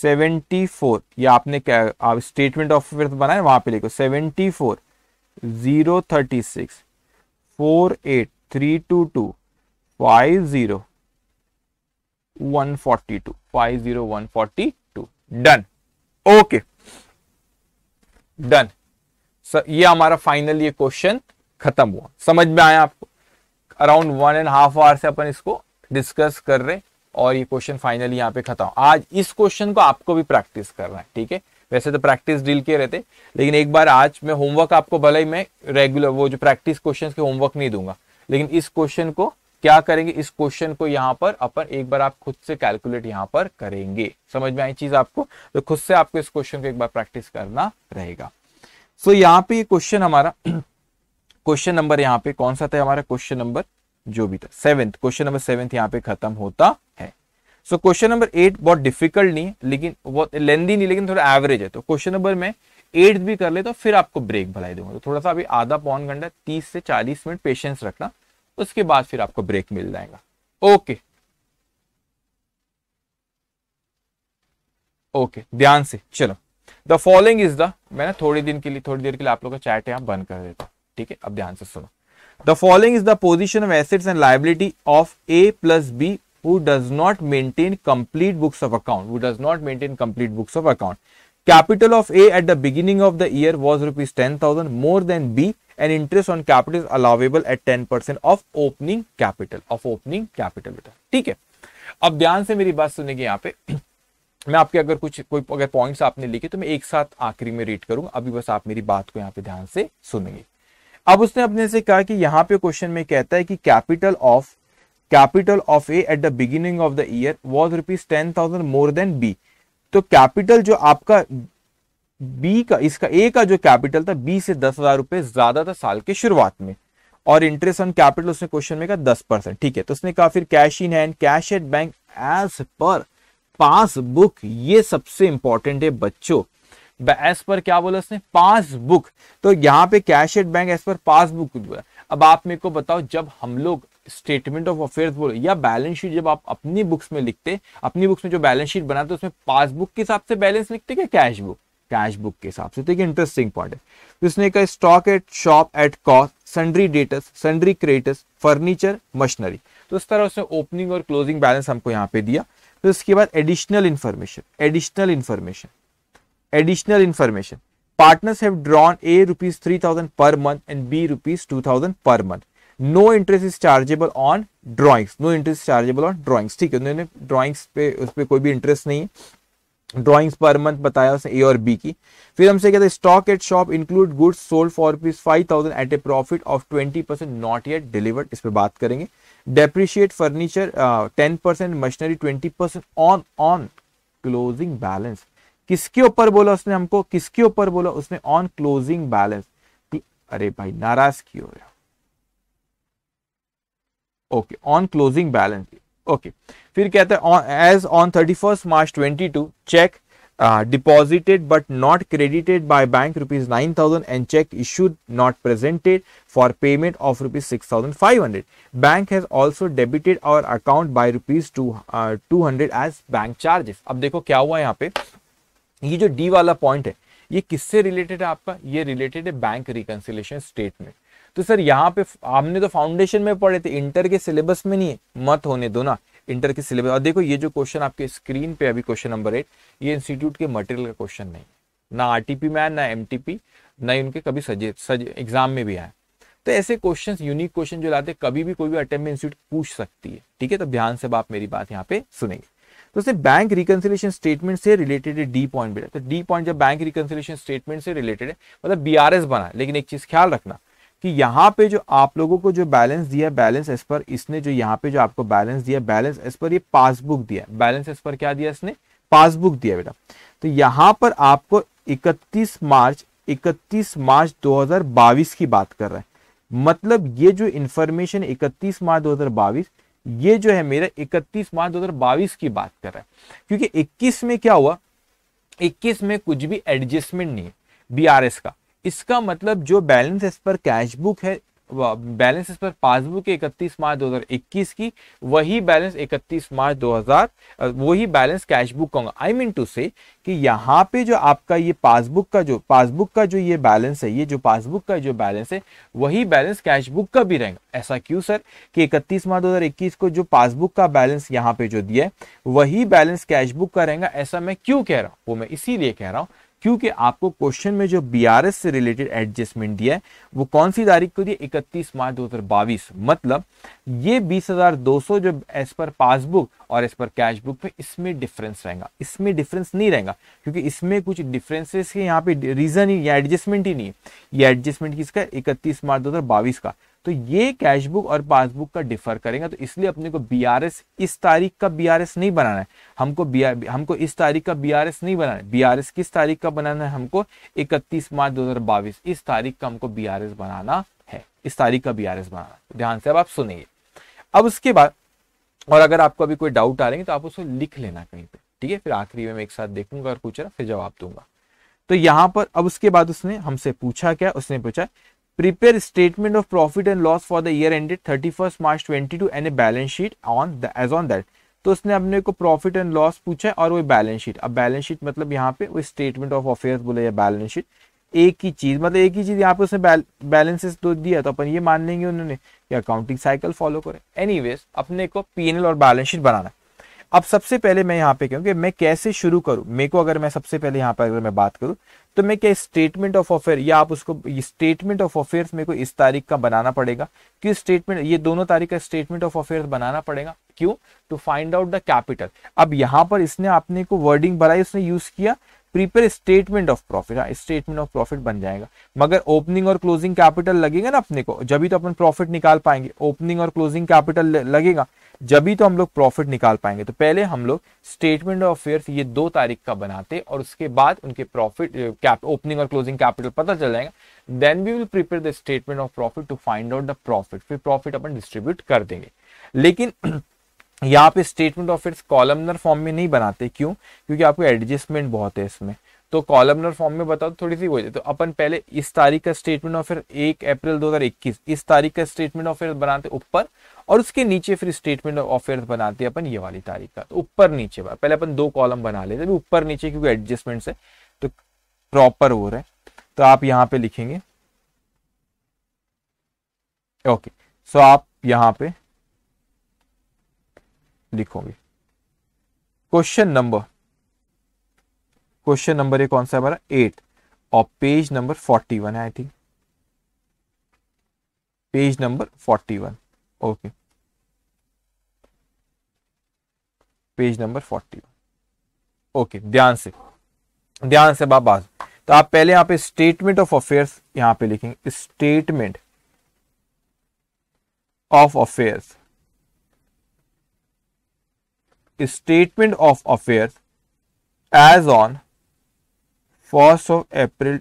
74 ये आपने क्या आप स्टेटमेंट ऑफ फिर बनाया वहां पे लिखो 74 zero thirty six four eight three two two five zero one forty two five zero one forty two done okay done sir ये हमारा फाइनल ये क्वेश्चन खत्म हुआ समझ में आया आपको around one and half hour से अपन इसको डिस्कस कर रहे और ये क्वेश्चन फाइनली यहाँ पे खत्म आज इस क्वेश्चन को आपको भी प्रैक्टिस करना है ठीक है वैसे तो प्रैक्टिस डील किए रहते लेकिन एक बार आज मैं होमवर्क आपको भले ही मैं रेगुलर वो जो प्रैक्टिस क्वेश्चन के होमवर्क नहीं दूंगा लेकिन इस क्वेश्चन को क्या करेंगे इस क्वेश्चन को यहाँ पर अपन एक बार आप खुद से कैलकुलेट यहाँ पर करेंगे समझ में आई चीज आपको तो खुद से आपको इस क्वेश्चन को एक बार प्रैक्टिस करना रहेगा सो so, यहाँ पे क्वेश्चन हमारा क्वेश्चन नंबर यहाँ पे कौन सा था हमारा क्वेश्चन नंबर जो भी था सेवेंथ क्वेश्चन नंबर सेवेंथ यहाँ पे खत्म होता है सो क्वेश्चन नंबर एट बहुत डिफिकल्ट नहीं है लेकिन बहुत लेंदी नहीं लेकिन थोड़ा एवरेज है तो क्वेश्चन नंबर में एट भी कर ले तो फिर आपको ब्रेक भलाई दूंगा तो थोड़ा सा अभी आधा पौन घंटा तीस से चालीस मिनट पेशेंस रखना उसके बाद फिर आपको ब्रेक मिल जाएगा ओके ओके ध्यान से चलो द फॉलोइंग इज द मैंने थोड़ी दिन के लिए थोड़ी देर के लिए आप लोग का चैट यहां बंद कर देता हूं ठीक है अब ध्यान से सुनो the following is the position of assets and liability of A plus B who does not maintain complete books of account who does not maintain complete books of account capital of A at the beginning of the year was rupees ten thousand more than B and interest on capital allowable at ten percent of opening capital of opening capital बेटा ठीक है अब ध्यान से मेरी बात सुनेगी यहाँ पे मैं आपके अगर कुछ कोई अगर पॉइंट्स आपने लिखे तो मैं एक साथ आखिरी में रीड करूंगा अभी बस आप मेरी बात को यहाँ पे ध्यान से सुनेंगे अब उसने अपने से कहा कि यहां पे क्वेश्चन में कहता है कि capital of capital of A at the beginning of the year was rupees ten thousand more than B तो कैपिटल जो आपका बी का इसका ए का जो कैपिटल था बी से दस हजार रुपए ज्यादा था साल के शुरुआत में और इंटरेस्ट ऑन कैपिटल उसने क्वेश्चन में कहा दस परसेंट ठीक है तो उसने कहा फिर cash in hand cash at bank as per passbook ये सबसे इंपॉर्टेंट है बच्चों एस पर क्या बोला उसने पासबुक तो यहाँ पे cash at bank as per passbook बोला अब आप मेरे को बताओ जब हम लोग स्टेटमेंट ऑफ अफेयर्स बोलो या बैलेंस शीट जब आप अपनी बुक्स में लिखते अपनी बुक्स में जो बैलेंस शीट बनाते उसमें पासबुक के हिसाब से बैलेंस लिखते क्या कैश बुक कैश बुक के हिसाब से तो एक इंटरेस्टिंग पॉइंट है तो कहा stock at shop at cost sundry debtors sundry creditors furniture machinery तो इस तरह उसने ओपनिंग और क्लोजिंग बैलेंस हमको यहाँ पे दिया तो इसके बाद additional information additional information Additional information. Partners have drawn A rupees 3000 per month and B rupees 2000 per month. No interest is chargeable on drawings no interest chargeable on drawings ठीक है उन्होंने ड्राइंग्स पे उस पर कोई भी इंटरेस्ट नहीं है ड्रॉइंग्स पर मंथ बताया उसने ए और बी की फिर हमसे कहते हैं stock at shop include goods sold for rupees five thousand at a profit of twenty percent not yet delivered इस पर बात करेंगे depreciate furniture ten percent machinery twenty percent on on closing balance किसके ऊपर बोला उसने हमको किसके ऊपर बोला उसने ऑन क्लोजिंग बैलेंस अरे भाई नाराज क्यों हो रहा okay on closing balance okay फिर कहते हैं as on thirty first March twenty two cheque deposited but not credited by bank rupees nine thousand and cheque issued not presented for payment of rupees six thousand five hundred bank has also debited our account by rupees two two hundred as bank charges अब देखो क्या हुआ यहाँ पे ये जो डी वाला पॉइंट है ये किससे रिलेटेड है आपका ये रिलेटेड है बैंक रिकनसिलेशन स्टेटमेंट तो सर यहाँ पे आपने तो फाउंडेशन में पढ़े थे इंटर के सिलेबस में नहीं है मत होने दो ना इंटर के सिलेबस और देखो ये जो क्वेश्चन आपके स्क्रीन पे अभी क्वेश्चन नंबर एट ये इंस्टीट्यूट के मटेरियल का क्वेश्चन नहीं ना आरटीपी में आया ना पी ना ही उनके कभी सजे सज एग्जाम में भी आए तो ऐसे क्वेश्चन यूनिक क्वेश्चन जो लाते कभी भी कोई भी अटेम्प्ट इंस्टीट्यूट पूछ सकती है ठीक है तो ध्यान से आप मेरी बात यहाँ पे सुनेंगे तो उसने बैंक रिकनसिलेशन स्टेटमेंट से रिलेटेड डी पॉइंट बेटा तो डी पॉइंट जब बैंक रिकनसिलेशन स्टेटमेंट से रिलेटेड है मतलब बी बना लेकिन एक चीज ख्याल रखना कि यहाँ पे जो आप लोगों को जो बैलेंस दिया बैलेंस एस पर इसने जो यहाँ पे जो आपको बैलेंस दिया बैलेंस एस पर ये पासबुक दिया बैलेंस एस पर क्या दिया इसने पासबुक दिया बेटा तो यहाँ पर आपको 31 मार्च 31 मार्च 2022 की बात कर रहा है मतलब ये जो इन्फॉर्मेशन 31 मार्च ये जो है मेरा 31 मार्च दो की बात कर रहा है क्योंकि 21 में क्या हुआ 21 में कुछ भी एडजस्टमेंट नहीं है बीआरएस का इसका मतलब जो balance as per cash book है बैलेंस इस पर पासबुक के 31 मार्च 2021 की वही बैलेंस 31 मार्च 2000 वही बैलेंस कैशबुक कहूंगा आई मीन टू से कि यहाँ पे जो आपका ये पासबुक का जो पासबुक का जो ये बैलेंस है ये जो पासबुक का जो बैलेंस है वही बैलेंस कैशबुक का भी रहेगा ऐसा क्यों सर कि 31 मार्च 2021 को जो पासबुक का बैलेंस यहाँ पे जो दिया है वही बैलेंस कैशबुक का रहेगा ऐसा मैं क्यों कह रहा हूँ वो मैं इसीलिए कह रहा हूँ क्योंकि आपको क्वेश्चन में जो बीआरएस से रिलेटेड एडजस्टमेंट दिया है वो कौन सी तारीख को दिया 31 मार्च दो मतलब ये 20,200 जो एज पर पासबुक और एज पर कैश बुक में इसमें डिफरेंस रहेगा इसमें डिफरेंस नहीं रहेगा क्योंकि इसमें कुछ डिफरेंसेस के यहाँ पे रीजन ही या एडजस्टमेंट ही नहीं है ये एडजस्टमेंट किसका इकतीस मार्च दो का तो ये कैश बुक और पासबुक का डिफर करेगा तो इसलिए अपने को बी इस तारीख का बी नहीं बनाना है हमको बी हमको इस तारीख का बी नहीं बनाना है बी किस तारीख का बनाना है हमको इकतीस मार्च दो इस तारीख का हमको बी बनाना है इस तारीख का बी बनाना है ध्यान से अब आप सुनिए अब उसके बाद और अगर आपको अभी कोई डाउट आ रहे हैं तो आप उसको लिख लेना कहीं पे ठीक है फिर आखिरी में मैं एक साथ देखूंगा और पूछ रहा फिर जवाब दूंगा तो यहां पर अब उसके बाद उसने हमसे पूछा क्या उसने पूछा prepare statement of profit and loss for the year ended thirty first March twenty two and a balance sheet on as on that तो उसने अपने को प्रॉफिट एंड लॉस पूछा और वो बैलेंस शीट अब बैलेंस शीट मतलब यहाँ पे वो स्टेटमेंट ऑफ अफेयर्स बोले या बैलेंस शीट एक ही चीज मतलब एक ही चीज यहाँ पे उसने बैलेंसेस तो दिया तो अपन ये मान लेंगे उन्होंने कि अकाउंटिंग साइकिल फॉलो करें एनी अपने को पीएनएल और बैलेंस शीट बनाना अब सबसे पहले मैं यहाँ पे क्योंकि मैं कैसे शुरू करूँ मेरे को अगर मैं सबसे पहले यहाँ पर अगर मैं बात करूँ तो मैं क्या स्टेटमेंट ऑफ अफेयर या आप उसको स्टेटमेंट ऑफ अफेयर मेरे को इस तारीख का बनाना पड़ेगा क्यों स्टेटमेंट ये दोनों तारीख का स्टेटमेंट ऑफ अफेयर बनाना पड़ेगा क्यों to find out the capital अब यहाँ पर इसने आपने को वर्डिंग बनाई उसने यूज किया प्रीपेयर स्टेटमेंट ऑफ प्रॉफिट हाँ स्टेटमेंट ऑफ प्रॉफिट बन जाएगा मगर ओपनिंग और क्लोजिंग कैपिटल लगेगा ना अपने को जब तो अपन प्रॉफिट निकाल पाएंगे ओपनिंग और क्लोजिंग कैपिटल लगेगा जब तो हम लोग प्रॉफिट निकाल पाएंगे तो पहले हम लोग स्टेटमेंट ऑफ अफेयर ये दो तारीख का बनाते और उसके बाद उनके प्रॉफिट कैप ओपनिंग और क्लोजिंग कैपिटल पता चल जाएगा then we will prepare the statement of profit to find out the profit फिर प्रॉफिट अपन डिस्ट्रीब्यूट कर देंगे लेकिन या आप statement of its columnar form में नहीं बनाते क्यों क्योंकि आपको एडजस्टमेंट बहुत है इसमें तो कॉलमनर फॉर्म में बताओ थोड़ी सी वजह तो अपन पहले इस तारीख का स्टेटमेंट ऑफ एक अप्रैल 2021 इस तारीख का स्टेटमेंट ऑफ बनाते ऊपर और उसके नीचे फिर स्टेटमेंट ऑफ अफेयर बनाते हैं अपन ये वाली तारीख का तो ऊपर नीचे पहले अपन दो कॉलम बना लेते हैं ऊपर नीचे क्योंकि एडजस्टमेंट है तो प्रॉपर हो रहा है तो आप यहाँ पे लिखेंगे ओके सो आप यहाँ पे लिखोगे क्वेश्चन नंबर क्वेश्चन नंबर ये कौन सा है हमारा एट और पेज नंबर फोर्टी वन है I think page number forty one okay page number forty one okay ध्यान से ध्यान से बाप तो आप पहले यहां पे स्टेटमेंट ऑफ अफेयर्स यहां पे लिखेंगे statement of affairs statement of affair as on first of April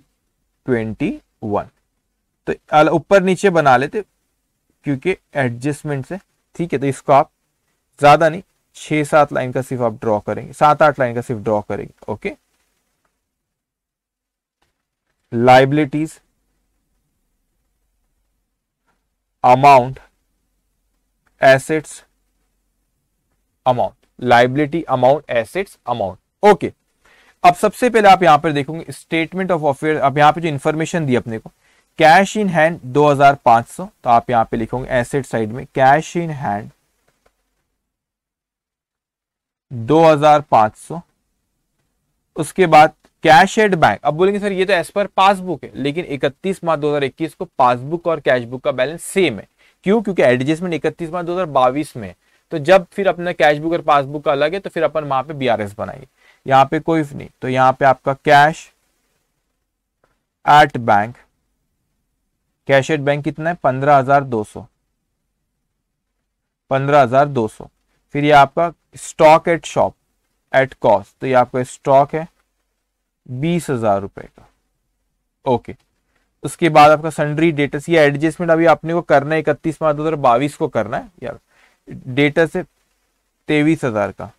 21 तो ऊपर नीचे बना लेते क्योंकि एडजस्टमेंट से ठीक है तो इसको आप ज्यादा नहीं छह सात लाइन का सिर्फ आप ड्रॉ करेंगे सात आठ लाइन का सिर्फ ड्रॉ करेंगे okay liabilities amount assets amount liability amount assets amount okay अब सबसे पहले आप यहां पर देखोगे स्टेटमेंट ऑफ अफेयर अब यहां पे जो इन्फॉर्मेशन दी अपने को कैश इन हैंड 2500 तो आप यहां पे लिखोगे एसेट साइड में कैश इन हैंड 2500 उसके बाद कैश एड बैंक अब बोलेंगे सर ये तो एस पर पासबुक है लेकिन 31 मार्च 2021 को पासबुक और कैश बुक का बैलेंस सेम है क्यों क्योंकि एडजस्टमेंट 31 मार्च 2022 में तो जब फिर अपना कैश बुक और पासबुक का अलग है तो फिर अपन वहां पे बी बनाएंगे यहां पे कोई नहीं तो यहां पे आपका cash at bank cash at bank कितना है पंद्रह हजार दो सौ पंद्रह हजार दो सौ फिर ये आपका stock at shop at cost तो ये आपका स्टॉक है बीस हजार रुपए का ओके उसके बाद आपका सन्ड्री डेटस ये एडजस्टमेंट अभी आपने को करना है इकतीस मार्च दो हजार बाईस को करना है यार डेटस है तेईस हजार का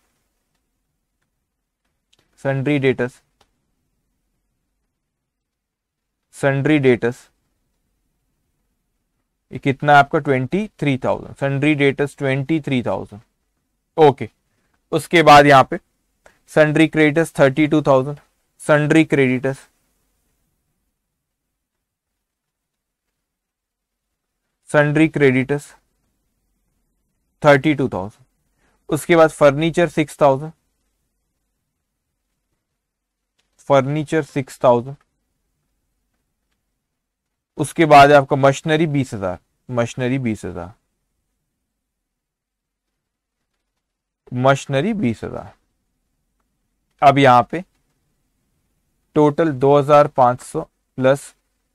सन्ड्री डेटस सन्ड्री डेटस ये कितना आपका twenty three thousand sundry debtors twenty three thousand okay उसके बाद यहां पे sundry creditors thirty two thousand sundry creditors sundry creditors thirty two thousand उसके बाद furniture six thousand furniture six thousand उसके बाद आपका मशीनरी बीस हजार मशीनरी बीस हजार मशीनरी बीस हजार अब यहां पे टोटल दो हजार पांच सौ प्लस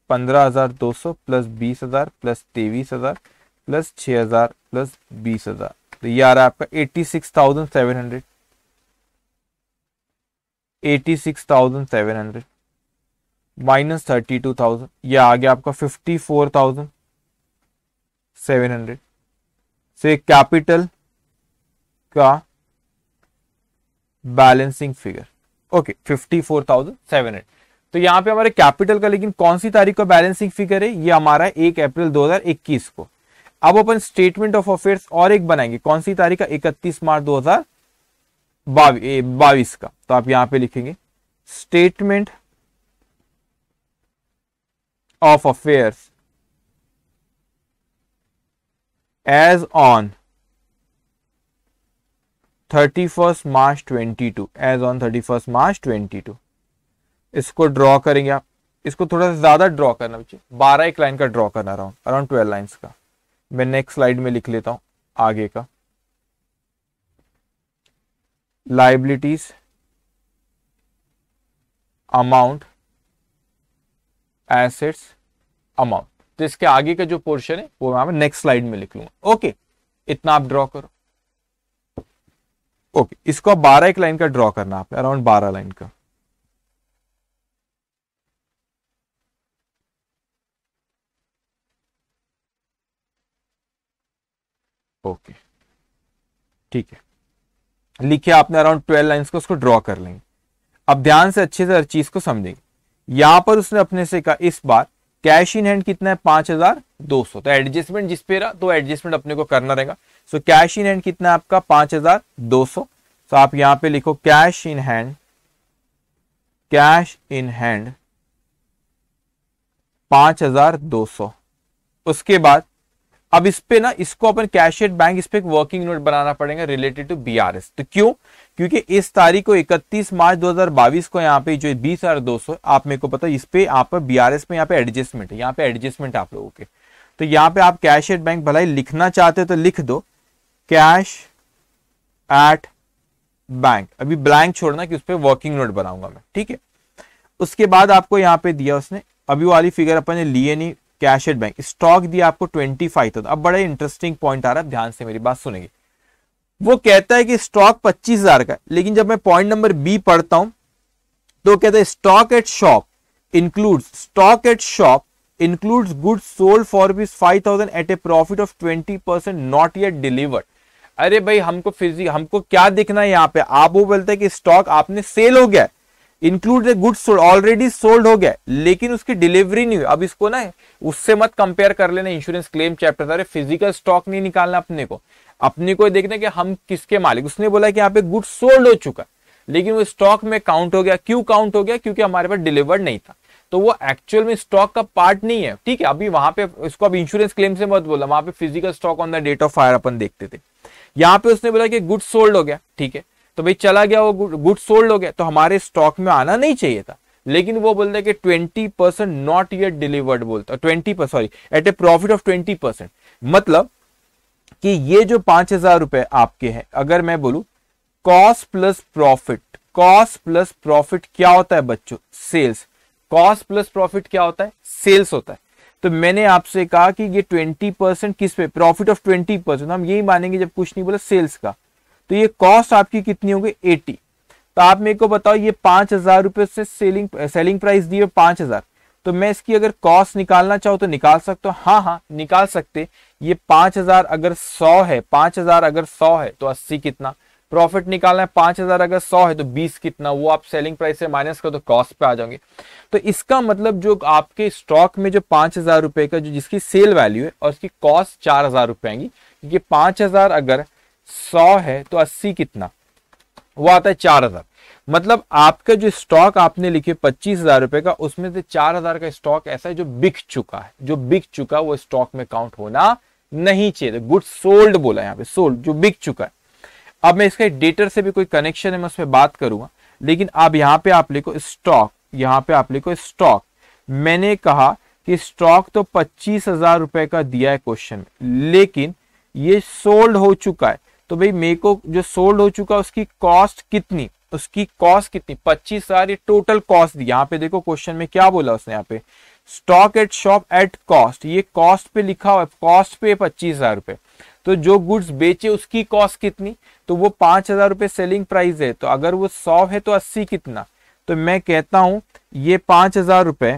पंद्रह हजार दो सौ प्लस बीस हजार प्लस तेईस हजार प्लस छह हज़ार प्लस बीस हज़ार तो ये आ रहा है आपका eighty six thousand seven hundred eighty six thousand seven hundred minus thirty two thousand यह आ गया आपका fifty four thousand seven hundred से कैपिटल का balancing figure okay fifty four thousand seven hundred तो यहां पे हमारे कैपिटल का लेकिन कौन सी तारीख का बैलेंसिंग फिगर है ये हमारा एक अप्रैल 2021 को अब अपन स्टेटमेंट ऑफ अफेयर्स और एक बनाएंगे कौन सी तारीख का इकतीस मार्च दो हजार बाईस का तो आप यहां पे लिखेंगे statement of affairs as on thirty first March twenty two as on thirty first March twenty two इसको ड्रॉ करेंगे आप इसको थोड़ा सा ज्यादा ड्रॉ करना बच्चे बारह एक लाइन का ड्रॉ करना अराउंड अराउंड ट्वेल्व लाइन्स का मैं नेक्स्ट स्लाइड में लिख लेता हूं आगे का लाइबिलिटीज अमाउंट एसेट्स अमाउंट तो इसके आगे का जो पोर्शन है वो मैं नेक्स्ट स्लाइड में लिख लूंगा ओके इतना आप ड्रॉ करो ओके इसको बारह एक लाइन का ड्रॉ करना आपने अराउंड बारह लाइन का ओके ठीक है लिखे आपने अराउंड ट्वेल्व लाइन को उसको ड्रॉ कर लेंगे अब ध्यान से अच्छे से हर चीज को समझेंगे यहां पर उसने अपने से कहा इस बार कैश इन हैंड कितना है पांच हजार दो सौ तो एडजस्टमेंट जिस पे रहा तो एडजस्टमेंट अपने को करना रहेगा सो कैश इन हैंड कितना है आपका पांच हजार दो सौ तो आप यहां पे लिखो cash in hand cash in hand पांच हजार दो सौ उसके बाद अब इस पे ना इसको अपन कैश एट बैंक इस पे एक वर्किंग नोट बनाना पड़ेगा रिलेटेड टू बीआरएस तो क्यों क्योंकि इस तारीख को 31 मार्च 2022 को यहाँ पे जो बीस हजार दो सौ आप मेरे को पता इस पे आप पर बीआरएस में यहाँ पे एडजस्टमेंट है यहाँ पे एडजस्टमेंट आप लोगों के तो यहाँ पे आप कैश एट बैंक भलाई लिखना चाहते हो तो लिख दो कैश एट बैंक अभी ब्लैंक छोड़ना कि उस पर वर्किंग नोट बनाऊंगा मैं ठीक है उसके बाद आपको यहाँ पे दिया उसने अभी वाली फिगर अपन ने लिए नहीं कैश कैशेड बैंक स्टॉक दिया आपको ट्वेंटी फाइव थाउजेंड अब बड़ा इंटरेस्टिंग पॉइंट आ रहा है ध्यान से मेरी बात सुनेंगे वो कहता है कि स्टॉक पच्चीस हजार का लेकिन जब मैं पॉइंट नंबर बी पढ़ता हूं तो कहता है stock at shop include stock at shop includes goods sold for बीस five thousand at a profit of twenty percent not yet delivered अरे भाई हमको फिजिक हमको क्या देखना है यहाँ पे आप वो बोलते हैं कि स्टॉक आपने सेल हो गया है included goods sold already sold हो गया लेकिन उसकी डिलीवरी नहीं हुई अब इसको ना उससे मत कंपेयर कर लेना इंश्योरेंस क्लेम चैप्टर अरे फिजिकल स्टॉक नहीं निकालना अपने को अपने को देखना कि हम किसके मालिक उसने बोला कि यहाँ पे गुड्स सोल्ड हो चुका लेकिन वो स्टॉक में काउंट हो गया क्यों काउंट हो गया क्योंकि हमारे पास डिलीवर्ड नहीं था तो वो एक्चुअल में स्टॉक का पार्ट नहीं है ठीक है अभी वहां पे इसको अब इंश्योरेंस क्लेम से मत बोला वहां पे physical stock on the date of fire अपन देखते थे यहाँ पे उसने बोला कि गुड्स सोल्ड हो गया ठीक है तो भाई चला गया वो गुड सोल्ड हो गया तो हमारे स्टॉक में आना नहीं चाहिए था लेकिन वो बोलते कि twenty percent not yet delivered बोलता twenty sorry at a profit of twenty percent मतलब कि ये जो पांच हजार रुपए आपके हैं अगर मैं बोलू cost plus profit cost plus profit क्या होता है बच्चों सेल्स कॉस्ट प्लस प्रॉफिट क्या होता है सेल्स होता है तो मैंने आपसे कहा कि ये ट्वेंटी परसेंट किस पे प्रॉफिट ऑफ ट्वेंटी परसेंट हम यही मानेंगे जब कुछ नहीं बोला सेल्स का तो ये कॉस्ट आपकी कितनी होगी एटी तो आप मेरे को बताओ ये पांच हजार रुपए से सेलिंग सेलिंग प्राइस दी है पांच हजार तो मैं इसकी अगर कॉस्ट निकालना चाहूँ तो निकाल सकता हो हाँ हाँ निकाल सकते ये पांच हजार अगर सौ है पांच हजार अगर सौ है तो अस्सी कितना प्रॉफिट निकालना है पांच हजार अगर सौ है तो बीस कितना वो आप सेलिंग प्राइस से माइनस करो तो कॉस्ट पे आ जाओगे तो इसका मतलब जो आपके स्टॉक में जो पांच हजार रुपए का जो जिसकी सेल वैल्यू है और उसकी कॉस्ट चार हजार रुपए आएंगी क्योंकि पांच हजार अगर सौ है तो अस्सी कितना वो आता है चार हजार मतलब आपका जो स्टॉक आपने लिखे पच्चीस हजार रुपए का उसमें से चार हजार का स्टॉक ऐसा है जो बिक चुका है जो बिक चुका वो स्टॉक में काउंट होना नहीं चाहिए गुड सोल्ड बोला यहाँ पे सोल्ड जो बिक चुका है अब मैं इसका डेटर से भी कोई कनेक्शन है मैं उसमें बात करूंगा लेकिन अब यहाँ पे आप लिखो स्टॉक यहाँ पे आप लिखो स्टॉक मैंने कहा कि स्टॉक तो पच्चीस हजार रुपए का दिया है क्वेश्चन में लेकिन ये सोल्ड हो चुका है तो भाई मे को जो सोल्ड हो चुका उसकी कॉस्ट कितनी उसकी कॉस्ट कितनी पच्चीस हजार ये टोटल कॉस्ट दी यहाँ पे देखो क्वेश्चन में क्या बोला उसने यहाँ पे stock at shop at cost ये कॉस्ट पे लिखा हुआ है कॉस्ट पे पच्चीस हजार रुपए तो जो गुड्स बेचे उसकी कॉस्ट कितनी तो वो पांच हजार रुपए सेलिंग प्राइस है तो अगर वो सौ है तो अस्सी कितना तो मैं कहता हूं ये पांच हजार रुपए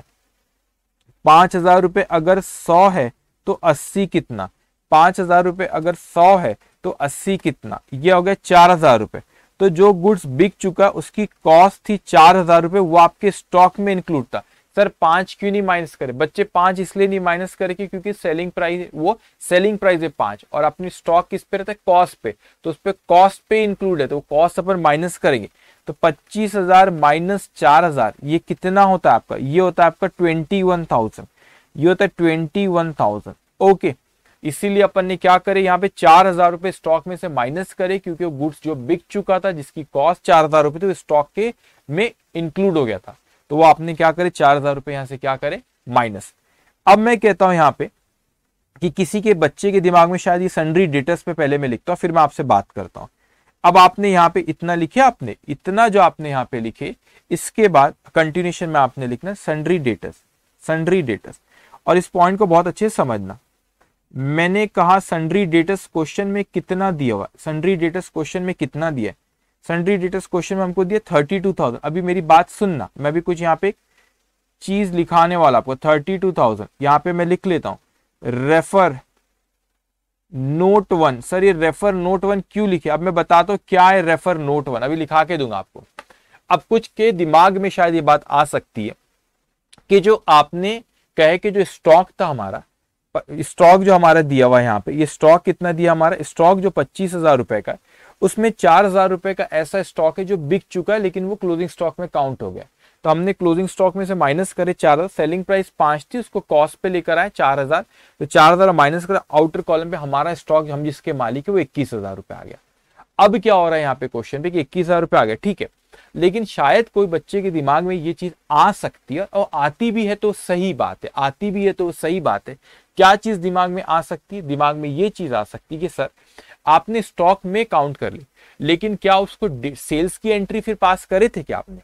पांच हजार रुपए अगर सौ है तो अस्सी कितना पांच हजार रुपए अगर सौ है तो अस्सी कितना ये हो गया चार हजार रुपए तो जो गुड्स बिक चुका उसकी कॉस्ट थी चार हजार रुपए वो आपके स्टॉक में इंक्लूड था सर पांच क्यों नहीं माइनस करे बच्चे पांच इसलिए नहीं माइनस करे कि क्योंकि सेलिंग प्राइस वो सेलिंग प्राइस है पांच और अपनी स्टॉक किस पे रहता है कॉस्ट पे तो उस पर कॉस्ट पे इंक्लूड है तो कॉस्ट अपन माइनस करेंगे तो पच्चीस हजार माइनस चार हजार ये कितना होता है आपका ये होता है आपका ट्वेंटी वन थाउजेंड ये होता है ट्वेंटी वन थाउजेंड ओके इसीलिए अपन ने क्या करे यहाँ पे चार हजार रुपए स्टॉक में से माइनस करे क्योंकि वो गुड्स जो बिक चुका था जिसकी कॉस्ट चार हजार रुपए थे स्टॉक के में इंक्लूड हो गया था तो वो आपने क्या करे चार हजार रुपए यहाँ से क्या करे माइनस अब मैं कहता हूं यहाँ पे कि किसी के बच्चे के दिमाग में शायद ये सन्ड्री डेटस पे पहले मैं लिखता हूँ फिर मैं आपसे बात करता हूँ अब आपने यहाँ पे इतना लिखे आपने इतना जो आपने यहाँ पे लिखे इसके बाद कंटिन्यूशन में आपने लिखना सन्ड्री डेटस सन्ड्री डेटस और इस पॉइंट को बहुत अच्छे से समझना मैंने कहा सन्ड्री डेटस क्वेश्चन में कितना दिया हुआ सन्ड्री डेटस क्वेश्चन में कितना दिया सन्ड्री डेटस क्वेश्चन में हमको दिया थर्टी टू थाउजेंड अभी मेरी बात सुनना मैं भी कुछ यहाँ पे चीज लिखाने वाला आपको थर्टी टू थाउजेंड यहाँ पे मैं लिख लेता हूँ रेफर नोट वन सर ये रेफर नोट वन क्यों लिखे अब मैं बताता हूँ क्या है रेफर नोट वन अभी लिखा के दूंगा आपको अब कुछ के दिमाग में शायद ये बात आ सकती है कि जो आपने कहे कि जो स्टॉक था हमारा स्टॉक जो हमारा दिया हुआ है यहाँ पे ये स्टॉक कितना दिया हमारा स्टॉक जो पच्चीस हजार रुपए का उसमें चार हजार रुपए का ऐसा स्टॉक है जो बिक चुका है लेकिन वो क्लोजिंग स्टॉक में काउंट हो गया तो हमने क्लोजिंग स्टॉक में से माइनस करे चार हजार सेलिंग प्राइस पांच थी उसको कॉस्ट पे लेकर आए चार हजार तो चार हजार माइनस करा आउटर कॉलम पे हमारा स्टॉक हम जिसके मालिक है वो इक्कीस हजार रुपए आ गया अब क्या हो रहा है यहाँ पे क्वेश्चन पे कि इक्कीस हजार रुपए आ गया ठीक है लेकिन शायद कोई बच्चे के दिमाग में ये चीज आ सकती है और आती भी है तो सही बात है आती भी है तो सही बात है क्या चीज दिमाग में आ सकती है दिमाग में ये चीज आ सकती है कि सर आपने स्टॉक में काउंट कर ली लेकिन क्या उसको सेल्स की एंट्री फिर पास करे थे क्या आपने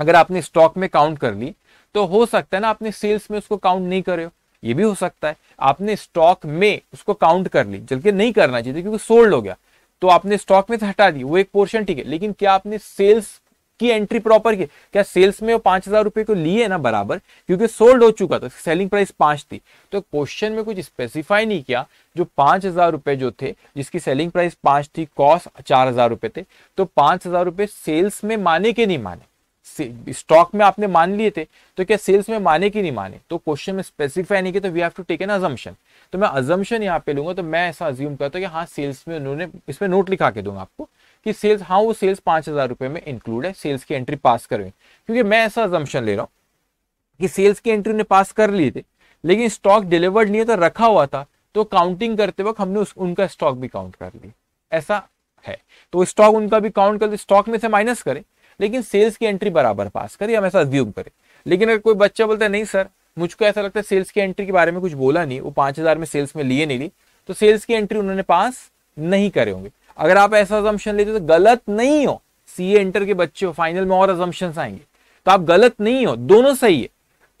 अगर आपने स्टॉक में काउंट कर ली तो हो सकता है ना आपने सेल्स में उसको काउंट नहीं करे हो ये भी हो सकता है आपने स्टॉक में उसको काउंट कर ली जबकि नहीं करना चाहिए क्योंकि सोल्ड हो गया तो आपने स्टॉक में से हटा दी वो एक पोर्शन ठीक है लेकिन क्या आपने सेल्स उसकी एंट्री प्रॉपर की क्या सेल्स में वो पांच हजार रुपए को लिए ना बराबर क्योंकि सोल्ड हो चुका था सेलिंग प्राइस पांच थी तो क्वेश्चन में कुछ स्पेसिफाई नहीं किया जो पांच हजार रुपए जो थे जिसकी सेलिंग प्राइस पांच थी कॉस्ट चार हजार रुपए थे तो पांच हजार रुपए सेल्स में माने के नहीं माने स्टॉक में आपने मान लिए थे तो क्या सेल्स में माने कि नहीं माने तो क्वेश्चन में स्पेसिफाई नहीं किया तो we have to take an assumption तो मैं अजम्पन यहाँ पे लूंगा तो मैं ऐसा अज्यूम करता हूँ कि हाँ सेल्स में उन्होंने इसमें नोट लिखा के दूंगा आपको कि सेल्स हाँ वो सेल्स पांच हज़ार रुपए में इंक्लूड है सेल्स की एंट्री पास करें क्योंकि मैं ऐसा जम्पन ले रहा हूँ कि सेल्स की एंट्री ने पास कर लिए थे लेकिन स्टॉक डिलीवर्ड नहीं था तो रखा हुआ था तो काउंटिंग करते वक्त हमने उनका स्टॉक भी काउंट कर लिया ऐसा है तो स्टॉक उनका भी काउंट कर स्टॉक में से माइनस करें लेकिन सेल्स की एंट्री बराबर पास करें हम ऐसा अज्यूम करें लेकिन अगर कोई बच्चा बोलता है नहीं सर मुझको ऐसा लगता है सेल्स की एंट्री के बारे में कुछ बोला नहीं वो पांच हज़ार में सेल्स में लिए नहीं ली तो सेल्स की एंट्री उन्होंने पास नहीं करे होंगे अगर आप ऐसा अजम्पन लेते हो तो गलत नहीं हो सी इंटर के बच्चे हो फाइनल में और अजम्पन्स आएंगे तो आप गलत नहीं हो दोनों सही है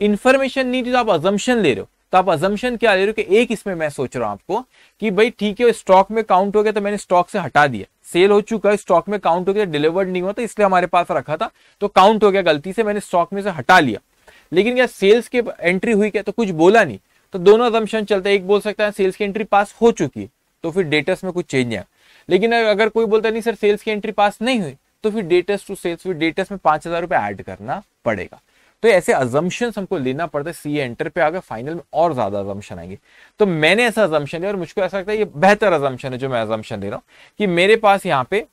इन्फॉर्मेशन नहीं थी तो आप अजम्पन ले रहे हो तो आप अजम्पन क्या ले रहे हो कि एक इसमें मैं सोच रहा हूं आपको कि भाई ठीक है स्टॉक में काउंट हो गया तो मैंने स्टॉक से हटा दिया सेल हो चुका है स्टॉक में काउंट हो गया डिलीवर्ड नहीं हुआ था इसलिए हमारे पास रखा था तो काउंट हो गया गलती से मैंने स्टॉक में से हटा लिया लेकिन क्या सेल्स के एंट्री हुई क्या तो कुछ बोला नहीं तो दोनों अजम्पन चलते एक बोल सकता है सेल्स की एंट्री पास हो चुकी है तो फिर डेटस में कुछ चेंज आया लेकिन अगर कोई बोलता नहीं सर सेल्स की एंट्री पास नहीं हुई तो फिर डेटस टू सेल्स फिर डेटस में पांच हजार रुपए ऐड करना पड़ेगा तो ऐसे अजम्पन हमको लेना पड़ता है सी एंटर पे आगे फाइनल में और ज्यादा अजम्पन आएंगे तो मैंने ऐसा अजम्पन लिया और मुझको ऐसा लगता है ये बेहतर अजम्पन है जो मैं अजम्पन ले रहा हूँ कि मेरे पास यहाँ पे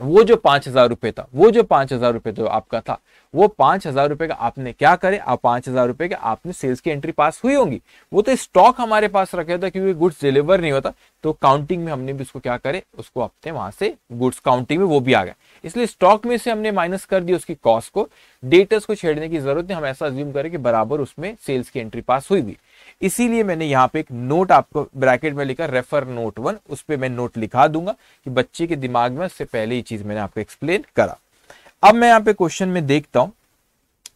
वो जो पांच हजार रुपए था वो जो पांच हजार रुपए जो आपका था वो पांच हजार रुपए का आपने क्या करे आप पांच हजार रुपए के आपने सेल्स की एंट्री पास हुई होंगी वो तो स्टॉक हमारे पास रखे था क्योंकि गुड्स डिलीवर नहीं होता तो काउंटिंग में हमने भी उसको क्या करे उसको अपने वहां से गुड्स काउंटिंग में वो भी आ गए इसलिए स्टॉक में से हमने माइनस कर दिया उसकी कॉस्ट को डेटर्स को छेड़ने की जरूरत नहीं हम ऐसा ज्यूम करें कि बराबर उसमें सेल्स की एंट्री पास हुई भी इसीलिए मैंने यहाँ पे एक नोट आपको ब्रैकेट में लिखा रेफर नोट वन उस पर मैं नोट लिखा दूंगा कि बच्चे के दिमाग में उससे पहले ये चीज मैंने आपको एक्सप्लेन करा अब मैं यहाँ पे क्वेश्चन में देखता हूं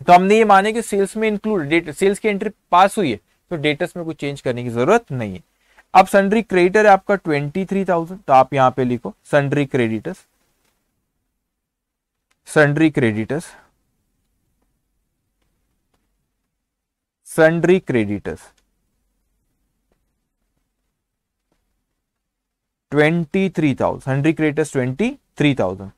तो हमने ये माने कि सेल्स में इंक्लूड सेल्स की एंट्री पास हुई है तो डेटस में कुछ चेंज करने की जरूरत नहीं है अब सन्ड्री क्रेडिटर है आपका ट्वेंटी थ्री थाउजेंड तो आप यहां पे लिखो sundry creditors sundry creditors sundry creditors twenty three thousand hundred creditors twenty three thousand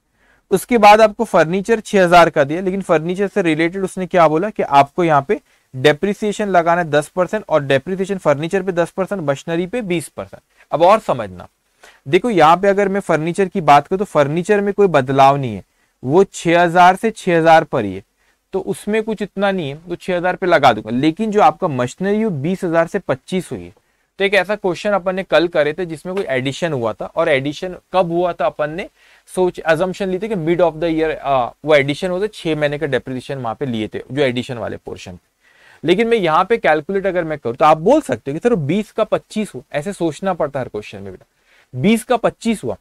उसके बाद आपको फर्नीचर छह हजार का दिया लेकिन फर्नीचर से रिलेटेड उसने क्या बोला कि आपको यहाँ पे डेप्रिसिएशन लगाना है दस परसेंट और डेप्रिसिएशन फर्नीचर पे दस परसेंट मशीनरी पे बीस परसेंट अब और समझना देखो यहाँ पे अगर मैं फर्नीचर की बात करूं तो फर्नीचर में कोई बदलाव नहीं है वो छह हजार से छह हजार पर ही है तो उसमें कुछ इतना नहीं है तो छह हजार पे लगा दूंगा लेकिन जो आपका मशीनरी वो बीस से पच्चीस हुई है तो एक ऐसा क्वेश्चन अपन ने कल करे थे जिसमें कोई एडिशन हुआ था और एडिशन कब हुआ था अपन ने सोच एजम्पन ली थी कि मिड ऑफ द ईयर वो एडिशन होते छह महीने का डेप्रिशन वहां पे लिए थे जो एडिशन वाले पोर्शन लेकिन मैं यहाँ पे कैलकुलेट अगर मैं करूँ तो आप बोल सकते हो कि सर बीस का पच्चीस हुआ ऐसे सोचना पड़ता है हर क्वेश्चन में बेटा बीस का पच्चीस हुआ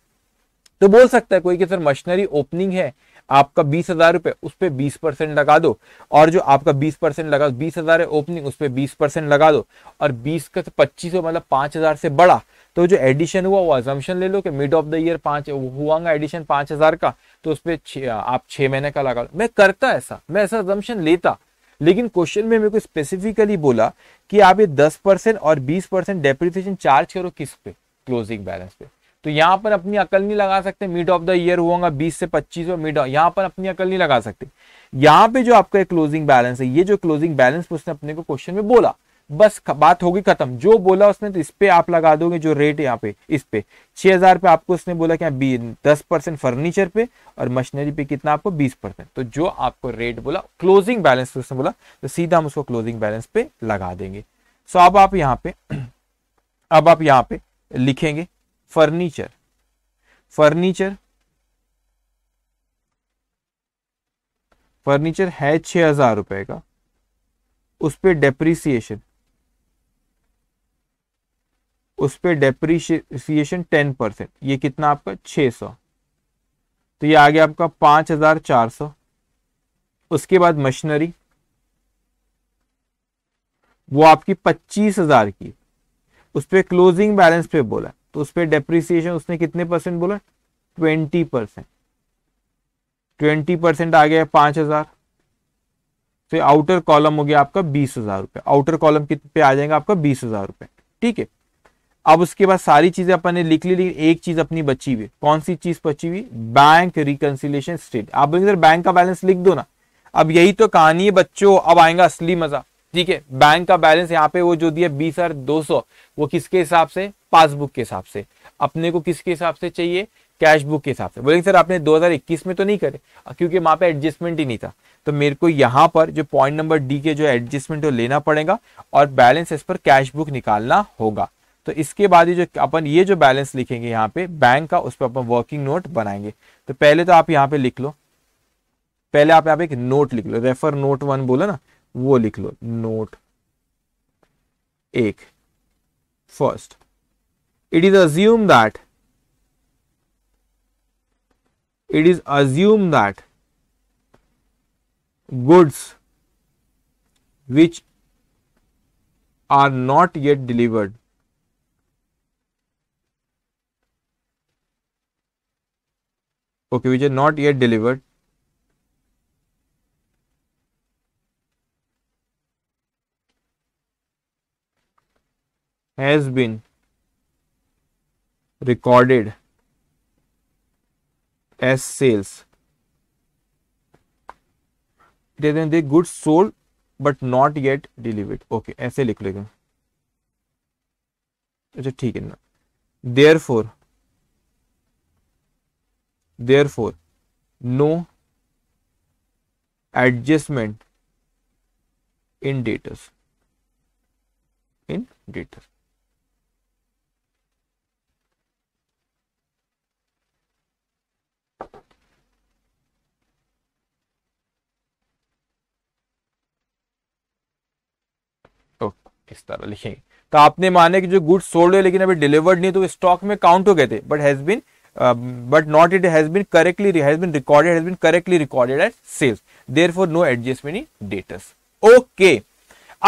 तो बोल सकता है कोई कि सर मशीनरी ओपनिंग है आपका बीस हजार रुपए उस पर बीस परसेंट लगा दो और जो आपका बीस परसेंट लगा बीस हजार है ओपनिंग उस पर बीस परसेंट लगा दो और बीस का तो पच्चीस मतलब पांच हजार से बड़ा तो जो एडिशन हुआ वो अजम्पन ले लो कि मिड ऑफ द ईयर पांच हुआ एडिशन पांच हजार का तो उस पर आप छह महीने का लगा लो मैं करता ऐसा मैं ऐसा अजम्पन लेता लेकिन क्वेश्चन में मेरे को स्पेसिफिकली बोला कि आप ये दस परसेंट और बीस परसेंट डेप्रिसिएशन चार्ज करो किस पे क्लोजिंग बैलेंस पे तो यहां पर अपनी अकल नहीं लगा सकते मिड ऑफ द ईयर होगा बीस से पच्चीस और मिड यहां पर अपनी अकल नहीं लगा सकते यहां पे जो आपका क्लोजिंग बैलेंस है ये जो क्लोजिंग बैलेंस उसने अपने को क्वेश्चन में बोला बस बात होगी खत्म जो बोला उसने तो इस पे आप लगा दोगे जो रेट यहाँ पे इस पे छह हजार पे आपको उसने बोला क्या बी दस परसेंट फर्नीचर पे और मशीनरी पे कितना आपको बीस परसेंट तो जो आपको रेट बोला क्लोजिंग बैलेंस पे उसने बोला तो सीधा हम उसको क्लोजिंग बैलेंस पे लगा देंगे सो अब आप यहाँ पे अब आप यहाँ पे लिखेंगे फर्नीचर फर्नीचर फर्नीचर है छह हजार रुपए का उस पर डेप्रीसिएशन उस पर डेप्रीसिएशन टेन परसेंट यह कितना आपका छह सौ तो ये आ गया आपका पांच हजार चार सौ उसके बाद मशीनरी वो आपकी पच्चीस हजार की उस पर क्लोजिंग बैलेंस पे बोला तो उस पर डेप्रिसिएशन उसने कितने परसेंट बोला ट्वेंटी परसेंट ट्वेंटी परसेंट आ गया पांच हजार तो आउटर कॉलम हो गया आपका बीस हजार रुपए आउटर कॉलम पे आ जाएगा आपका बीस हजार रुपए ठीक है अब उसके बाद सारी चीजें अपन ने लिख ली लेकिन एक चीज अपनी बची हुई कौन सी चीज बची हुई बैंक रिकनसिलेशन स्टेट आप बोलेंगे सर बैंक का बैलेंस लिख दो ना अब यही तो कहानी है बच्चों अब आएगा असली मजा ठीक है बैंक का बैलेंस यहाँ पे वो जो दिया बीस हजार दो सौ वो किसके हिसाब से पासबुक के हिसाब से अपने को किसके हिसाब से चाहिए कैश बुक के हिसाब से बोलेंगे सर आपने 2021 में तो नहीं करे क्योंकि वहां पे एडजस्टमेंट ही नहीं था तो मेरे को यहाँ पर जो पॉइंट नंबर डी के जो एडजस्टमेंट है लेना पड़ेगा और बैलेंस इस पर कैश बुक निकालना होगा तो इसके बाद ही जो अपन ये जो बैलेंस लिखेंगे यहाँ पे बैंक का उस पर अपन वर्किंग नोट बनाएंगे तो पहले तो आप यहाँ पे लिख लो पहले आप यहाँ पे एक नोट लिख लो रेफर नोट वन बोला ना वो लिख लो नोट एक first it is assume that it is assume that goods which are not yet delivered okay which are not yet delivered has been recorded as sales. Then the goods sold but not yet delivered. Okay, ऐसे लिख लेगा अच्छा ठीक है ना therefore therefore no adjustment in data in data इस तरह लिखेंगे तो आपने माने कि जो गुड्स सोल्ड हुए लेकिन अभी डिलीवर्ड नहीं तो स्टॉक में काउंट हो गए थे but has been but not it has been correctly has been recorded has been correctly recorded at sales there for no adjustment in dates okay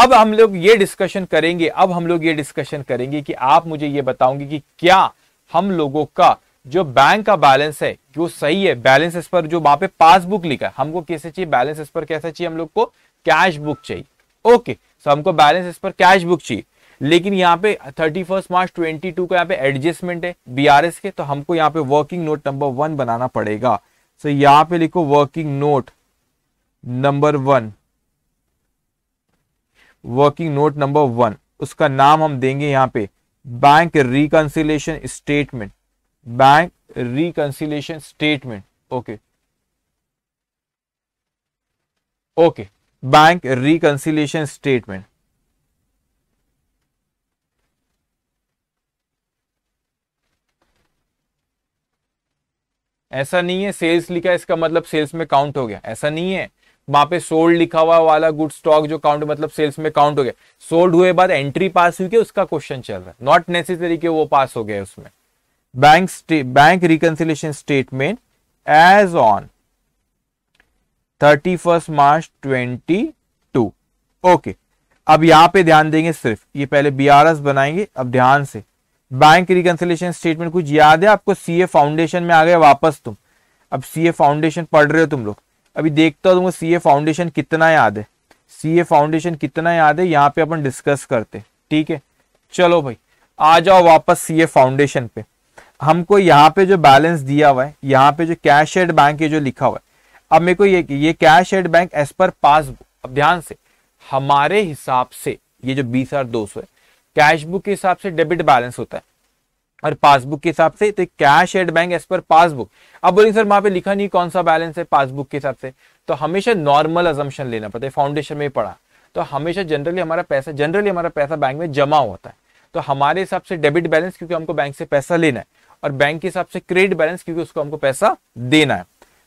अब हम लोग ये डिस्कशन करेंगे अब हम लोग ये डिस्कशन करेंगे कि आप मुझे ये बताओगे कि क्या हम लोगों का जो बैंक का बैलेंस है जो सही है बैलेंस इस पर जो वहां पे पासबुक लिखा है हमको कैसे चाहिए बैलेंस इस पर कैसा चाहिए हम लोग को कैश बुक चाहिए ओके okay. सो हमको बैलेंस इस पर कैश बुक चाहिए लेकिन यहाँ पे thirty first March twenty two का यहाँ पे एडजस्टमेंट है बीआरएस के तो हमको यहाँ पे वर्किंग नोट नंबर वन बनाना पड़ेगा सो so, यहाँ पे लिखो working note number one working note number one उसका नाम हम देंगे यहाँ पे bank reconciliation statement bank reconciliation statement okay okay bank reconciliation statement ऐसा नहीं है सेल्स लिखा है इसका मतलब सेल्स में काउंट हो गया ऐसा नहीं है वहां पे सोल्ड लिखा हुआ वाला गुड स्टॉक जो काउंट मतलब सेल्स में काउंट हो गया सोल्ड हुए बाद एंट्री पास हुई उसका क्वेश्चन चल रहा है नॉट नेसेसरी कि वो पास हो गया उसमें bank bank reconciliation statement as on thirty first March twenty two okay अब यहां पे ध्यान देंगे सिर्फ ये पहले एस बनाएंगे अब ध्यान से बैंक रिकंसिलेशन स्टेटमेंट कुछ याद है आपको सीए फाउंडेशन में आ गए वापस तुम अब सीए फाउंडेशन पढ़ रहे हो तुम लोग अभी देखता हो तुमको सीए फाउंडेशन कितना याद है सीए फाउंडेशन कितना याद है यहाँ पे अपन डिस्कस करते ठीक है चलो भाई आ जाओ वापस सीए फाउंडेशन पे हमको यहाँ पे जो बैलेंस दिया हुआ है यहाँ पे जो कैश एड बैंक जो लिखा हुआ है अब मेरे को ये ये कैश एड बैंक एज पर पास अब ध्यान से हमारे हिसाब से ये जो बीस हजार दो सौ है कैश बुक के हिसाब से डेबिट बैलेंस होता है और पासबुक के हिसाब से तो cash at bank as per passbook अब बोलेंगे सर वहां पे लिखा नहीं कौन सा बैलेंस है पासबुक के हिसाब से तो हमेशा नॉर्मल अजम्पन लेना पड़ता है फाउंडेशन में पड़ा तो हमेशा जनरली हमारा पैसा जनरली हमारा पैसा बैंक में जमा होता है तो हमारे हिसाब से डेबिट बैलेंस क्योंकि हमको बैंक से पैसा लेना है और बैंक के हिसाब से क्रेडिट बैलेंस क्योंकि उसको हमको पैसा देना है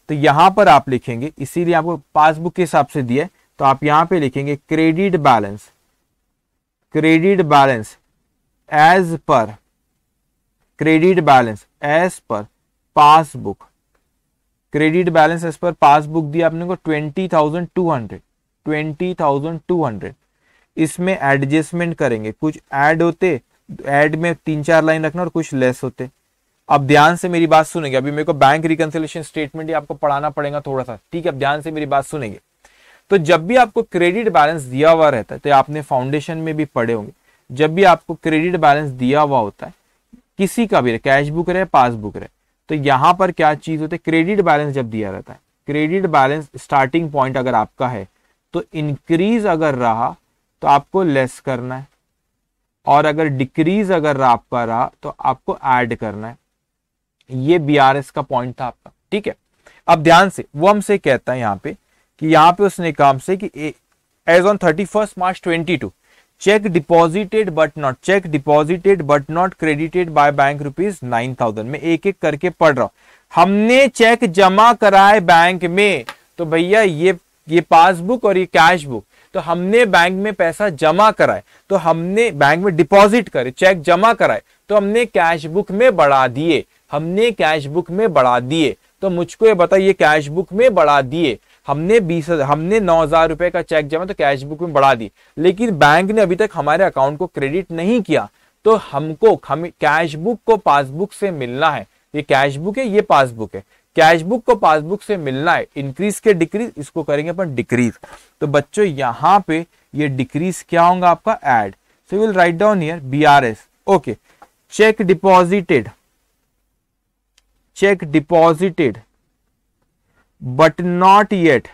तो यहां पर आप लिखेंगे इसीलिए आपको पासबुक के हिसाब से दिया है तो आप यहां पे लिखेंगे credit balance credit balance as per credit balance as per passbook credit balance as per passbook दिया आपने को twenty thousand two hundred twenty thousand two hundred इसमें एडजस्टमेंट करेंगे कुछ ऐड होते ऐड में तीन चार लाइन रखना और कुछ लेस होते अब ध्यान से मेरी बात सुनेंगे अभी मेरे को बैंक रिकनसिलेशन स्टेटमेंट आपको पढ़ाना पड़ेगा थोड़ा सा ठीक है अब ध्यान से मेरी बात सुनेंगे तो जब भी आपको क्रेडिट बैलेंस दिया हुआ रहता है तो आपने फाउंडेशन में भी पढ़े होंगे जब भी आपको क्रेडिट बैलेंस दिया हुआ होता है किसी का भी कैश बुक रहे पासबुक रहे तो यहां पर क्या चीज होती है क्रेडिट बैलेंस जब दिया रहता है क्रेडिट बैलेंस स्टार्टिंग पॉइंट अगर आपका है तो इंक्रीज अगर रहा तो आपको लेस करना है और अगर डिक्रीज अगर आपका रहा तो आपको ऐड करना है ये बीआरएस का पॉइंट था आपका ठीक है अब ध्यान से वो हमसे कहता है यहाँ पे कि यहाँ पे उसने काम से कि as on thirty first March twenty two cheque deposited but not cheque deposited but not credited by bank rupees nine thousand में एक एक करके पढ़ रहा हूं हमने चेक जमा कराए बैंक में तो भैया ये ये पासबुक और ये कैश बुक तो हमने बैंक में पैसा जमा कराए तो हमने बैंक में डिपॉजिट करे चेक जमा कराए तो हमने कैश बुक में बढ़ा दिए हमने कैश बुक में बढ़ा दिए तो मुझको ये बताइए कैश बुक में बढ़ा दिए हमने बीस हमने नौ हजार रुपए का चेक जमा तो कैश बुक में बढ़ा दी लेकिन बैंक ने अभी तक हमारे अकाउंट को क्रेडिट नहीं किया तो हमको हम कैश बुक को पासबुक से मिलना है ये कैश बुक है ये पासबुक है कैश बुक को पासबुक से मिलना है इंक्रीज के डिक्रीज इसको करेंगे अपन डिक्रीज तो बच्चों यहाँ पे ये डिक्रीज क्या होगा आपका add so will write down here B R S okay cheque deposited cheque deposited but not yet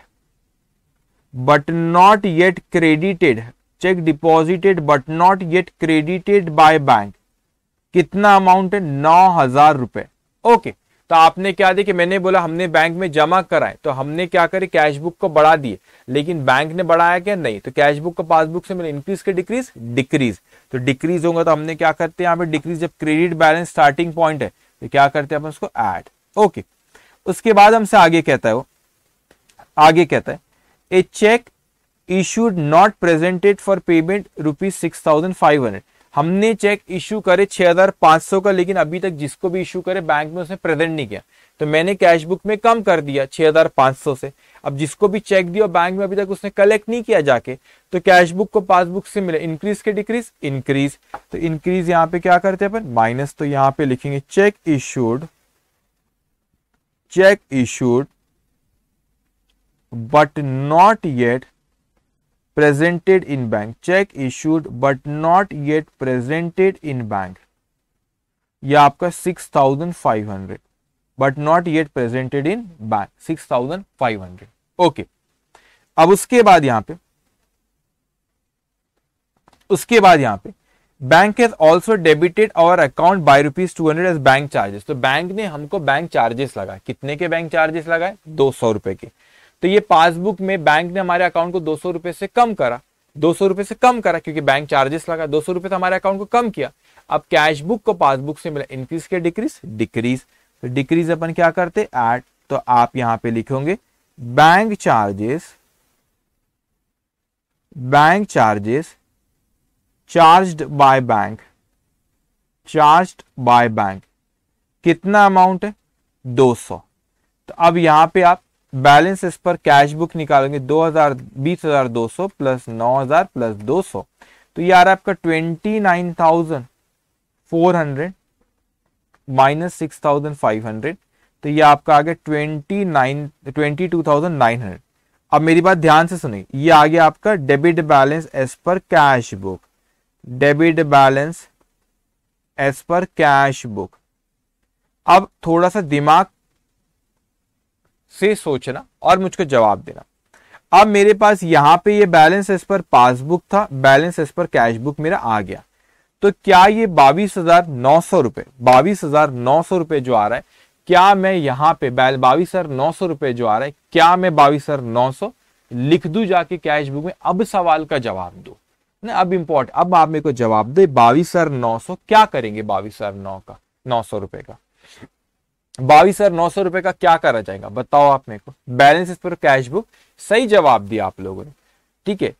but not yet credited cheque deposited but not yet credited by bank कितना अमाउंट है नौ हजार रुपए ओके तो आपने क्या दिया कि मैंने बोला हमने बैंक में जमा कराए तो हमने क्या करे कैश बुक को बढ़ा दिए लेकिन बैंक ने बढ़ाया क्या नहीं तो कैश बुक को पासबुक से मैंने इंक्रीज के डिक्रीज डिक्रीज तो डिक्रीज होगा तो हमने क्या करते हैं यहां पे डिक्रीज जब क्रेडिट बैलेंस स्टार्टिंग पॉइंट है तो क्या करते हैं अपन उसको एड ओके उसके बाद हमसे आगे कहता है वो आगे कहता है a cheque issued not presented for payment rupees six thousand five hundred हमने चेक इशू करे छह हजार पांच सौ का लेकिन अभी तक जिसको भी इशू करे बैंक में उसने प्रेजेंट नहीं किया तो मैंने कैश बुक में कम कर दिया हजार पांच सौ से अब जिसको भी चेक दिया बैंक में अभी तक उसने कलेक्ट नहीं किया जाके तो कैश बुक को पासबुक से मिले इंक्रीज के डिक्रीज इंक्रीज तो इंक्रीज यहां पे क्या करते हैं अपन माइनस तो यहां पे लिखेंगे cheque issued cheque issued but not yet presented in bank check issued but not yet presented in bank यह आपका six thousand five hundred but not yet presented in bank six thousand five hundred okay अब उसके बाद यहां पे उसके बाद यहां पे bank has also debited our account by rupees two hundred as bank charges तो बैंक ने हमको बैंक चार्जेस लगाए कितने के बैंक चार्जेस लगाए दो सौ रुपए के तो ये पासबुक में बैंक ने हमारे अकाउंट को दो सौ रुपए से कम करा दो सौ रुपए से कम करा क्योंकि बैंक चार्जेस लगा दो सौ रुपए से तो हमारे अकाउंट को कम किया अब कैश बुक को पासबुक से मिला इंक्रीज के डिक्रीज डिक्रीज डिक्रीज अपन क्या करते एड तो आप यहां पे लिखोगे bank charges bank charges charged by bank charge by bank कितना अमाउंट है दो 200 तो अब यहां पे आप बैलेंस इस पर कैश बुक निकालेंगे दो हजार बीस हजार दो सौ प्लस नौ हजार प्लस दो सौ तो यार आपका twenty nine thousand four hundred minus six thousand five hundred तो ये आपका आ गया twenty nine twenty two thousand nine hundred अब मेरी बात ध्यान से सुनिए ये आ गया आपका debit balance as per cash book debit balance as per cash book अब थोड़ा सा दिमाग से सोचना और मुझको जवाब देना अब मेरे पास यहां पे ये बैलेंस एज पर पासबुक था balance as per cash book मेरा आ गया तो क्या ये बाईस हजार नौ सौ रुपए बाईस हजार नौ सौ रुपए जो आ रहा है क्या मैं यहाँ पे बैल बाईस नौ सौ रुपये जो आ रहा है क्या मैं बाईस सर नौ सौ लिख दू जाके कैश बुक में अब सवाल का जवाब दो ना अब इंपॉर्ट अब आप मेरे को जवाब दे बाईस सर नौ सौ क्या करेंगे बाईस सर नौ का नौ सौ रुपए का बाईस सर नौ सौ रुपए का क्या करा जाएगा बताओ आप मेरे को बैलेंस इस पर कैश बुक सही जवाब दिया आप लोगों ने ठीक है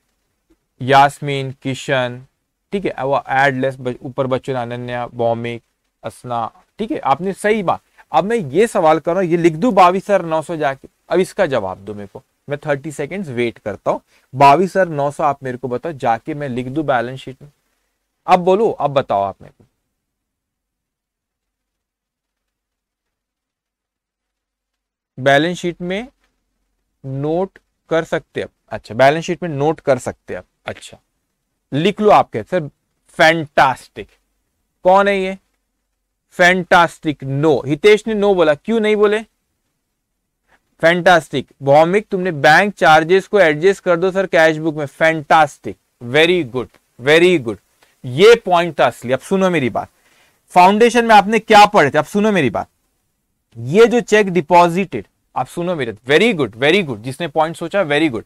यास्मीन किशन ठीक है वो एडलेस ऊपर बच्चों ने अनन्या बॉमिक असना ठीक है आपने सही बात अब मैं ये सवाल कर रहा हूँ ये लिख दू बाईस हजार नौ सौ जाके अब इसका जवाब दो मेरे को मैं थर्टी सेकेंड वेट करता हूँ बाविस हजार नौ सौ आप मेरे को बताओ जाके मैं लिख दू बैलेंस शीट में अब बोलो अब बताओ आप मेरे को बैलेंस शीट में नोट कर सकते आप अच्छा बैलेंस शीट में नोट कर सकते आप अच्छा लिख लो आप कहते सर फैंटास्टिक कौन है ये फैंटास्टिक नो हितेश ने नो बोला क्यों नहीं बोले फैंटास्टिक भौमिक तुमने बैंक चार्जेस को एडजस्ट कर दो सर कैश बुक में fantastic very good very good ये पॉइंट था असली अब सुनो मेरी बात फाउंडेशन में आपने क्या पढ़े थे अब सुनो मेरी बात ये जो चेक डिपॉजिटेड आप सुनो मेरे वेरी गुड वेरी गुड जिसने पॉइंट सोचा वेरी गुड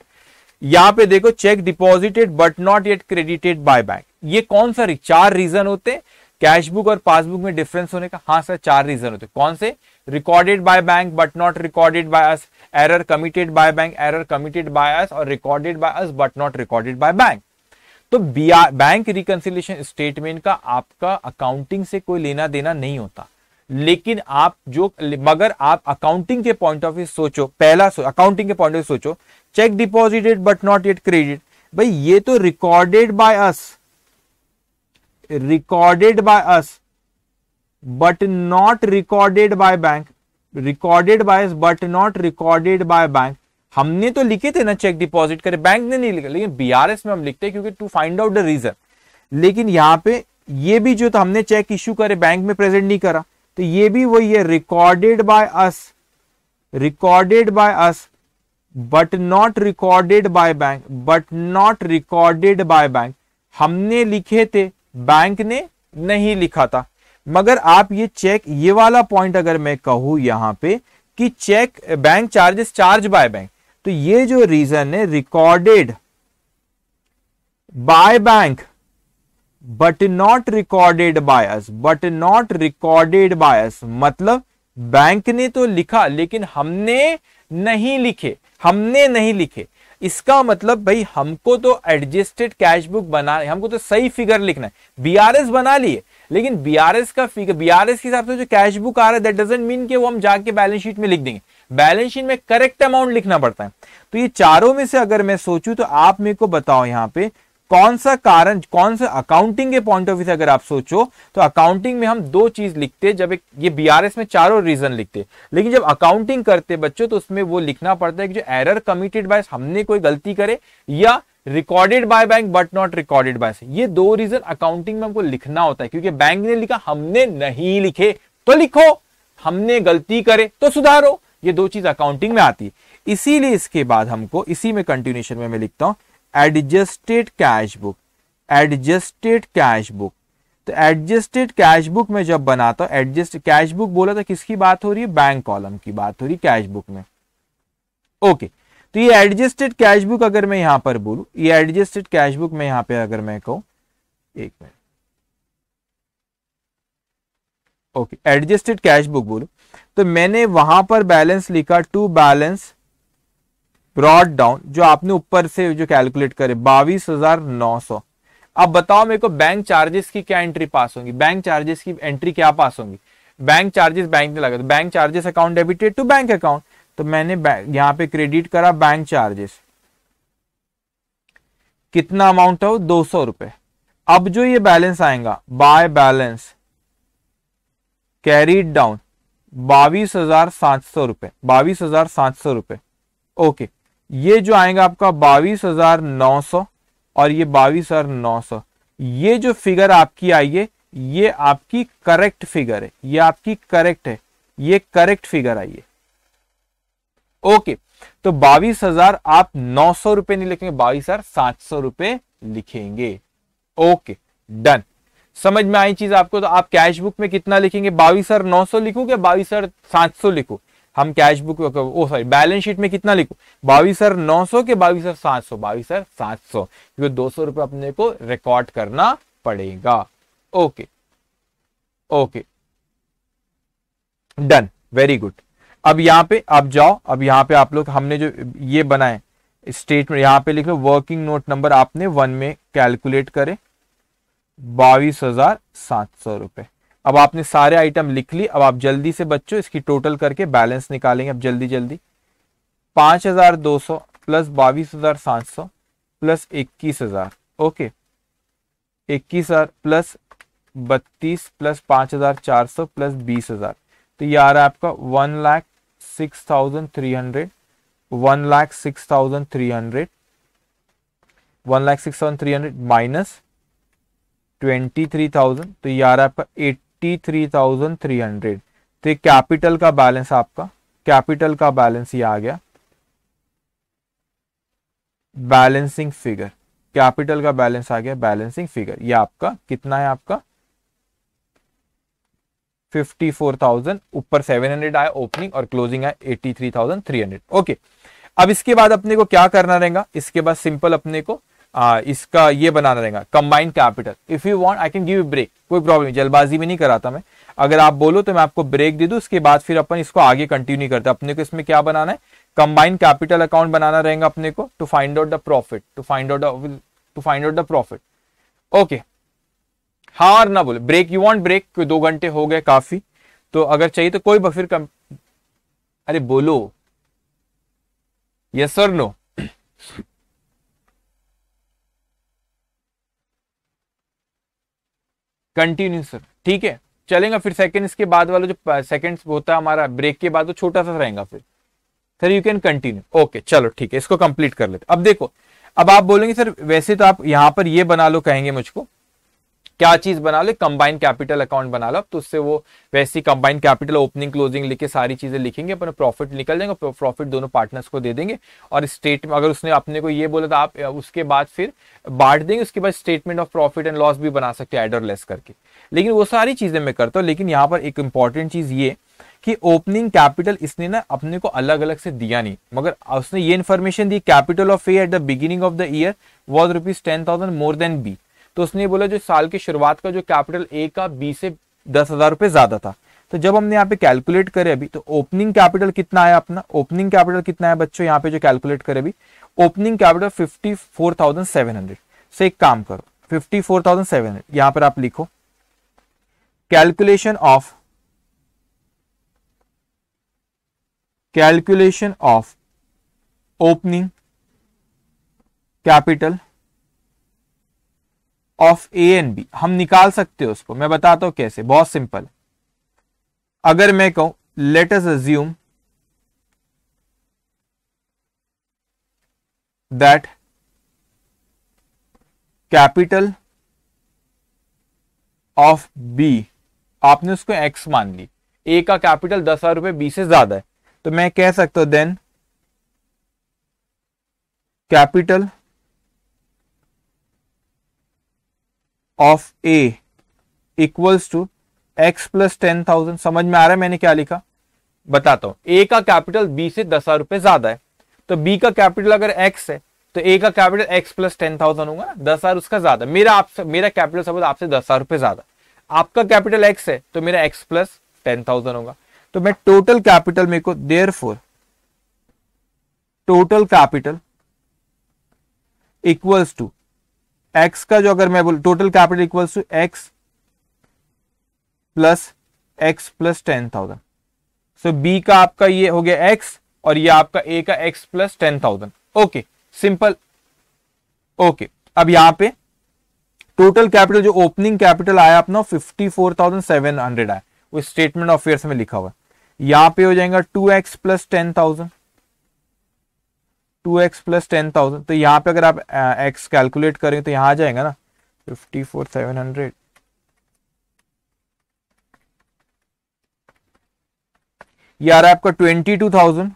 यहां पे देखो cheque deposited but not yet credited by bank ये कौन सा चार रीजन होते हैं कैश बुक और पासबुक में डिफरेंस होने का हाँ सर चार रीजन होते कौन से recorded by bank but not recorded by us error committed by bank error committed by us और recorded by us but not recorded by bank तो बैंक रिकनसिलेशन स्टेटमेंट का आपका अकाउंटिंग से कोई लेना देना नहीं होता लेकिन आप जो मगर आप अकाउंटिंग के पॉइंट ऑफ व्यू सोचो पहला सो, अकाउंटिंग के पॉइंट ऑफ व्यू सोचो cheque deposited but not yet credit भाई ये तो recorded by us recorded by us but not recorded by bank recorded by us but not recorded by bank हमने तो लिखे थे ना चेक डिपॉजिट करे बैंक ने नहीं लिखा लेकिन बीआरएस में हम लिखते हैं क्योंकि to find out the reason लेकिन यहां पे ये भी जो तो हमने चेक इश्यू करे बैंक में प्रेजेंट नहीं करा तो ये भी वही है recorded by us recorded by us but not recorded by bank but not recorded by bank हमने लिखे थे बैंक ने नहीं लिखा था मगर आप ये चेक ये वाला पॉइंट अगर मैं कहूं यहां पे कि cheque bank charges charge by bank तो ये जो रीजन है recorded by bank but not recorded by us but not recorded by us मतलब बैंक ने तो लिखा लेकिन हमने नहीं लिखे हमने नहीं लिखे इसका मतलब भाई हमको तो एडजस्टेड कैश बुक बना हमको तो सही फिगर लिखना है बीआरएस बना लिए लेकिन बीआरएस का फिगर बीआरएस के हिसाब से जो कैश बुक आ रहा है दैट डजेंट मीन कि वो हम जाके बैलेंस शीट में लिख देंगे बैलेंस शीट में करेक्ट अमाउंट लिखना पड़ता है तो ये चारों में से अगर मैं सोचू तो आप मेरे को बताओ यहाँ पे कौन सा कारण कौन सा अकाउंटिंग के पॉइंट ऑफ व्यू से अगर आप सोचो तो अकाउंटिंग में हम दो चीज लिखते जब एक ये बीआरएस में चारों रीजन लिखते लेकिन जब अकाउंटिंग करते बच्चों तो उसमें वो लिखना पड़ता है कि जो एरर कमिटेड बाय हमने कोई गलती करे या recorded by bank but not recorded by ये दो रीजन अकाउंटिंग में हमको लिखना होता है क्योंकि बैंक ने लिखा हमने नहीं लिखे तो लिखो हमने गलती करे तो सुधारो ये दो चीज अकाउंटिंग में आती है इसीलिए इसके बाद हमको इसी में कंटिन्यूशन में मैं लिखता हूं adjusted cash book adjusted cash book तो एडजस्टेड कैश बुक में जब बनाता तो हूं एडजस्ट कैश बुक बोला तो किसकी बात हो रही है बैंक कॉलम की बात हो रही है कैश बुक में ओके तो ये एडजस्टेड कैश बुक अगर मैं यहां पर बोलू ये एडजस्टेड कैश बुक में यहां पे अगर मैं कहूं एक minute okay adjusted cash book बोलू तो मैंने वहां पर बैलेंस लिखा टू बैलेंस ब्रॉड डाउन जो आपने ऊपर से जो कैलकुलेट करे बावीस हजार नौ सौ अब बताओ मेरे को बैंक चार्जेस की क्या एंट्री पास होगी बैंक चार्जेस की एंट्री क्या पास होगी बैंक चार्जेस बैंक ने लगा bank charges account debited to bank account तो मैंने यहां पे क्रेडिट करा बैंक चार्जेस कितना अमाउंट है वो दो सौ रुपए अब जो ये बैलेंस आएगा बाय बैलेंस कैरीड डाउन बाईस हजार सात सौ रुपए बाईस हजार सात सौ रुपए ओके ये जो आएगा आपका बाईस हजार नौ सौ और ये बाईस हजार नौ सौ ये जो फिगर आपकी आई है ये आपकी करेक्ट फिगर है ये आपकी करेक्ट है ये करेक्ट फिगर आई है ओके तो बाईस हजार आप नौ सौ रुपए नहीं लिखेंगे बाईस हजार सात सौ रुपए लिखेंगे ओके डन समझ में आई चीज आपको तो आप कैश बुक में कितना लिखेंगे बाईस हजार नौ सौ लिखू या बाईस हजार सात सौ लिखू हम cash book oh sorry balance sheet में कितना लिखो बाईस हजार नौ सौ के बाईस हजार सात सौ बाईस हजार सात सौ क्योंकि दो सौ रुपये अपने को रिकॉर्ड करना पड़ेगा okay okay done very good अब यहां पे आप जाओ अब यहां पे आप लोग हमने जो ये बनाए स्टेटमेंट यहां पे लिख लो वर्किंग नोट नंबर आपने वन में कैलकुलेट करे बाईस हजार सात सौ रुपए अब आपने सारे आइटम लिख ली अब आप जल्दी से बच्चों इसकी टोटल करके बैलेंस निकालेंगे अब जल्दी जल्दी पाँच हजार दो सौ प्लस बाईस हजार सात सौ प्लस इक्कीस हजार ओके इक्कीस हजार प्लस बत्तीस प्लस पाँच हजार चार सौ प्लस बीस हजार तो ये आ रहा है आपका one lakh six thousand three hundred one lakh six thousand three hundred one lakh six thousand three hundred minus twenty three thousand तो ये आ रहा है आपका eight eighty three thousand three hundred तो कैपिटल का बैलेंस आपका कैपिटल का बैलेंस ये आ गया बैलेंसिंग फिगर कैपिटल का बैलेंस आ गया बैलेंसिंग फिगर ये आपका कितना है आपका फिफ्टी फोर थाउजेंड ऊपर सेवन हंड्रेड आया ओपनिंग और क्लोजिंग आया हंड्रेड ओके अब इसके बाद अपने को क्या करना रहेगा इसके बाद सिंपल अपने को आ, इसका ये बनाना रहेगा combined capital if you want I can give break कोई प्रॉब्लम जल्दबाजी में नहीं कराता मैं अगर आप बोलो तो मैं आपको ब्रेक दे दू उसके बाद फिर अपन इसको आगे कंटिन्यू करते अपने को इसमें क्या बनाना है कंबाइंड कैपिटल अकाउंट बनाना रहेगा अपने को to find out the profit to find out to find out the profit okay हाँ और ना बोले ब्रेक यू वांट ब्रेक दो घंटे हो गए काफी तो अगर चाहिए तो कोई फिर कम अरे बोलो यस और नो कंटिन्यू सर ठीक है चलेगा फिर सेकेंड्स के बाद वाला जो सेकेंड्स होता है हमारा ब्रेक के बाद वो छोटा सा रहेगा फिर sir you can continue okay चलो ठीक है इसको कंप्लीट कर लेते अब देखो अब आप बोलेंगे सर वैसे तो आप यहाँ पर ये बना लो कहेंगे मुझको क्या चीज बना लो कंबाइन कैपिटल अकाउंट बना लो तो उससे वो वैसी कंबाइन कैपिटल ओपनिंग क्लोजिंग लिख के सारी चीजें लिखेंगे अपने प्रॉफिट निकल जाएंगे प्रॉफिट दोनों पार्टनर्स को दे देंगे और स्टेटमेंट अगर उसने अपने को ये बोला तो आप उसके बाद फिर बांट देंगे उसके बाद statement of profit and loss भी बना सकते हैं एड लेस करके लेकिन वो सारी चीजें मैं करता हूँ लेकिन यहाँ पर एक इंपॉर्टेंट चीज ये कि ओपनिंग कैपिटल इसने ना अपने को अलग अलग से दिया नहीं मगर उसने ये इन्फॉर्मेशन दी capital of A at the beginning of the year was rupees ten thousand more than B तो उसने बोला जो साल की शुरुआत का जो कैपिटल ए का बी से दस हजार रुपए ज्यादा था तो जब हमने यहाँ पे कैलकुलेट करे अभी तो ओपनिंग कैपिटल कितना आया अपना ओपनिंग कैपिटल कितना है बच्चों यहाँ पे जो कैलकुलेट करे अभी opening capital fifty four thousand seven hundred से एक काम करो fifty four thousand seven hundred यहां पर आप लिखो calculation of calculation of opening capital of A and B हम निकाल सकते हो उसको मैं बताता हूं कैसे बहुत सिंपल अगर मैं कहूं let us assume that capital of B आपने उसको एक्स मान ली ए का कैपिटल दस हजार रुपए बी से ज्यादा है तो मैं कह सकता हूं then capital of A equals to X plus ten thousand समझ में आ रहा है मैंने क्या लिखा बताता हूं ए का कैपिटल बी से दस हजार रुपए ज्यादा है तो बी का कैपिटल अगर एक्स है तो ए का capital X plus ten thousand होगा दस हजार उसका ज्यादा मेरा आपसे मेरा कैपिटल सपोज आपसे दस हजार रुपए ज्यादा आपका कैपिटल एक्स है तो मेरा एक्स प्लस टेन थाउजेंड होगा तो मैं टोटल कैपिटल मेरे को there four total capital equals to X का जो अगर मैं बोल total capital equals to X plus X plus ten thousand so B का आपका ये हो गया एक्स और ये आपका ए का x plus ten thousand okay simple okay अब यहां पे टोटल कैपिटल जो ओपनिंग कैपिटल आया अपना fifty four thousand seven hundred आया वो स्टेटमेंट ऑफ अफेयर्स में लिखा हुआ यहां पे हो जाएगा two X plus ten thousand two X plus ten thousand तो यहाँ पे अगर आप एक्स कैलकुलेट करें तो यहाँ आ जाएगा ना फिफ्टी फोर सेवन हंड्रेड ये आ रहा आपका twenty two thousand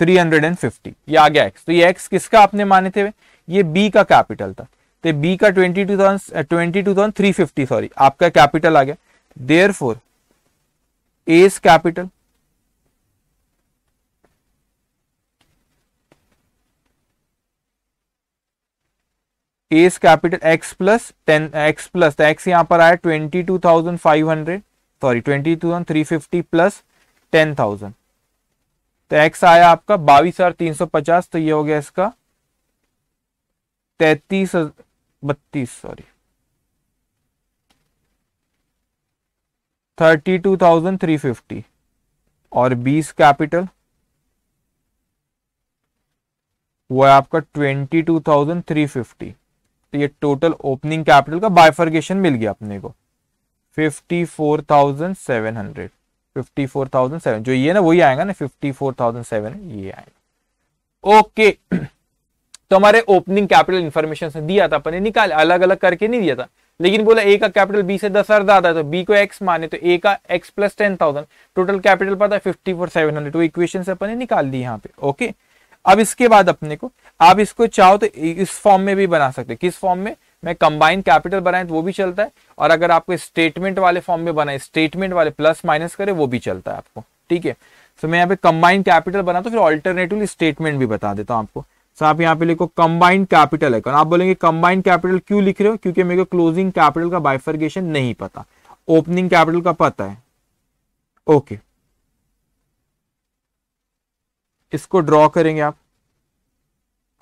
three hundred and fifty ये आ गया एक्स तो ये एक्स किसका आपने माने थे ये बी का कैपिटल था तो बी का twenty two thousand twenty two thousand three fifty sorry आपका कैपिटल आ गया there four as capital S capital X plus ten X plus तो एक्स यहां पर आया twenty two thousand five hundred sorry twenty two thousand three fifty plus ten thousand तो एक्स आया आपका बाईस हजार तीन सौ पचास तो ये हो गया इसका तैतीस बत्तीस sorry thirty two thousand three fifty और बीस कैपिटल वो है आपका twenty two thousand three fifty तो ये टोटल ओपनिंग कैपिटल का बाइफर्गेशन मिल गया अपने को fifty four thousand seven hundred fifty four thousand seven जो ये ना वही आएगा ना फिफ्टी फोर थाउजेंड सेवन ये आएगा ओके तो हमारे ओपनिंग कैपिटल इन्फॉर्मेशन दिया था अपने निकाल अलग अलग करके नहीं दिया था लेकिन बोला ए का कैपिटल बी से दस हजार ज्यादा है तो बी को एक्स माने तो ए का x plus ten thousand total capital पता है फिफ्टी फोर सेवन हंड्रेड वो इक्वेशन से अपने निकाल दी यहाँ पे ओके okay? अब इसके बाद अपने को आप इसको चाहो तो इस फॉर्म में भी बना सकते हो किस फॉर्म में मैं कंबाइंड कैपिटल बनाए तो वो भी चलता है और अगर आपको स्टेटमेंट वाले फॉर्म में बनाए स्टेटमेंट वाले प्लस माइनस करे वो भी चलता है आपको ठीक है सो मैं यहाँ पे कंबाइंड कैपिटल बना तो फिर ऑल्टरनेटिवली स्टेटमेंट भी बता देता हूँ आपको सो आप यहाँ पे लिखो कंबाइंड कैपिटल है आप बोलेंगे कंबाइंड कैपिटल क्यों लिख रहे हो क्योंकि मेरे को क्लोजिंग कैपिटल का बाइफर्गेशन नहीं पता ओपनिंग कैपिटल का पता है ओके okay. इसको ड्रॉ करेंगे आप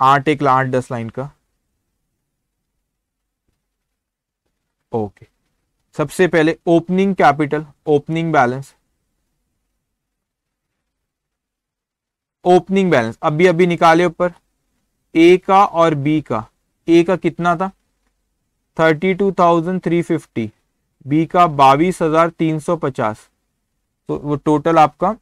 आठ एक आठ दस लाइन का ओके सबसे पहले opening capital opening balance opening balance अभी अभी निकाले ऊपर ए का और बी का ए का कितना था thirty two thousand three fifty B का बाईस हजार तीन सौ पचास तो वो टोटल आपका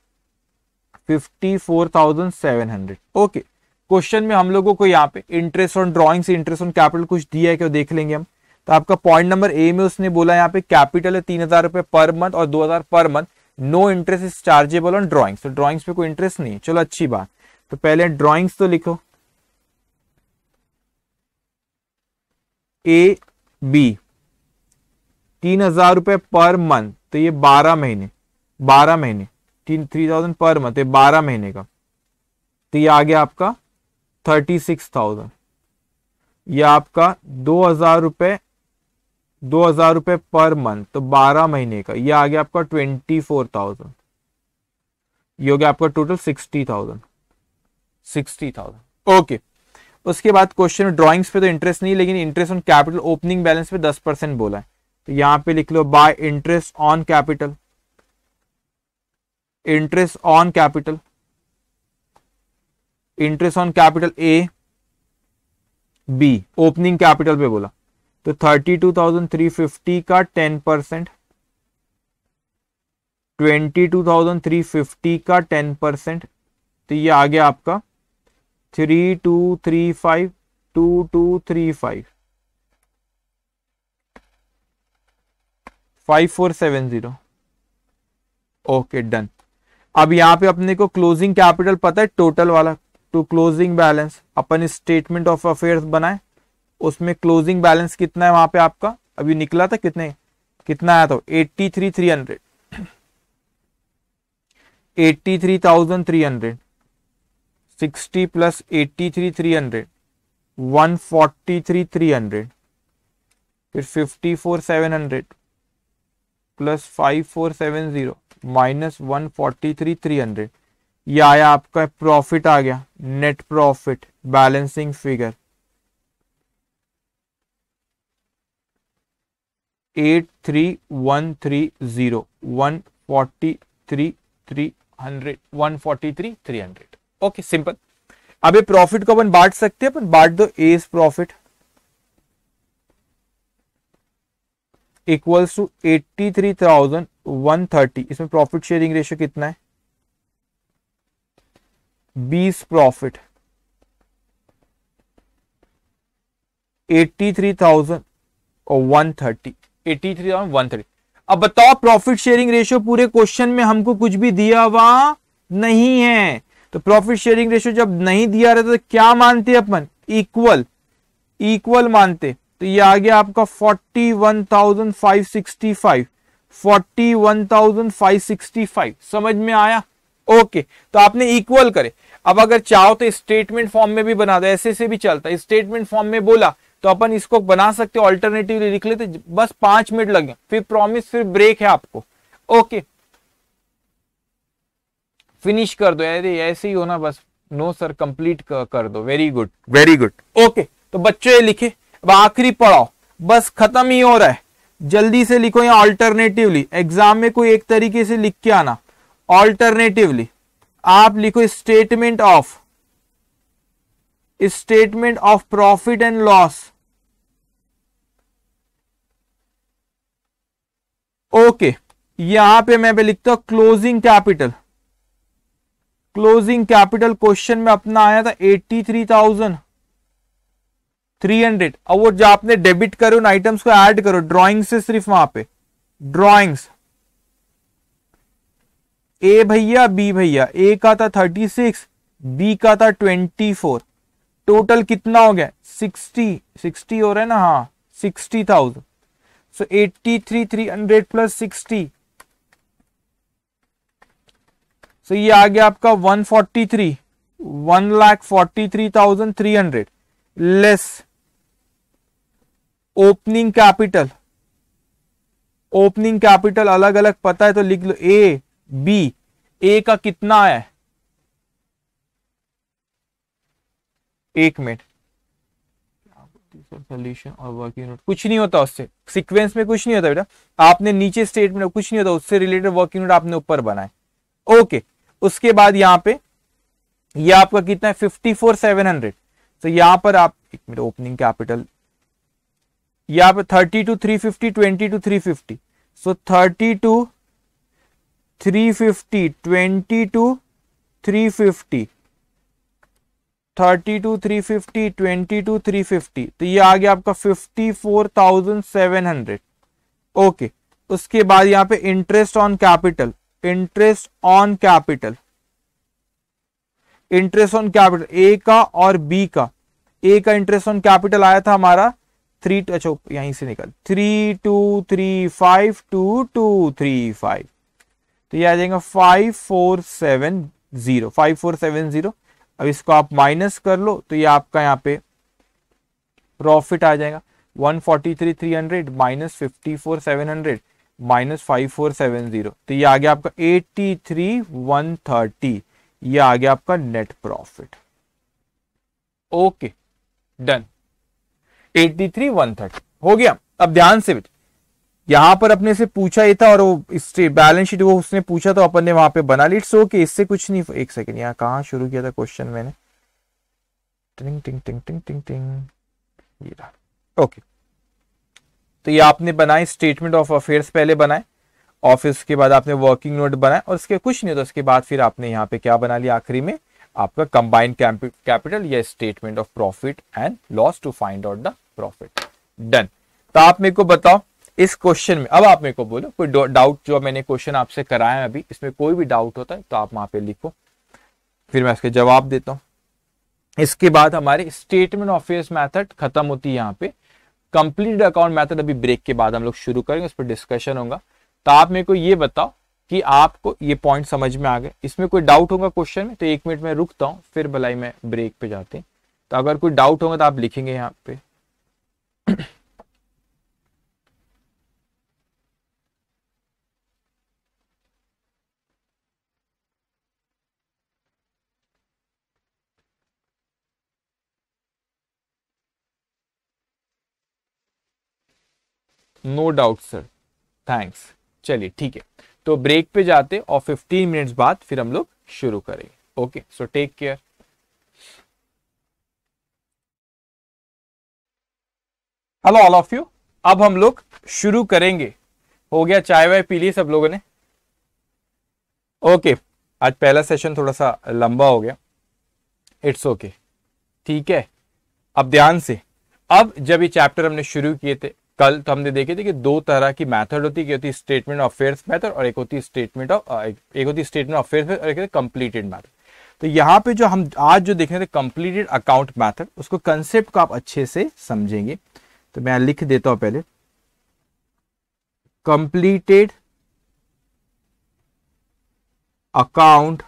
54,700 ओके क्वेश्चन में हम लोगों को यहाँ पे interest on drawings interest on capital कुछ दिया है क्या देख लेंगे हम तो आपका पॉइंट नंबर ए में उसने बोला यहाँ पे कैपिटल है तीन हजार रुपए पर मंथ और दो हजार पर month no interest is chargeable on drawings तो ड्रॉइंग्स पे कोई इंटरेस्ट नहीं है चलो अच्छी बात तो पहले ड्रॉइंग्स तो लिखो ए बी तीन हजार रुपए पर मंथ तो ये बारह महीने बारह महीने थ्री थाउजेंड पर मंथ बारह महीने का तो ये आ गया आपका थर्टी सिक्स थाउजेंड ये आपका दो हजार रुपये दो हजार रुपये पर मंथ तो बारह महीने का ये आ गया आपका ट्वेंटी फोर थाउजेंड ये हो गया आपका टोटल सिक्सटी थाउजेंड ओके उसके बाद क्वेश्चन ड्राइंग्स ड्रॉइंग्स पे तो इंटरेस्ट नहीं लेकिन interest on capital opening balance पे दस परसेंट बोला है तो यहां पे लिख लो by interest on capital interest on capital interest on capital A B opening capital पे बोला तो 32,350 का 10 परसेंट फिफ्टी का 10 परसेंट तो ये आ गया आपका three two three five two two three five five four seven zero okay done अब यहाँ पे अपने को क्लोजिंग कैपिटल पता है टोटल वाला टू क्लोजिंग बैलेंस अपन स्टेटमेंट ऑफ अफेयर्स बनाए उसमें क्लोजिंग बैलेंस कितना है वहां पे आपका अभी निकला था कितने कितना आया था eighty three three hundred eighty three thousand three hundred sixty plus eighty three three hundred one forty three three hundred फिर fifty four seven hundred plus five four seven zero minus one forty three three hundred ये आया आपका प्रॉफिट आ गया net profit balancing figure eight three one three zero one forty three three hundred one forty three three hundred okay simple अब ये प्रॉफिट को अपन बांट सकते हैं अपन बांट दो as profit equals to eighty three thousand one thirty इसमें प्रॉफिट शेयरिंग रेशियो कितना है बीस प्रॉफिट थ्री थाउजेंड और वन थर्टी अब बताओ प्रॉफिट शेयरिंग रेशियो पूरे क्वेश्चन में हमको कुछ भी दिया हुआ नहीं है तो प्रॉफिट शेयरिंग रेशियो जब नहीं दिया रहता तो क्या मानते अपन इक्वल इक्वल मानते तो ये आ गया आपका forty one thousand five sixty five forty one thousand five sixty five समझ में आया ओके तो आपने इक्वल करे अब अगर चाहो तो स्टेटमेंट फॉर्म में भी बना दो ऐसे से भी चलता है स्टेटमेंट फॉर्म में बोला तो अपन इसको बना सकते ऑल्टरनेटिव लिख लेते बस पांच मिनट लगे फिर प्रॉमिस फिर ब्रेक है आपको ओके फिनिश कर दो अरे ऐसे ही होना बस नो सर कंप्लीट कर दो very good very good okay तो बच्चों ये लिखे अब आखिरी पढ़ाओ बस खत्म ही हो रहा है जल्दी से लिखो या ऑल्टरनेटिवली एग्जाम में कोई एक तरीके से लिख के आना ऑल्टरनेटिवली आप लिखो statement of statement of profit and loss okay यहां पे मैं पे लिखता हूं closing capital closing capital question में अपना आया था eighty three thousand three hundred अब वो जो आपने डेबिट करे उन आइटम्स को ऐड करो ड्राइंग से सिर्फ वहां पे ड्राइंग्स ए भैया बी भैया ए का था थर्टी सिक्स बी का था ट्वेंटी फोर टोटल कितना हो गया सिक्सटी सिक्सटी हो रहा है ना हाँ sixty thousand so eighty three three hundred plus sixty so ये आ गया आपका one forty three one lakh forty three thousand three hundred less opening capital opening capital अलग अलग पता है तो लिख लो ए बी ए का कितना है एक मिनट सोल्यूशन और वर्किंग नोट कुछ नहीं होता उससे सीक्वेंस में कुछ नहीं होता बेटा आपने नीचे स्टेटमेंट कुछ नहीं होता उससे रिलेटेड वर्किंग नोट आपने ऊपर बनाए ओके उसके बाद यहां पे ये यह आपका कितना है फिफ्टी फोर सेवन हंड्रेड तो यहां पर आप एक मिनट ओपनिंग कैपिटल यहां पे thirty two three fifty twenty two three fifty so thirty two three fifty twenty two three fifty thirty two three fifty twenty two three fifty तो ये आ गया आपका fifty four thousand seven hundred okay उसके बाद यहाँ पे interest on capital interest on capital interest on capital A का और बी का ए का इंटरेस्ट ऑन कैपिटल आया था हमारा थ्री टू अच्छा यहीं से निकल three two three five two two three five तो ये आ जाएगा five four seven zero five four seven zero अब इसको आप माइनस कर लो तो ये आपका यहाँ पे प्रॉफिट आ जाएगा one forty three three hundred minus fifty four seven hundred minus five four seven zero तो ये आ गया आपका एट्टी थ्री वन थर्टी ये आ गया आपका net profit okay done eighty three one thirty हो गया अब ध्यान से बेटे यहां पर अपने से पूछा ये था और वो बैलेंस शीट वो उसने पूछा तो अपन ने वहां पे बना ली इट्स ओके इससे कुछ नहीं एक सेकेंड यहाँ कहा शुरू किया था क्वेश्चन मैंने टिंग टिंग टिंग टिंग टिंग टिंग ये रहा ओके तो ये आपने बनाए स्टेटमेंट ऑफ अफेयर्स पहले बनाए ऑफिस के बाद आपने वर्किंग नोट बनाए और उसके कुछ नहीं होता उसके बाद फिर आपने यहाँ पे क्या बना लिया आखिरी में आपका कंबाइंड कैपिटल या statement of profit and loss to find out the profit done तो आप मेरे को बताओ इस क्वेश्चन में अब आप मेरे को बोलो कोई डाउट जो मैंने क्वेश्चन आपसे कराया अभी इसमें कोई भी डाउट होता है तो आप वहां पे लिखो फिर मैं इसके जवाब देता हूं इसके बाद हमारे स्टेटमेंट ऑफ फेस मैथड खत्म होती है यहाँ पे कंप्लीट अकाउंट मैथड अभी ब्रेक के बाद हम लोग शुरू करेंगे उस पर डिस्कशन होगा तो आप मेरे को ये बताओ कि आपको ये पॉइंट समझ में आ गए इसमें कोई डाउट होगा क्वेश्चन में तो एक मिनट में रुकता हूँ फिर भलाई मैं ब्रेक पे जाते हैं तो अगर कोई डाउट होगा तो आप लिखेंगे यहाँ पे नो डाउट सर थैंक्स चलिए ठीक है तो ब्रेक पे जाते और 15 मिनट्स बाद फिर हम लोग शुरू करेंगे okay so take care hello all of you अब हम लोग शुरू करेंगे हो गया चाय वाय पी ली सब लोगों ने ओके okay, आज पहला सेशन थोड़ा सा लंबा हो गया इट्स ओके ठीक है अब ध्यान से अब जब ये चैप्टर हमने शुरू किए थे कल तो हमने देखे थे कि दो तरह की मेथड होती है होती स्टेटमेंट ऑफ अफेयर्स मेथड और एक होती स्टेटमेंट ऑफ एक होती स्टेटमेंट ऑफ अफेयर्स और एक होती कंप्लीटेड मैथड तो यहाँ पे जो हम आज जो देख रहे थे कंप्लीटेड अकाउंट मैथड उसको कंसेप्ट को आप अच्छे से समझेंगे तो मैं लिख देता हूं पहले completed account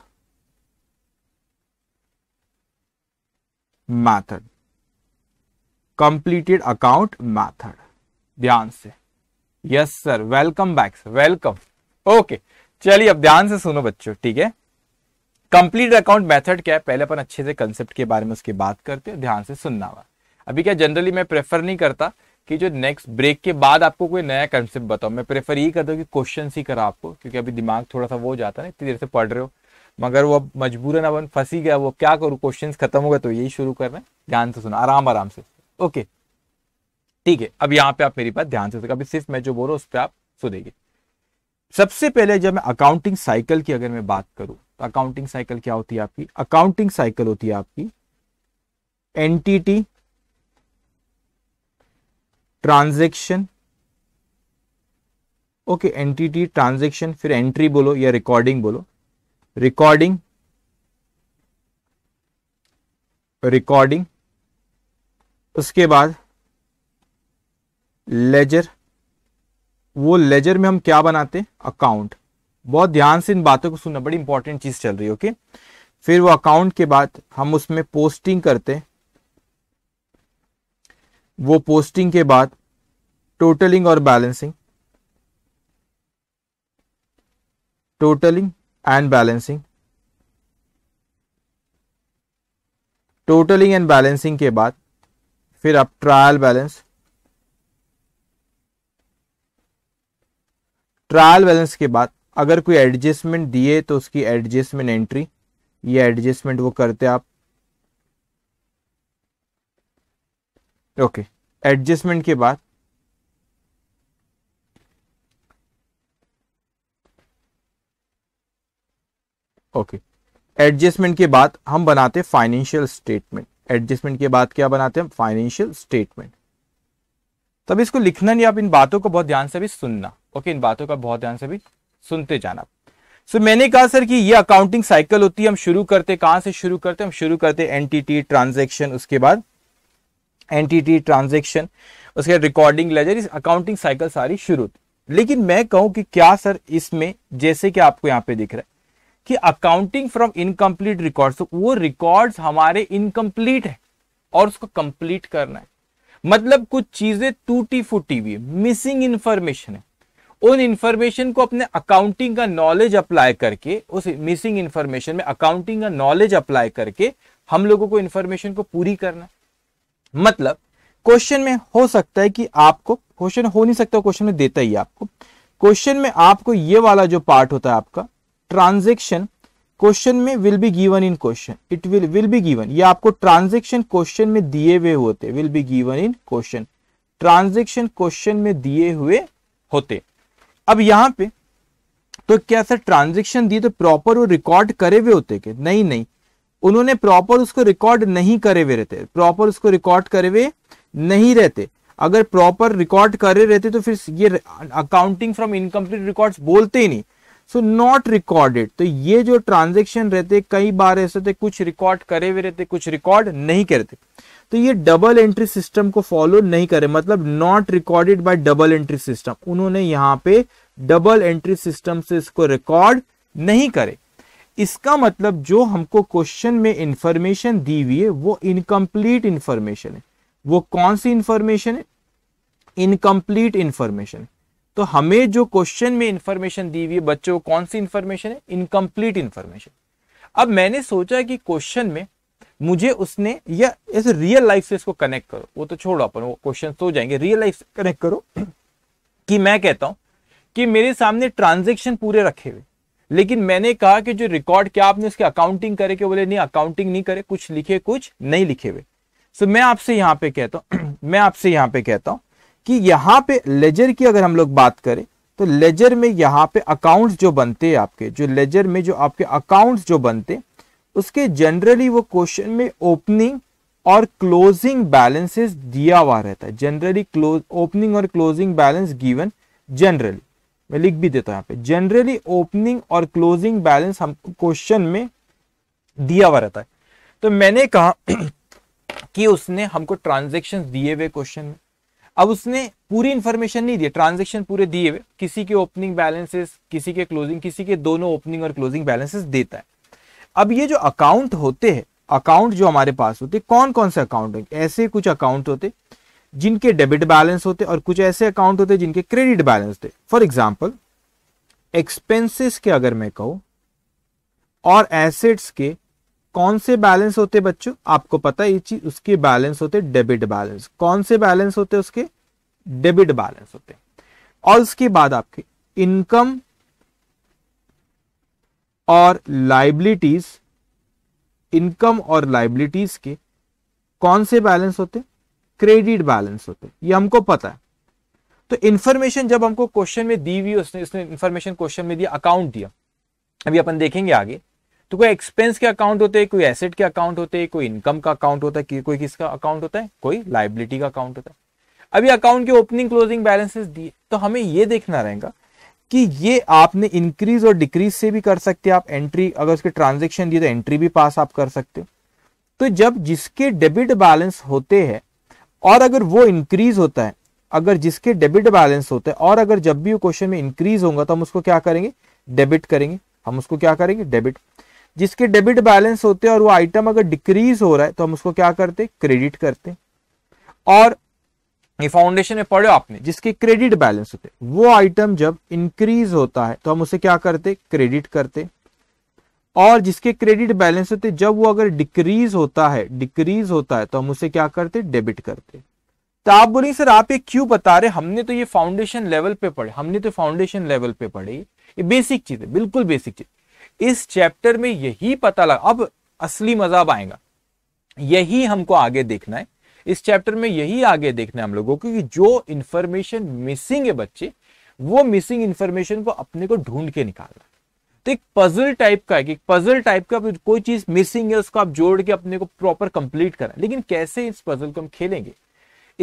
method completed account method ध्यान से yes sir welcome back sir welcome okay चलिए अब ध्यान से सुनो बच्चों ठीक है कंप्लीट अकाउंट मेथड क्या है पहले अपन अच्छे से कंसेप्ट के बारे में उसकी बात करते हैं ध्यान से सुनना हुआ अभी क्या जनरली मैं प्रेफर नहीं करता कि जो नेक्स्ट ब्रेक के बाद आपको कोई नया कंसेप्ट बताऊं मैं प्रेफर यही करता हूँ कि क्वेश्चन ही करा आपको क्योंकि अभी दिमाग थोड़ा सा वो जाता है ना इतनी देर से पढ़ रहे हो मगर वो अब मजबूरन अब फंस ही गया वो क्या करूँ क्वेश्चन खत्म हो गए तो यही शुरू रहे हैं ध्यान से सुना आराम आराम से ओके ठीक है अब यहाँ पे आप मेरी बात ध्यान से सुनो अभी सिर्फ मैं जो बोल रहा हूँ उस पर आप सुनेंगे सबसे पहले जब मैं अकाउंटिंग साइकिल की अगर मैं बात करूं तो अकाउंटिंग साइकिल क्या होती है आपकी अकाउंटिंग साइकिल होती है आपकी entity transaction okay entity transaction फिर एंट्री बोलो या रिकॉर्डिंग बोलो रिकॉर्डिंग रिकॉर्डिंग उसके बाद लेजर वो लेजर में हम क्या बनाते अकाउंट बहुत ध्यान से इन बातों को सुनना बड़ी इंपॉर्टेंट चीज चल रही है ओके फिर वो अकाउंट के बाद हम उसमें पोस्टिंग करते हैं वो पोस्टिंग के बाद टोटलिंग और balancing totalling and balancing totalling and balancing के बाद फिर आप ट्रायल बैलेंस ट्रायल बैलेंस के बाद अगर कोई एडजस्टमेंट दिए तो उसकी एडजस्टमेंट एंट्री ये एडजस्टमेंट वो करते आप ओके एडजस्टमेंट के बाद ओके एडजस्टमेंट के बाद हम बनाते हैं फाइनेंशियल स्टेटमेंट एडजस्टमेंट के बाद क्या बनाते हैं फाइनेंशियल स्टेटमेंट तब इसको लिखना नहीं आप इन बातों को बहुत ध्यान से भी सुनना ओके इन बातों का बहुत ध्यान से भी सुनते जाना सो so, मैंने कहा सर कि ये अकाउंटिंग साइकिल होती है हम शुरू करते कहां से शुरू करते हम शुरू करते एनटीटी ट्रांजेक्शन उसके बाद एंटिटी ट्रांजेक्शन उसके बाद रिकॉर्डिंग लेजर इस अकाउंटिंग साइकिल सारी शुरू होती लेकिन मैं कहूं कि क्या सर इसमें जैसे कि आपको यहाँ पे दिख रहा है कि अकाउंटिंग फ्रॉम इनकम्प्लीट रिकॉर्ड तो वो रिकॉर्ड्स हमारे इनकम्प्लीट है और उसको कंप्लीट करना है मतलब कुछ चीजें टूटी फूटी हुई मिसिंग इंफॉर्मेशन है उन इंफॉर्मेशन को अपने अकाउंटिंग का नॉलेज अप्लाई करके उस मिसिंग इंफॉर्मेशन में अकाउंटिंग का नॉलेज अप्लाई करके हम लोगों को इंफॉर्मेशन को पूरी करना है मतलब क्वेश्चन में हो सकता है कि आपको क्वेश्चन हो नहीं सकता क्वेश्चन में देता ही आपको क्वेश्चन में आपको ये वाला जो पार्ट होता है आपका ट्रांजेक्शन क्वेश्चन में will be given in question it will will be given ये आपको ट्रांजेक्शन क्वेश्चन में दिए हुए होते will be given in question transaction question में दिए हुए होते अब यहां पे तो क्या सर ट्रांजेक्शन दिए तो प्रॉपर वो रिकॉर्ड करे हुए होते के नहीं नहीं उन्होंने प्रॉपर उसको रिकॉर्ड नहीं करे हुए रहते प्रॉपर उसको रिकॉर्ड करे हुए नहीं रहते अगर प्रॉपर रिकॉर्ड करे रहते तो फिर ये अकाउंटिंग फ्रॉम इनकम्प्लीट रिकॉर्ड बोलते ही नहीं सो नॉट रिकॉर्डेड तो ये जो ट्रांजेक्शन रहते कई बार ऐसे थे कुछ रिकॉर्ड करे हुए रहते कुछ रिकॉर्ड नहीं करते तो ये डबल एंट्री सिस्टम को फॉलो नहीं करे मतलब not recorded by double entry system उन्होंने यहाँ पे डबल एंट्री सिस्टम से इसको रिकॉर्ड नहीं करे इसका मतलब जो हमको क्वेश्चन में इंफॉर्मेशन दी हुई है वो इनकम्प्लीट इंफॉर्मेशन है वो कौन सी इंफॉर्मेशन है इनकम्प्लीट इंफॉर्मेशन तो हमें जो क्वेश्चन में इंफॉर्मेशन दी हुई है बच्चों को कौन सी इंफॉर्मेशन है इनकम्प्लीट इंफॉर्मेशन अब मैंने सोचा कि क्वेश्चन में मुझे उसने या इस रियल लाइफ से इसको कनेक्ट करो वो तो छोड़ो अपन वो क्वेश्चन तो जाएंगे रियल लाइफ से कनेक्ट करो कि मैं कहता हूं कि मेरे सामने ट्रांजेक्शन पूरे रखे हुए लेकिन मैंने कहा कि जो रिकॉर्ड क्या आपने उसके अकाउंटिंग करे के बोले नहीं अकाउंटिंग नहीं करे कुछ लिखे कुछ नहीं लिखे हुए सो मैं आपसे यहां पे कहता हूं मैं आपसे यहां पे कहता हूं कि यहाँ पे लेजर की अगर हम लोग बात करें तो लेजर में यहाँ पे अकाउंट्स जो बनते हैं आपके जो लेजर में जो आपके अकाउंट्स जो बनते उसके जनरली वो क्वेश्चन में ओपनिंग और क्लोजिंग बैलेंसेस दिया हुआ रहता है जनरली क्लोज ओपनिंग और क्लोजिंग बैलेंस गिवन जनरली मैं लिख भी देता हूं यहाँ पे जनरली ओपनिंग और क्लोजिंग बैलेंस हम क्वेश्चन में दिया हुआ रहता है तो मैंने कहा कि उसने हमको ट्रांजेक्शन दिए हुए क्वेश्चन में अब उसने पूरी इंफॉर्मेशन नहीं दी ट्रांजेक्शन पूरे दिए हुए किसी के ओपनिंग बैलेंसेस किसी के क्लोजिंग किसी के दोनों ओपनिंग और क्लोजिंग बैलेंसेस देता है अब ये जो अकाउंट होते हैं अकाउंट जो हमारे पास होते कौन कौन से अकाउंट होंगे ऐसे कुछ अकाउंट होते हैं जिनके डेबिट बैलेंस होते और कुछ ऐसे अकाउंट होते जिनके क्रेडिट बैलेंस होते फॉर एग्जाम्पल एक्सपेंसिस के अगर मैं कहूं और एसेट्स के कौन से बैलेंस होते बच्चों आपको पता है ये चीज उसके बैलेंस होते डेबिट बैलेंस कौन से बैलेंस होते उसके डेबिट बैलेंस होते और उसके बाद आपके इनकम और लाइबिलिटीज इनकम और लाइबिलिटीज के कौन से बैलेंस होते क्रेडिट बैलेंस होते हैं ये हमको पता है तो इन्फॉर्मेशन जब हमको क्वेश्चन में दी हुई उसने उसने इन्फॉर्मेशन क्वेश्चन में दिया अकाउंट दिया अभी अपन देखेंगे आगे तो कोई एक्सपेंस के अकाउंट होते हैं कोई एसेट के अकाउंट होते हैं कोई इनकम का अकाउंट होता है कोई किसका अकाउंट होता है कोई लाइबिलिटी का अकाउंट होता है अभी अकाउंट के ओपनिंग क्लोजिंग बैलेंसेस दिए तो हमें ये देखना रहेगा कि ये आपने इंक्रीज और डिक्रीज से भी कर सकते हैं आप एंट्री अगर उसके ट्रांजेक्शन दिए तो एंट्री भी पास आप कर सकते हो तो जब जिसके डेबिट बैलेंस होते हैं और अगर वो इंक्रीज होता है अगर जिसके डेबिट बैलेंस होता है और अगर जब भी क्वेश्चन में इंक्रीज होगा तो हम उसको क्या करेंगे डेबिट करेंगे हम उसको क्या करेंगे डेबिट जिसके डेबिट बैलेंस होते हैं और वो आइटम अगर डिक्रीज हो रहा है तो हम उसको क्या करते क्रेडिट करते और ये फाउंडेशन में पढ़े आपने जिसके क्रेडिट बैलेंस होते वो आइटम जब इंक्रीज होता है तो हम उसे क्या करते क्रेडिट करते हैं और जिसके क्रेडिट बैलेंस होते जब वो अगर डिक्रीज होता है डिक्रीज होता है तो हम उसे क्या करते डेबिट करते तो आप बोलेंगे सर आप ये क्यों बता रहे हमने तो ये फाउंडेशन लेवल पे पढ़े हमने तो फाउंडेशन लेवल पे पढ़े ये बेसिक चीज है बिल्कुल बेसिक चीज इस चैप्टर में यही पता लगा अब असली मजा आएगा यही हमको आगे देखना है इस चैप्टर में यही आगे देखना है हम लोगों को कि जो इन्फॉर्मेशन मिसिंग है बच्चे वो मिसिंग इन्फॉर्मेशन को अपने को ढूंढ के निकालना तो एक पजल टाइप का है कि पजल टाइप का कोई चीज मिसिंग है उसको आप जोड़ के अपने को प्रॉपर कंप्लीट करें लेकिन कैसे इस पजल को हम खेलेंगे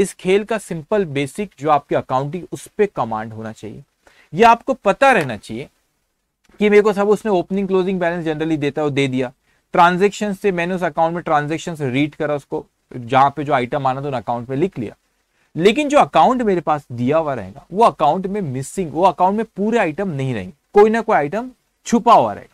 इस खेल का सिंपल बेसिक जो आपके अकाउंटिंग उस पर कमांड होना चाहिए यह आपको पता रहना चाहिए कि मेरे को सब उसने ओपनिंग क्लोजिंग बैलेंस जनरली देता है वो दे दिया ट्रांजेक्शन से मैंने उस अकाउंट में ट्रांजेक्शन रीड करा उसको जहां पे जो आइटम आना था उन अकाउंट में लिख लिया लेकिन जो अकाउंट मेरे पास दिया हुआ रहेगा वो अकाउंट में मिसिंग वो अकाउंट में पूरे आइटम नहीं रहेंगे कोई ना कोई आइटम छुपा हुआ रहेगा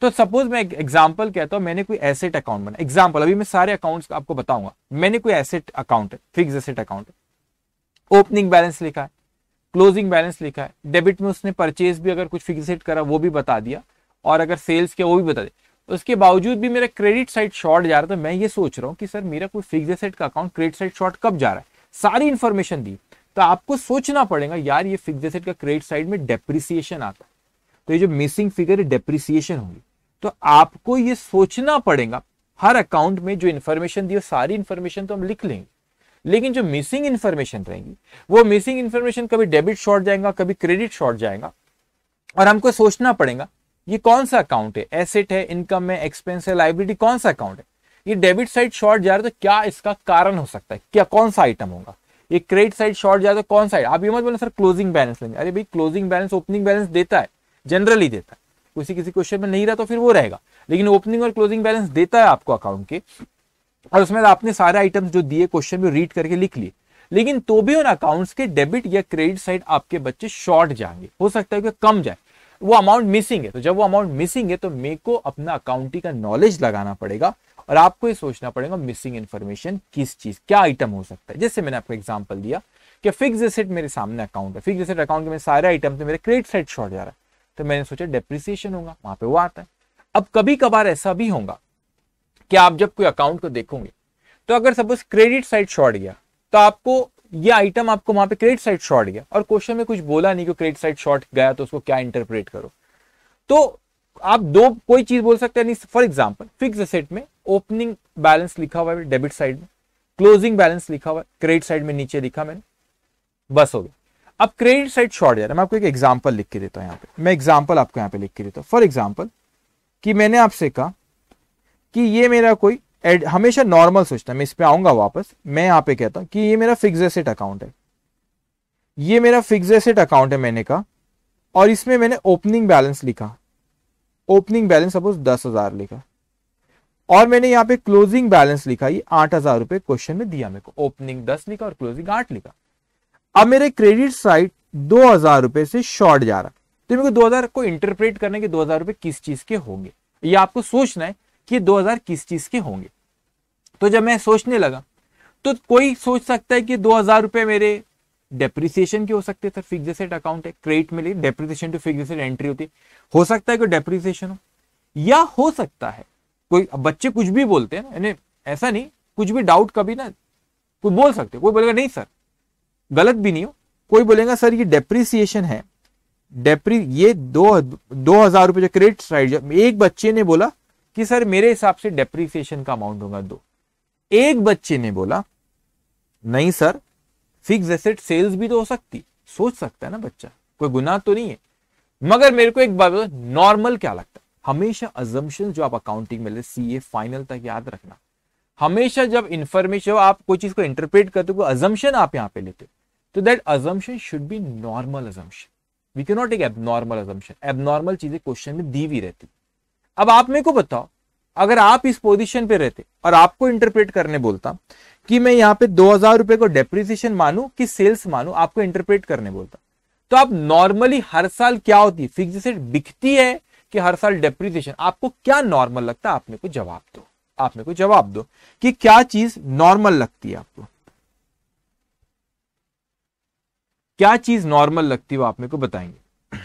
तो सपोज मैं एक एग्जाम्पल कहता हूं मैंने कोई एसेट अकाउंट बनाया एग्जाम्पल अभी मैं सारे अकाउंट आपको बताऊंगा मैंने कोई एसेट अकाउंट है फिक्स एसेट अकाउंट है ओपनिंग बैलेंस लिखा है क्लोजिंग बैलेंस लिखा है डेबिट में उसने परचेज भी अगर कुछ फिक्स एसेट करा वो भी बता दिया और अगर सेल्स किया वो भी बता दिया उसके बावजूद भी मेरा क्रेडिट साइड शॉर्ट जा रहा था मैं ये सोच रहा हूँ कि सर मेरा कोई फिक्स एसेट का अकाउंट क्रेडिट साइड शॉर्ट कब जा रहा है सारी इन्फॉर्मेशन दी तो आपको सोचना पड़ेगा यार ये फिक्स एसेट का क्रेडिट साइड में डेप्रिसिएशन आता है तो ये जो मिसिंग फिगर है डेप्रिसिएशन होगी तो आपको ये सोचना पड़ेगा हर अकाउंट में जो इन्फॉर्मेशन दी सारी इन्फॉर्मेशन तो हम लिख लेंगे लेकिन जो मिसिंग इन्फॉर्मेशन रहेगी वो मिसिंग इन्फॉर्मेशन कभी डेबिट शॉर्ट जाएगा कभी क्रेडिट शॉर्ट जाएगा और हमको सोचना पड़ेगा ये कौन सा अकाउंट है एसेट है इनकम है एक्सपेंस है लाइबिलिटी कौन सा अकाउंट है ये डेबिट साइड शॉर्ट जा रहा है तो क्या इसका कारण हो सकता है क्या कौन सा आइटम होगा ये क्रेडिट साइड शॉर्ट जा रहा है तो कौन सा आप ये मत बोले सर क्लोजिंग बैलेंस लेंगे अरे भाई क्लोजिंग बैलेंस ओपनिंग बैलेंस देता है जनरली देता है किसी किसी क्वेश्चन में नहीं रहा तो फिर वो रहेगा लेकिन ओपनिंग और क्लोजिंग बैलेंस देता है आपको अकाउंट के और उसमें आपने सारे आइटम्स जो दिए क्वेश्चन में रीड करके लिख लिए लेकिन तो भी उन अकाउंट्स के डेबिट या क्रेडिट साइड आपके बच्चे शॉर्ट जाएंगे हो सकता है कि कम जाए वो अमाउंट मिसिंग है तो जब वो अमाउंट मिसिंग है तो मे को अपना अकाउंटिंग का नॉलेज लगाना पड़ेगा और आपको ये सोचना पड़ेगा मिसिंग इन्फॉर्मेशन किस चीज क्या आइटम हो सकता है जैसे मैंने आपको एग्जाम्पल दिया कि फिक्स एसेट मेरे सामने अकाउंट है फिक्स एसेट अकाउंट के मेरे सारे आइटम तो मेरे क्रेडिट साइड शॉर्ट जा रहा है तो मैंने सोचा डेप्रिसिएशन होगा वहां पे वो आता है अब कभी कभार ऐसा भी होगा कि आप जब कोई अकाउंट को देखोगे तो अगर सपोज क्रेडिट साइड शॉर्ट गया तो आपको ये आइटम आपको वहां पे क्रेडिट साइड शॉर्ट गया और क्वेश्चन में कुछ बोला नहीं कि क्रेडिट साइड शॉर्ट गया तो उसको क्या इंटरप्रेट करो तो आप दो कोई चीज बोल सकते हैं फॉर एग्जाम्पल फिक्स असेट में ओपनिंग बैलेंस लिखा हुआ है डेबिट साइड में क्लोजिंग बैलेंस लिखा हुआ है क्रेडिट साइड में नीचे लिखा मैंने बस हो गया अब क्रेडिट साइड शॉर्ट जा रहा है मैं आपको एक एग्जाम्पल लिख के देता हूं यहाँ पे मैं एग्जाम्पल आपको यहाँ पे लिख के देता हूँ फॉर एग्जाम्पल कि मैंने आपसे कहा कि ये मेरा कोई एड हमेशा नॉर्मल सोचता है मैं इस पर आऊंगा वापस मैं यहां पे कहता हूं कि ये मेरा फिक्स एसेट अकाउंट है ये मेरा फिक्स एसेट अकाउंट है मैंने कहा और इसमें मैंने ओपनिंग बैलेंस लिखा ओपनिंग बैलेंस सपोज दस हजार लिखा और मैंने यहां पे क्लोजिंग बैलेंस लिखा ये आठ हजार रुपए क्वेश्चन में दिया मेरे को ओपनिंग दस लिखा और क्लोजिंग आठ लिखा अब मेरे क्रेडिट साइट दो हजार रुपए से शॉर्ट जा रहा तो मेरे को दो हजार को इंटरप्रेट करने के दो हजार रुपए किस चीज के होंगे ये आपको सोचना है कि दो हजार किस चीज के होंगे तो जब मैं सोचने लगा तो कोई सोच सकता है कि दो हजार रुपए मेरे डेप्रिसिएशन के हो सकते सर फिक्स एसेट अकाउंट है क्रेडिट में लिए depreciation to fix asset entry होती हो सकता है कि डेप्रिसिएशन हो या हो सकता है कोई बच्चे कुछ भी बोलते हैं ना ऐसा नहीं कुछ भी डाउट कभी ना कोई बोल सकते कोई बोलेगा नहीं सर गलत भी नहीं हो कोई बोलेगा सर ये डेप्रिसिएशन है डेप्री ये दो दो हजार रुपये जो क्रेडिट साइड एक बच्चे ने बोला कि सर मेरे हिसाब से डेप्रिसिएशन का अमाउंट होगा दो एक बच्चे ने बोला नहीं सर फिक्स एसेट सेल्स भी तो हो सकती सोच सकता है ना बच्चा कोई गुनाह तो नहीं है मगर मेरे को एक बात नॉर्मल क्या लगता है हमेशा अजम्पन जो आप अकाउंटिंग में सी ए फाइनल तक याद रखना हमेशा जब इंफॉर्मेशन आप कोई चीज को इंटरप्रेट करते हो कोई अजम्पन आप यहां पे लेते हो तो that assumption should be normal assumption we के नॉट एक एबनॉर्मल अजम्पन एबनॉर्मल चीजें क्वेश्चन में दी हुई रहती अब आप मेरे को बताओ अगर आप इस पोजिशन पे रहते और आपको इंटरप्रेट करने बोलता कि मैं यहाँ पे दो हजार रुपए को डेप्रिसिएशन मानू कि सेल्स मानू आपको इंटरप्रेट करने बोलता तो आप नॉर्मली हर साल क्या होती है फिक्स डिसेट बिकती है कि हर साल डेप्रिसिएशन आपको क्या नॉर्मल लगता है आप मेरे को जवाब दो आप मेरे को जवाब दो कि क्या चीज नॉर्मल लगती है आपको क्या चीज नॉर्मल लगती है वो आप मेरे को बताएंगे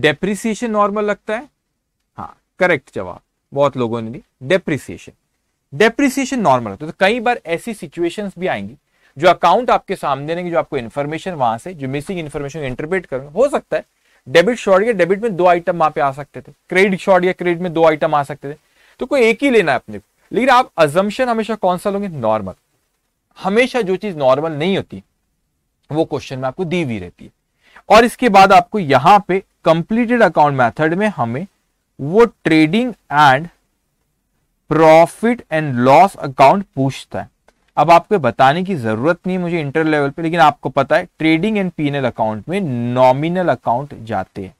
डेप्रिसिएशन नॉर्मल लगता है हाँ करेक्ट जवाब बहुत लोगों ने दी डेप्रिसिएशन डेप्रिसिएशन नॉर्मल होता है तो कई बार ऐसी सिचुएशंस भी आएंगी जो अकाउंट आपके सामने रहेंगे जो आपको इन्फॉर्मेशन वहां से जो मिसिंग इन्फॉर्मेशन इंटरप्रेट कर हो सकता है डेबिट शॉर्ट या डेबिट में दो आइटम वहां पे आ सकते थे क्रेडिट शॉर्ट या क्रेडिट में दो आइटम आ सकते थे तो कोई एक ही लेना है अपने लेकिन आप अजम्पन हमेशा कौन सा लोगे नॉर्मल हमेशा जो चीज नॉर्मल नहीं होती वो क्वेश्चन में आपको दी हुई रहती है और इसके बाद आपको यहां पे कंप्लीटेड अकाउंट मेथड में हमें वो trading and profit and loss account पूछता है अब आपको बताने की जरूरत नहीं मुझे इंटर लेवल पे लेकिन आपको पता है ट्रेडिंग एंड पीएनएल अकाउंट में नॉमिनल अकाउंट जाते हैं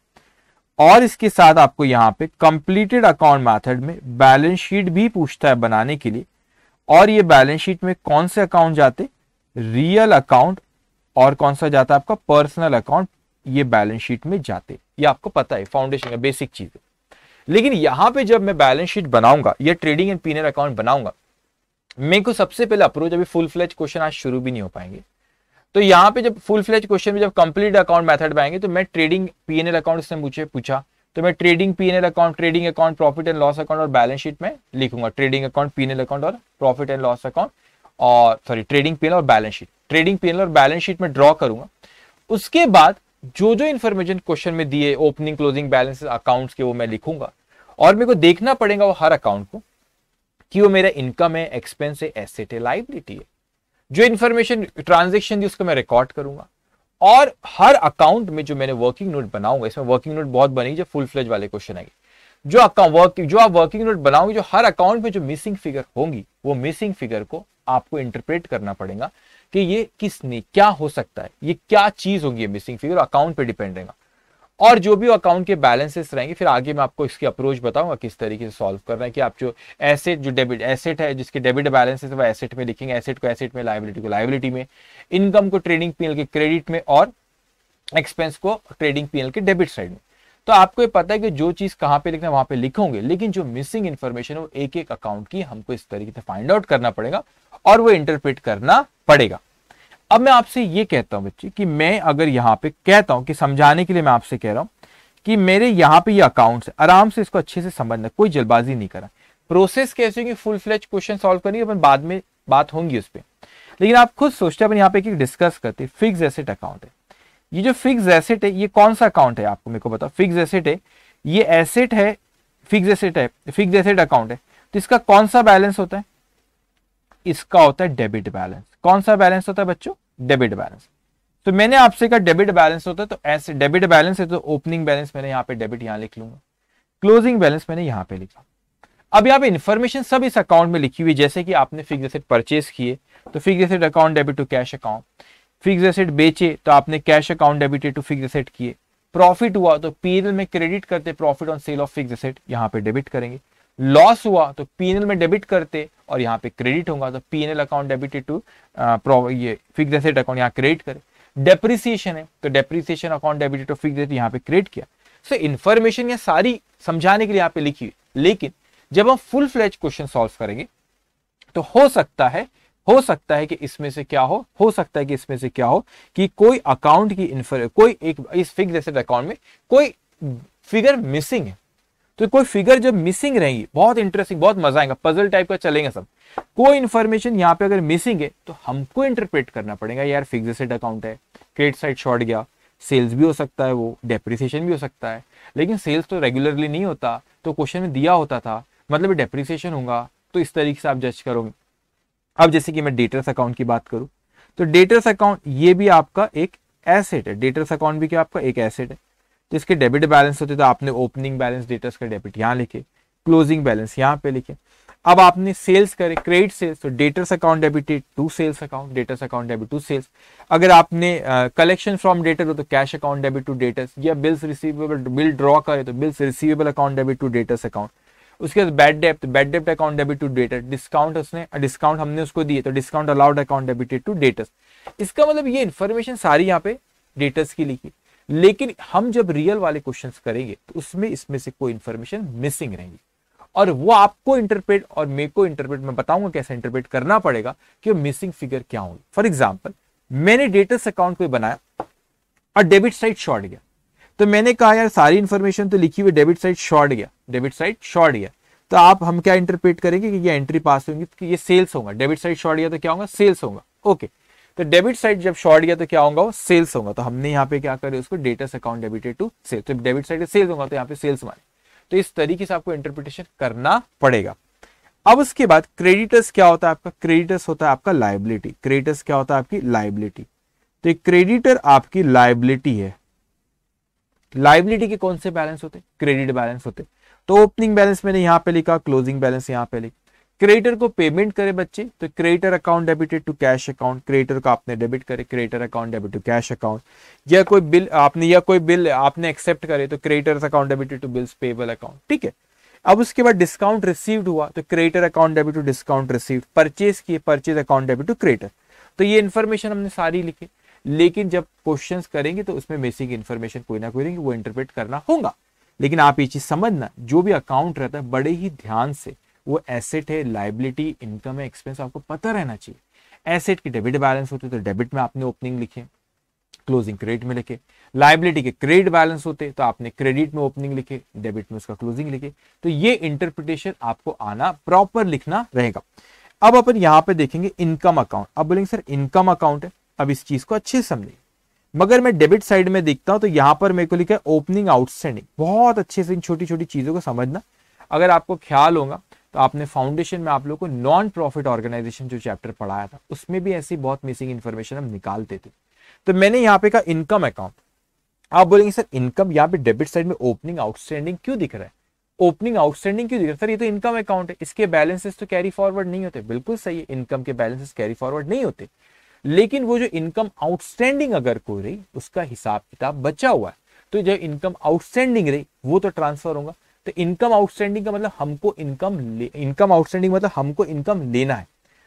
और इसके साथ आपको यहाँ पे कंप्लीटेड अकाउंट मेथड में बैलेंस शीट भी पूछता है बनाने के लिए और ये बैलेंस शीट में कौन से अकाउंट जाते रियल अकाउंट और कौन सा जाता है आपका पर्सनल अकाउंट ये बैलेंस शीट में जाते ये आपको पता है फाउंडेशन का बेसिक चीज है लेकिन यहां पे जब मैं बैलेंस शीट बनाऊंगा या ट्रेडिंग एंड पीनियर अकाउंट बनाऊंगा मेरे को सबसे पहले अप्रोच अभी फुल फ्लेज क्वेश्चन आज शुरू भी नहीं हो पाएंगे तो यहाँ पे जब फुल फ्लेज क्वेश्चन में जब कंप्लीट अकाउंट मेथड में आएंगे तो मैं ट्रेडिंग पीएनएल अकाउंट से मुझे पूछा तो मैं trading PNL account trading account profit and loss account और बैलेंस शीट में लिखूंगा ट्रेडिंग अकाउंट पीएनएल अकाउंट और प्रॉफिट एंड लॉस अकाउंट और सॉरी ट्रेडिंग पीएनएल और बैलेंस शीट ट्रेडिंग पीएनएल और बैलेंस शीट में ड्रॉ करूंगा उसके बाद जो जो इन्फॉर्मेशन क्वेश्चन में दिए ओपनिंग क्लोजिंग बैलेंस अकाउंट्स के वो मैं लिखूंगा और मेरे को देखना पड़ेगा वो हर अकाउंट को कि वो मेरा इनकम है एक्सपेंस है एसेट है लाइबिलिटी है जो इन्फॉर्मेशन ट्रांजेक्शन दी उसको मैं रिकॉर्ड करूंगा और हर अकाउंट में जो मैंने वर्किंग नोट बनाऊंगा इसमें वर्किंग नोट बहुत बनेगी जो फुल फ्लेज वाले क्वेश्चन आएंगे जो अकाउंट वर्क जो आप वर्किंग नोट बनाओगे जो हर अकाउंट में जो मिसिंग फिगर होंगी वो मिसिंग फिगर को आपको इंटरप्रेट करना पड़ेगा कि ये किसने क्या हो सकता है ये क्या चीज होगी मिसिंग फिगर अकाउंट पे डिपेंड रहेगा और जो भी अकाउंट के बैलेंसेस रहेंगे फिर आगे मैं आपको इसकी अप्रोच बताऊंगा किस तरीके से सॉल्व रहे हैं कि आप जो एसेट जो डेबिट एसेट है जिसके डेबिट बैलेंस है वो एसेट में लिखेंगे एसेट को एसेट में लाइबिलिटी को लाइबिलिटी में इनकम को ट्रेडिंग पीएल के क्रेडिट में और एक्सपेंस को ट्रेडिंग पीएल के डेबिट साइड में तो आपको ये पता है कि जो चीज कहाँ पे लिखना है वहां पे लिखोगे लेकिन जो मिसिंग इन्फॉर्मेशन है वो एक एक अकाउंट की हमको इस तरीके से फाइंड आउट करना पड़ेगा और वो इंटरप्रेट करना पड़ेगा अब मैं आपसे ये कहता हूं बच्चे कि मैं अगर यहां पे कहता हूं कि समझाने के लिए मैं आपसे कह रहा हूं कि मेरे यहां पे ये अकाउंट्स है आराम से इसको अच्छे से समझना कोई जल्दबाजी नहीं करा प्रोसेस कैसे होगी फुल फ्लेज क्वेश्चन सॉल्व करेंगे अपन बाद में बात होंगी उस पर लेकिन आप खुद सोचते अपन यहाँ पे डिस्कस करते फिक्स एसेट अकाउंट है ये जो फिक्स एसेट है ये कौन सा अकाउंट है आपको मेरे को बताओ फिक्स एसेट है ये एसेट है फिक्स एसेट है फिक्स एसेट अकाउंट है तो इसका कौन सा बैलेंस होता है इसका होता है डेबिट बैलेंस कौन सा बैलेंस होता है बच्चों डेबिट बैलेंस तो मैंने आपसे कहा डेबिट बैलेंस होता है तो ऐसे डेबिट बैलेंस है तो ओपनिंग बैलेंस मैंने यहाँ पे डेबिट यहाँ लिख लूंगा क्लोजिंग बैलेंस मैंने यहाँ पे लिखा अब यहाँ पे इन्फॉर्मेशन सब इस अकाउंट में लिखी हुई जैसे कि आपने फिक्स एसेट परचेज किए तो fix asset account debit to cash account fix asset बेचे तो आपने cash account debited to fix asset किए प्रॉफिट हुआ तो पीएल में क्रेडिट करते profit on sale of fix asset यहाँ पे डेबिट करेंगे लॉस हुआ तो पीएनएल में डेबिट करते और यहाँ पे क्रेडिट होगा तो पीएनएल अकाउंट डेबिटेड टू ये फिक्स एसेट अकाउंट यहाँ क्रेडिट करें डेप्रिसिएशन है तो depreciation account debited to fix asset यहाँ पे क्रेडिट किया सो इन्फॉर्मेशन यह सारी समझाने के लिए यहाँ पे लिखी हुई लेकिन जब हम फुल फ्लेज क्वेश्चन सॉल्व करेंगे तो हो सकता है हो सकता है कि इसमें से क्या हो हो सकता है कि इसमें से क्या हो कि कोई अकाउंट की इन्फर कोई एक इस फिक्स एसेट अकाउंट में कोई फिगर मिसिंग है तो कोई फिगर जब मिसिंग रहेगी बहुत इंटरेस्टिंग बहुत मजा आएगा पजल टाइप का चलेगा सब कोई इंफॉर्मेशन यहाँ पे अगर मिसिंग है तो हमको इंटरप्रेट करना पड़ेगा यार फिक्सड अकाउंट है क्रेडिट साइड शॉर्ट गया सेल्स भी हो सकता है वो डेप्रिसिएशन भी हो सकता है लेकिन सेल्स तो रेगुलरली नहीं होता तो क्वेश्चन में दिया होता था मतलब डेप्रिसिएशन होगा तो इस तरीके से आप जज करोगे अब जैसे कि मैं डेटर्स अकाउंट की बात करूं तो डेटर्स अकाउंट ये भी आपका एक एसेट है डेटर्स अकाउंट भी क्या आपका एक एसेट है तो इसके डेबिट बैलेंस होते तो आपने ओपनिंग बैलेंस डेटर्स का डेबिट यहाँ लिखे क्लोजिंग बैलेंस यहाँ पे लिखे अब आपने सेल्स करे क्रेडिट सेल्स तो debtors account debited to sales account debtors account debit to sales अगर आपने कलेक्शन फ्रॉम डेटर हो तो cash account debit to debtors या बिल्स रिसीवेबल बिल ड्रॉ करे तो bills receivable account debit to debtors account उसके बाद bad dept bad dept account debit to debtor discount उसने डिस्काउंट हमने उसको दिए तो discount allowed account debited to debtors इसका मतलब ये इन्फॉर्मेशन सारी यहाँ पे डेटर्स की लिखी लेकिन हम जब रियल वाले क्वेश्चंस करेंगे तो उसमें इसमें से कोई इंफॉर्मेशन मिसिंग रहेगी और वो आपको इंटरप्रेट और मे को इंटरप्रेट मैं बताऊंगा कैसे इंटरप्रेट करना पड़ेगा कि मिसिंग फिगर क्या होगी फॉर एग्जाम्पल मैंने डेटस अकाउंट कोई बनाया और डेबिट साइड शॉर्ट गया तो मैंने कहा यार सारी इंफॉर्मेशन तो लिखी हुई डेबिट साइड शॉर्ट गया डेबिट साइड शॉर्ट गया तो आप हम क्या इंटरप्रेट करेंगे कि ये एंट्री पास होंगी तो ये सेल्स होगा डेबिट साइड शॉर्ट गया तो क्या होगा सेल्स होगा ओके okay. तो डेबिट साइड जब शॉर्ट गया तो क्या होगा वो सेल्स होगा तो हमने यहाँ पे क्या करे उसको debtors account debited to sales तो डेबिट साइड सेल्स होगा तो यहाँ पे सेल्स माने तो इस तरीके से आपको इंटरप्रिटेशन करना पड़ेगा अब उसके बाद क्रेडिटर्स क्या होता है आपका क्रेडिटर्स होता है आपका लाइबिलिटी क्रेडिटर्स क्या होता है आपकी लाइबिलिटी तो एक क्रेडिटर आपकी लाइबिलिटी है लाइबिलिटी के कौन से बैलेंस होते क्रेडिट बैलेंस होते तो ओपनिंग बैलेंस मैंने यहां पे लिखा क्लोजिंग बैलेंस यहां पे लिख क्रेडिटर को पेमेंट करे बच्चे तो creditor account debited to cash account creditor को आपने डेबिट करे creditor account debit to cash account या कोई बिल आपने या कोई बिल आपने एक्सेप्ट करे तो creditor account debited to bills payable account ठीक है अब उसके बाद डिस्काउंट रिसीव्ड हुआ तो creditor account debit to discount receive purchase किए purchase account debit to creditor तो ये इन्फॉर्मेशन हमने सारी लिखी लेकिन जब क्वेश्चंस करेंगे तो उसमें बेसिक इन्फॉर्मेशन कोई ना कोई रहेंगे वो इंटरप्रेट करना होगा लेकिन आप ये चीज समझना जो भी अकाउंट रहता है बड़े ही ध्यान से वो एसेट है लाइबिलिटी इनकम है एक्सपेंस आपको पता रहना चाहिए एसेट की डेबिट बैलेंस होती है तो डेबिट में आपने ओपनिंग लिखे क्लोजिंग क्रेडिट में लिखे लाइबिलिटी के क्रेडिट बैलेंस होते तो आपने क्रेडिट में ओपनिंग लिखे डेबिट में उसका क्लोजिंग लिखे तो ये इंटरप्रिटेशन आपको आना प्रॉपर लिखना रहेगा अब अपन यहां पे देखेंगे इनकम अकाउंट अब बोलेंगे सर इनकम अकाउंट है अब इस चीज को अच्छे से समझेंगे मगर मैं डेबिट साइड में देखता हूं तो यहां पर मेरे को लिखा है ओपनिंग आउटस्टैंडिंग बहुत अच्छे से इन छोटी छोटी चीजों को समझना अगर आपको ख्याल होगा तो आपने फाउंडेशन में आप लोगों को नॉन प्रॉफिट ऑर्गेनाइजेशन जो चैप्टर पढ़ाया था उसमें भी ऐसी बहुत मिसिंग इन्फॉर्मेशन हम निकालते थे तो मैंने यहाँ पे कहा इनकम अकाउंट आप बोलेंगे सर इनकम यहाँ पे डेबिट साइड में ओपनिंग आउटस्टैंडिंग क्यों दिख रहा है ओपनिंग आउटस्टैंडिंग क्यों दिख रहा है सर ये तो इनकम अकाउंट है इसके बैलेंसेस तो कैरी फॉरवर्ड नहीं होते बिल्कुल सही है इनकम के बैलेंसेस कैरी फॉरवर्ड नहीं होते लेकिन वो जो इनकम आउटस्टैंडिंग अगर कोई रही उसका हिसाब किताब बचा हुआ है तो जो इनकम आउटस्टैंडिंग रही वो तो ट्रांसफर होगा तो इनकम आउटस्टैंडिंग का मतलब हमको इनकम इनकम आउटस्टैंडिंग मतलब हमको इनकम लेना है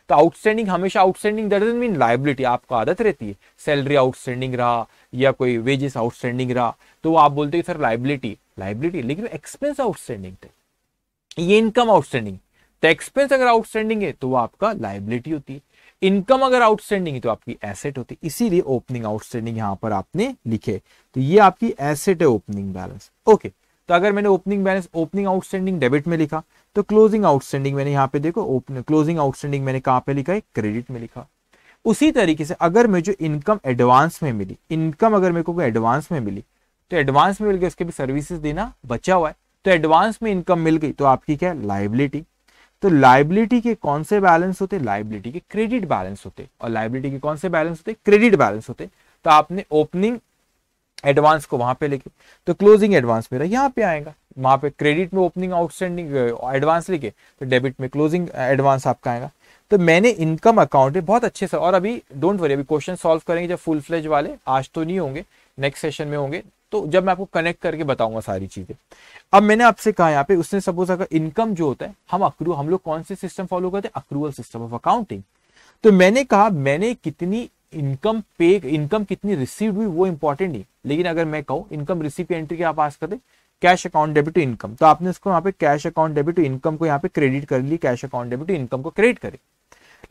तो आउटस्टैंडिंग हमेशा आउटस्टैंडिंग मीन लाइबिलिटी आपको आदत रहती है सैलरी आउटस्टैंडिंग रहा या कोई वेजेस आउटस्टैंडिंग रहा तो आप बोलते हैं सर लाइबिलिटी लाइबिलिटी लेकिन एक्सपेंस आउटस्टैंडिंग थे ये इनकम आउटस्टैंडिंग तो एक्सपेंस अगर आउटस्टैंडिंग है तो वो आपका लाइबिलिटी होती है इनकम अगर आउटस्टैंडिंग है तो आपकी एसेट होती है इसीलिए ओपनिंग आउटस्टैंडिंग यहां पर आपने लिखे तो ये आपकी एसेट है ओपनिंग बैलेंस ओके okay. तो अगर मैंने opening balance opening outstanding debit में लिखा तो क्लोजिंग आउटस्टैंडिंग मैंने यहाँ पे देखो क्लोजिंग आउटस्टैंडिंग मैंने कहाँ पे लिखा है क्रेडिट में लिखा उसी तरीके से अगर मुझे इनकम एडवांस में मिली इनकम अगर मेरे को एडवांस में मिली तो एडवांस में मिल गया उसके भी सर्विसेज देना बचा हुआ है तो एडवांस में इनकम मिल गई तो आपकी क्या है लाइबिलिटी तो लाइबिलिटी के कौन से बैलेंस होते लाइबिलिटी के क्रेडिट बैलेंस होते और लाइबिलिटी के कौन से बैलेंस होते क्रेडिट बैलेंस होते तो आपने ओपनिंग एडवांस को वहां पे लेके तो क्लोजिंग एडवांस मेरा यहाँ पे आएगा वहां पे क्रेडिट में ओपनिंग आउटस्टैंडिंग एडवांस लेके तो डेबिट में क्लोजिंग एडवांस आपका आएगा तो मैंने इनकम अकाउंट में बहुत अच्छे से और अभी डोंट वरी अभी क्वेश्चन सॉल्व करेंगे जब फुल फ्लेज वाले आज तो नहीं होंगे नेक्स्ट सेशन में होंगे तो जब मैं आपको कनेक्ट करके बताऊंगा सारी चीजें अब मैंने आपसे कहा यहाँ पे उसने सपोज अगर इनकम जो होता है हम अक्रू हम लोग कौन से सिस्टम फॉलो करते हैं अक्रूवल सिस्टम ऑफ अकाउंटिंग तो मैंने कहा मैंने कितनी इनकम पे इनकम कितनी रिसीव हुई वो इंपॉर्टेंट नहीं लेकिन अगर मैं कहूँ इनकम रिसीव की एंट्री क्या आप पास करते cash account debit to income तो आपने इसको यहाँ पे cash account debit to income को यहाँ पे क्रेडिट कर ली cash account debit to income को क्रेडिट करे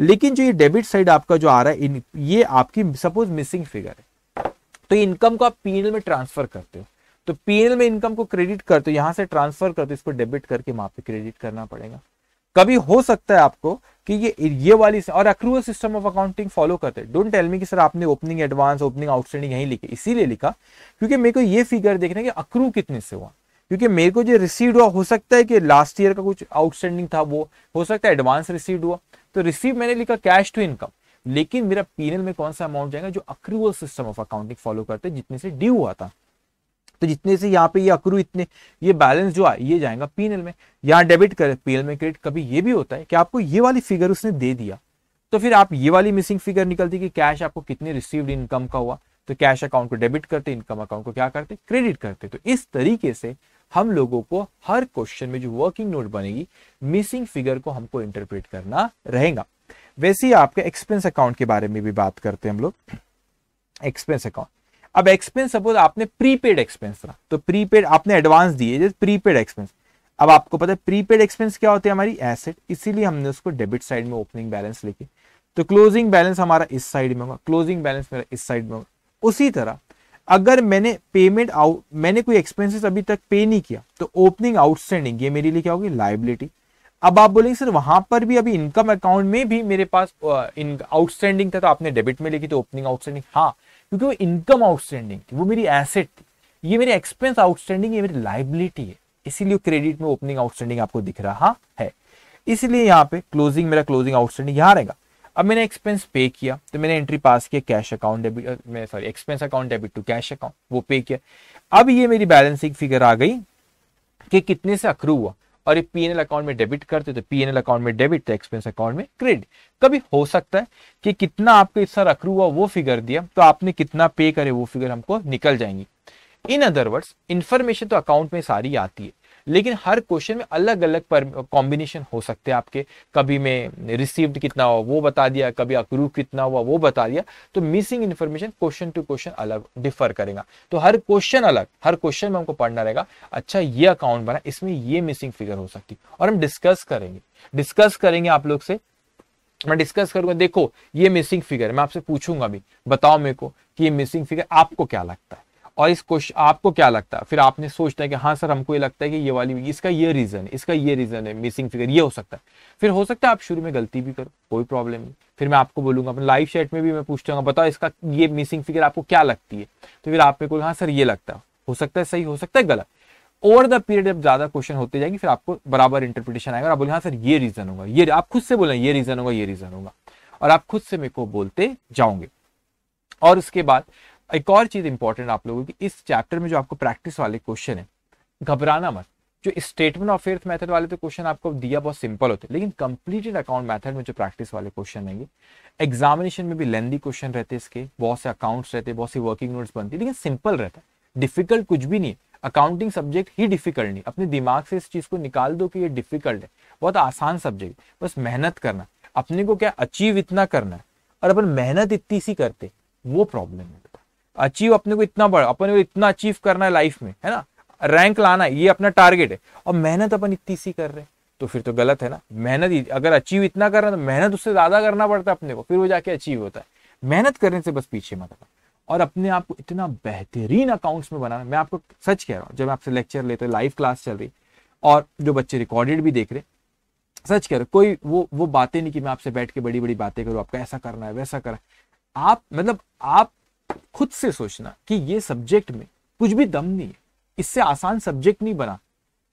लेकिन जो ये डेबिट साइड आपका जो आ रहा है ये आपकी सपोज मिसिंग फिगर है तो इनकम को आप पीएनएल में ट्रांसफर करते हो तो पीएनएल में इनकम को क्रेडिट करते हो यहां से ट्रांसफर करते हो इसको डेबिट करके वहां पे क्रेडिट करना पड़ेगा कभी हो सकता है आपको कि ये ये वाली और accrual system of accounting follow करते हैं डोंट टेल मी कि सर आपने ओपनिंग एडवांस ओपनिंग आउटस्टैंडिंग यहीं लिखी इसीलिए लिखा क्योंकि मेरे को ये फिगर देखना है कि अक्रू कितने से हुआ क्योंकि मेरे को जो रिसीव हुआ हो सकता है कि लास्ट ईयर का कुछ आउटस्टैंडिंग था वो हो सकता है एडवांस रिसीव हुआ तो रिसीव मैंने लिखा कैश टू इनकम लेकिन मेरा पीनल में कौन सा अमाउंट जाएगा जो accrual system of accounting follow करते जितने से ड्यू हुआ था तो जितने से यहाँ पे ये अक्रू इतने ये बैलेंस जो आए ये जाएगा पीनल में यहाँ डेबिट करें पीनल में क्रेडिट कभी ये भी होता है कि आपको ये वाली फिगर उसने दे दिया तो फिर आप ये वाली मिसिंग फिगर निकलती कि कैश आपको कितने रिसीव्ड इनकम का हुआ तो कैश अकाउंट को डेबिट करते इनकम अकाउंट को क्या करते क्रेडिट करते तो इस तरीके से हम लोगों को हर क्वेश्चन में जो वर्किंग नोट बनेगी मिसिंग फिगर को हमको इंटरप्रेट करना रहेगा वैसे ही आपके एक्सपेंस अकाउंट के बारे में भी बात करते हैं हम लोग एक्सपेंस अकाउंट अब एक्सपेंस सपोज आपने प्रीपेड एक्सपेंस रहा तो प्रीपेड आपने एडवांस दिए जैसे प्रीपेड एक्सपेंस अब आपको पता है प्रीपेड एक्सपेंस क्या होते हैं हमारी एसेट इसीलिए हमने उसको डेबिट साइड में ओपनिंग बैलेंस लिखी तो क्लोजिंग बैलेंस हमारा इस साइड में होगा क्लोजिंग बैलेंस मेरा इस साइड में होगा उसी तरह अगर मैंने पेमेंट आउट मैंने कोई एक्सपेंसेस अभी तक पे नहीं किया तो ओपनिंग आउटस्टैंडिंग ये मेरे लिए क्या होगी लाइबिलिटी अब आप बोलेंगे सर वहां पर भी अभी इनकम अकाउंट में भी मेरे पास आउटस्टैंडिंग था तो आपने डेबिट में लिखी तो ओपनिंग आउटस्टैंडिंग हाँ क्योंकि वो इनकम आउटस्टैंडिंग थी वो मेरी एसेट थी ये मेरी एक्सपेंस आउटस्टैंडिंग ये मेरी लाइबिलिटी है इसीलिए क्रेडिट में ओपनिंग आउटस्टैंडिंग आपको दिख रहा है इसलिए यहाँ पे क्लोजिंग मेरा क्लोजिंग आउटस्टैंडिंग यहाँ रहेगा अब मैंने एक्सपेंस पे किया तो मैंने एंट्री पास किया cash account debit sorry expense account debit to cash account वो पे किया अब ये मेरी बैलेंसिंग फिगर आ गई कि कितने से अक्रू हुआ और ये पीएनएल अकाउंट में डेबिट करते तो पीएनएल अकाउंट में डेबिट तो एक्सपेंस अकाउंट में क्रेडिट कभी हो सकता है कि कितना आपके इस साल अक्रू हुआ वो फिगर दिया तो आपने कितना पे करे वो फिगर हमको निकल जाएंगी इन अदरवर्ड्स इंफॉर्मेशन तो अकाउंट में सारी आती है लेकिन हर क्वेश्चन में अलग अलग पर कॉम्बिनेशन हो सकते हैं आपके कभी में रिसीव्ड कितना हुआ वो बता दिया कभी अक्रू कितना हुआ वो बता दिया तो missing information question to question अलग डिफर करेगा तो हर क्वेश्चन अलग हर क्वेश्चन में हमको पढ़ना रहेगा अच्छा ये अकाउंट बना इसमें ये मिसिंग फिगर हो सकती और हम डिस्कस करेंगे डिस्कस करेंगे आप लोग से मैं डिस्कस करूंगा देखो ये मिसिंग फिगर मैं आपसे पूछूंगा भी बताओ मेरे को कि ये मिसिंग फिगर आपको क्या लगता है और इस क्वेश्चन आपको क्या लगता है फिर आपने सोचता है कि हाँ सर हमको ये लगता है कि ये वाली इसका ये रीज़न है इसका ये रीज़न है मिसिंग फिगर ये हो सकता है फिर हो सकता है आप शुरू में गलती भी करो कोई प्रॉब्लम नहीं फिर मैं आपको बोलूंगा अपने लाइव चैट में भी मैं पूछता हूँ बताओ इसका ये मिसिंग फिगर आपको क्या लगती है तो फिर आप मेरे को हाँ सर ये लगता है हो सकता है सही हो सकता है गलत ओवर द पीरियड जब ज्यादा क्वेश्चन होते जाएंगे फिर आपको बराबर इंटरप्रिटेशन आएगा आप बोले हाँ सर ये रीजन होगा ये आप खुद से बोले ये रीजन होगा ये रीजन होगा और आप खुद से मेरे को बोलते जाओगे और उसके बाद एक और चीज़ इंपॉर्टेंट आप लोगों की इस चैप्टर में जो आपको प्रैक्टिस वाले क्वेश्चन है घबराना मत जो स्टेटमेंट ऑफ एर्थ मेथड वाले तो क्वेश्चन आपको दिया बहुत सिंपल होते हैं लेकिन कंप्लीटेड अकाउंट मेथड में जो प्रैक्टिस वाले क्वेश्चन रहेंगे एग्जामिनेशन में भी लेंदी क्वेश्चन रहते इसके बहुत से अकाउंट्स रहते हैं बहुत सी वर्किंग नोट्स बनती है लेकिन सिंपल रहता है डिफिकल्ट कुछ भी नहीं है अकाउंटिंग सब्जेक्ट ही डिफिकल्ट नहीं अपने दिमाग से इस चीज़ को निकाल दो कि ये डिफिकल्ट है बहुत आसान सब्जेक्ट बस मेहनत करना अपने को क्या अचीव इतना करना है और अपन मेहनत इतनी सी करते वो प्रॉब्लम है अचीव अपने को इतना बड़ा अपने को इतना अचीव करना है लाइफ में है ना रैंक लाना है ये अपना टारगेट है और मेहनत अपन इतनी सी कर रहे हैं तो फिर तो गलत है ना मेहनत अगर अचीव इतना कर रहे हैं तो मेहनत उससे ज्यादा करना पड़ता है अपने को फिर वो जाके अचीव होता है मेहनत करने से बस पीछे मत आना और अपने आप को इतना बेहतरीन अकाउंट्स में बनाना मैं आपको सच कह रहा हूँ जब आपसे लेक्चर लेते लाइव क्लास चल रही और जो बच्चे रिकॉर्डेड भी देख रहे सच कह रहे कोई वो वो बातें नहीं कि मैं आपसे बैठ के बड़ी बड़ी बातें करूँ आपका ऐसा करना है वैसा करना है आप मतलब आप खुद से सोचना कि ये सब्जेक्ट में कुछ भी दम नहीं है इससे आसान सब्जेक्ट नहीं बना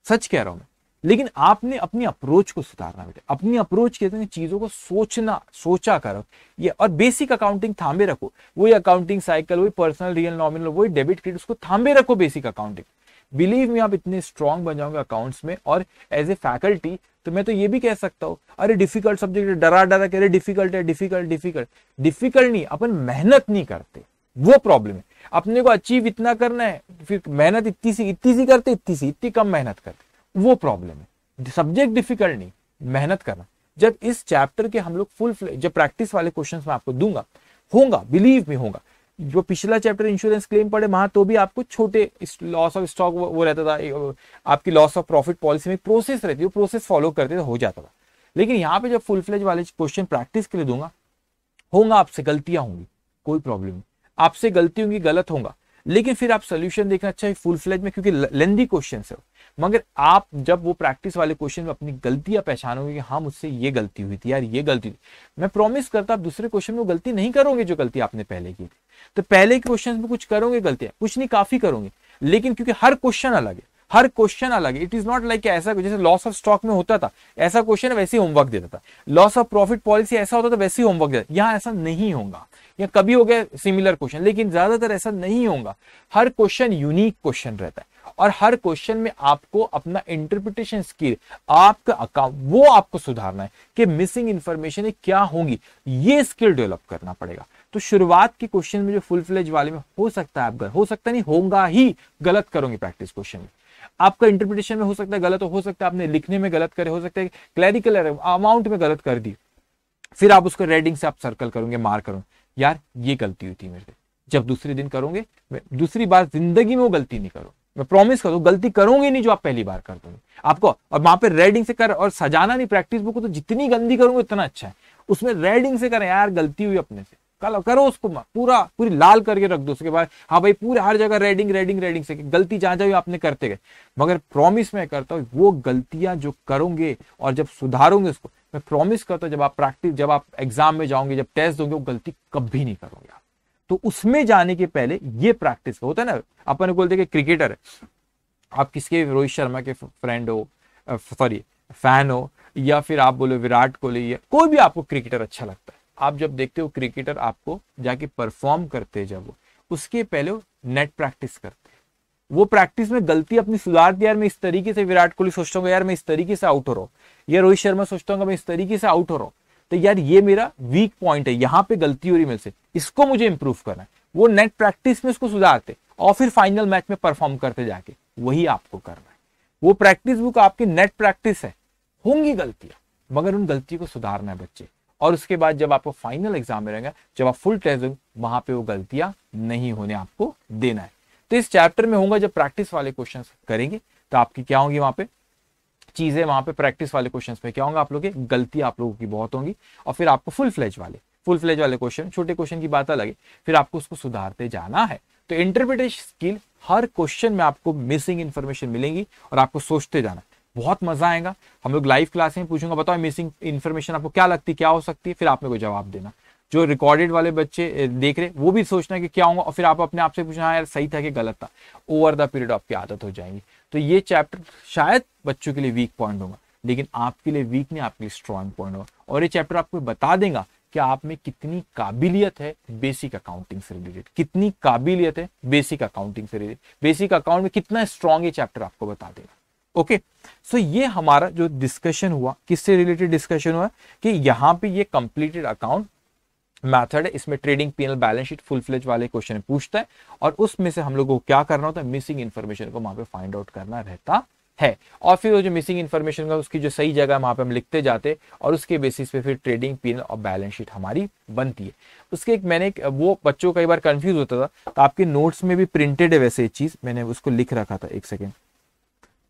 सच कह रहा हूं मैं लेकिन आपने अपनी अप्रोच को सुधारना बेटा अपनी अप्रोच कहते हैं चीजों को सोचना सोचा करो ये और बेसिक अकाउंटिंग थामे रखो वही अकाउंटिंग साइकिल वही पर्सनल रियल नॉमिनल वही डेबिट क्रेडिट उसको थामे रखो बेसिक अकाउंटिंग बिलीव में आप इतने स्ट्रांग बन जाओगे अकाउंट्स में और एज ए फैकल्टी तो मैं तो ये भी कह सकता हूँ अरे डिफिकल्ट सब्जेक्ट डरा डरा कह रहे डिफिकल्ट है डिफिकल्ट डिफिकल्ट डिफिकल्ट नहीं अपन मेहनत नहीं करते वो प्रॉब्लम है अपने को अचीव इतना करना है फिर मेहनत इतनी सी इतनी सी करते इतनी सी इतनी कम मेहनत करते वो प्रॉब्लम है सब्जेक्ट डिफिकल्ट नहीं मेहनत करना जब इस चैप्टर के हम लोग फुल जब प्रैक्टिस वाले क्वेश्चन मैं आपको दूंगा होगा बिलीव में होगा जो पिछला चैप्टर इंश्योरेंस क्लेम पड़े वहां तो भी आपको छोटे लॉस ऑफ स्टॉक वो रहता था आपकी लॉस ऑफ प्रॉफिट पॉलिसी में प्रोसेस रहती है प्रोसेस फॉलो करते हो जाता था लेकिन यहाँ पे जब फुल फ्लेज वाले क्वेश्चन प्रैक्टिस के लिए दूंगा होगा आपसे गलतियां होंगी कोई प्रॉब्लम नहीं आपसे गलती होंगी गलत होगा लेकिन फिर आप सोल्यूशन देखना अच्छा फुल फ्लेज में क्योंकि लेंदी क्वेश्चन है मगर आप जब वो प्रैक्टिस वाले क्वेश्चन में अपनी गलतियां पहचानोगे कि हाँ मुझसे ये गलती हुई थी यार ये गलती थी मैं प्रॉमिस करता आप दूसरे क्वेश्चन में गलती नहीं करोगे जो गलती आपने पहले की थी तो पहले के क्वेश्चन में कुछ करोगे गलतियां कुछ नहीं काफी करोगे लेकिन क्योंकि हर क्वेश्चन अलग है हर क्वेश्चन अलग इट इज नॉट लाइक ऐसा जैसे लॉस ऑफ स्टॉक में होता था ऐसा क्वेश्चन वैसे ही होमवर्क देता था लॉस ऑफ प्रॉफिट पॉलिसी ऐसा होता था वैसे ही होमवर्क देता यहाँ ऐसा नहीं होगा या कभी हो गया सिमिलर क्वेश्चन लेकिन ज्यादातर ऐसा नहीं होगा हर क्वेश्चन यूनिक क्वेश्चन रहता है और हर क्वेश्चन में आपको अपना इंटरप्रिटेशन स्किल आपका अकाउंट वो आपको सुधारना है कि मिसिंग इंफॉर्मेशन क्या होगी ये स्किल डेवलप करना पड़ेगा तो शुरुआत के क्वेश्चन में जो फुल फ्लेज वाले में हो सकता है आप हो सकता नहीं होगा ही गलत करोगे प्रैक्टिस क्वेश्चन में आपका इंटरप्रिटेशन में हो सकता है गलत हो सकता है आपने लिखने में गलत करे हो सकता है क्लैरिकल अमाउंट में गलत कर दी फिर आप उसको रेडिंग से आप सर्कल करोगे मार करोगे यार ये गलती हुई थी मेरे से जब दूसरे दिन करोगे दूसरी बार जिंदगी में वो गलती नहीं करो मैं प्रॉमिस करूँ गलती करोगे नहीं जो आप पहली बार कर दोगे आपको और वहां पे रेडिंग से कर और सजाना नहीं प्रैक्टिस बुक तो जितनी गंदी करूंगे उतना अच्छा है उसमें रेडिंग से करें यार गलती हुई अपने से कलर करो उसको पूरा पूरी लाल करके रख दो उसके बाद हाँ भाई पूरे हर जगह रेडिंग रेडिंग रेडिंग से गलती जहां जहां आपने करते गए मगर प्रॉमिस मैं करता हूँ वो गलतियां जो करोगे और जब सुधारोगे उसको मैं प्रॉमिस करता हूँ जब आप प्रैक्टिस जब आप एग्जाम में जाओगे जब टेस्ट दोगे वो गलती कभी नहीं करोगे आप तो उसमें जाने के पहले ये प्रैक्टिस होता है ना अपन बोलते कि क्रिकेटर है आप किसके रोहित शर्मा के फ्रेंड हो सॉरी फैन हो या फिर आप बोलो विराट कोहली या कोई भी आपको क्रिकेटर अच्छा लगता है आप जब देखते हो क्रिकेटर आपको जाके परफॉर्म करते हैं जब वो उसके पहले वो नेट प्रैक्टिस करते हैं वो प्रैक्टिस में गलती अपनी सुधार दी यार मैं इस तरीके से विराट कोहली सोचता हूँ यार मैं इस तरीके से आउट हो रहा हूँ या रोहित शर्मा सोचता हूँ मैं इस तरीके से आउट हो रहा हूँ तो यार ये मेरा वीक पॉइंट है यहाँ पे गलती हो रही मेरे से इसको मुझे इंप्रूव करना है वो नेट प्रैक्टिस में उसको सुधारते और फिर फाइनल मैच में परफॉर्म करते जाके वही आपको करना है वो प्रैक्टिस बुक आपकी नेट प्रैक्टिस है होंगी गलतियां मगर उन गलतियों को सुधारना है बच्चे और उसके बाद जब आपको फाइनल एग्जाम में रहेगा जब आप फुल टेस्ट दोगे वहां पे वो गलतियां नहीं होने आपको देना है तो इस चैप्टर में होगा जब प्रैक्टिस वाले क्वेश्चन करेंगे तो आपकी क्या होंगी वहां पे चीजें वहां पे प्रैक्टिस वाले क्वेश्चन में क्या होंगे आप लोग की गलती आप लोगों की बहुत होंगी और फिर आपको फुल फ्लेज वाले फुल फ्लेज वाले क्वेश्चन छोटे क्वेश्चन की बात अलग है फिर आपको उसको सुधारते जाना है तो इंटरप्रिटेशन स्किल हर क्वेश्चन में आपको मिसिंग इन्फॉर्मेशन मिलेंगी और आपको सोचते जाना बहुत मजा आएगा हम लोग लाइव क्लास में पूछूंगा बताओ मिसिंग इन्फॉर्मेशन आपको क्या लगती है क्या हो सकती है फिर आप मेरे को जवाब देना जो रिकॉर्डेड वाले बच्चे देख रहे वो भी सोचना कि क्या होगा और फिर आप अपने आप से पूछना हाँ यार सही था कि गलत था ओवर द पीरियड आपकी आदत हो जाएगी तो ये चैप्टर शायद बच्चों के लिए वीक पॉइंट होगा लेकिन आपके लिए वीक नहीं आपके लिए स्ट्रॉन्ग पॉइंट होगा और ये चैप्टर आपको बता देगा कि आप में कितनी काबिलियत है बेसिक अकाउंटिंग से रिलेटेड कितनी काबिलियत है बेसिक अकाउंटिंग से रिलेटेड बेसिक अकाउंट में कितना स्ट्रॉन्ग ये चैप्टर आपको बता देगा ओके सो so, ये हमारा जो डिस्कशन हुआ किससे रिलेटेड डिस्कशन हुआ कि यहां पे ये कंप्लीटेड अकाउंट मेथड है इसमें trading PNL balance sheet full fledge वाले क्वेश्चन पूछता है और उसमें से हम लोगों को क्या करना होता है मिसिंग इन्फॉर्मेशन को वहां पे फाइंड आउट करना रहता है और फिर वो जो मिसिंग इन्फॉर्मेशन का उसकी जो सही जगह वहां पे हम लिखते जाते और उसके बेसिस पे फिर ट्रेडिंग पीनल और बैलेंस शीट हमारी बनती है उसके एक मैंने एक वो बच्चों कई बार कंफ्यूज होता था तो आपके नोट्स में भी प्रिंटेड है वैसे चीज मैंने उसको लिख रखा था एक सेकेंड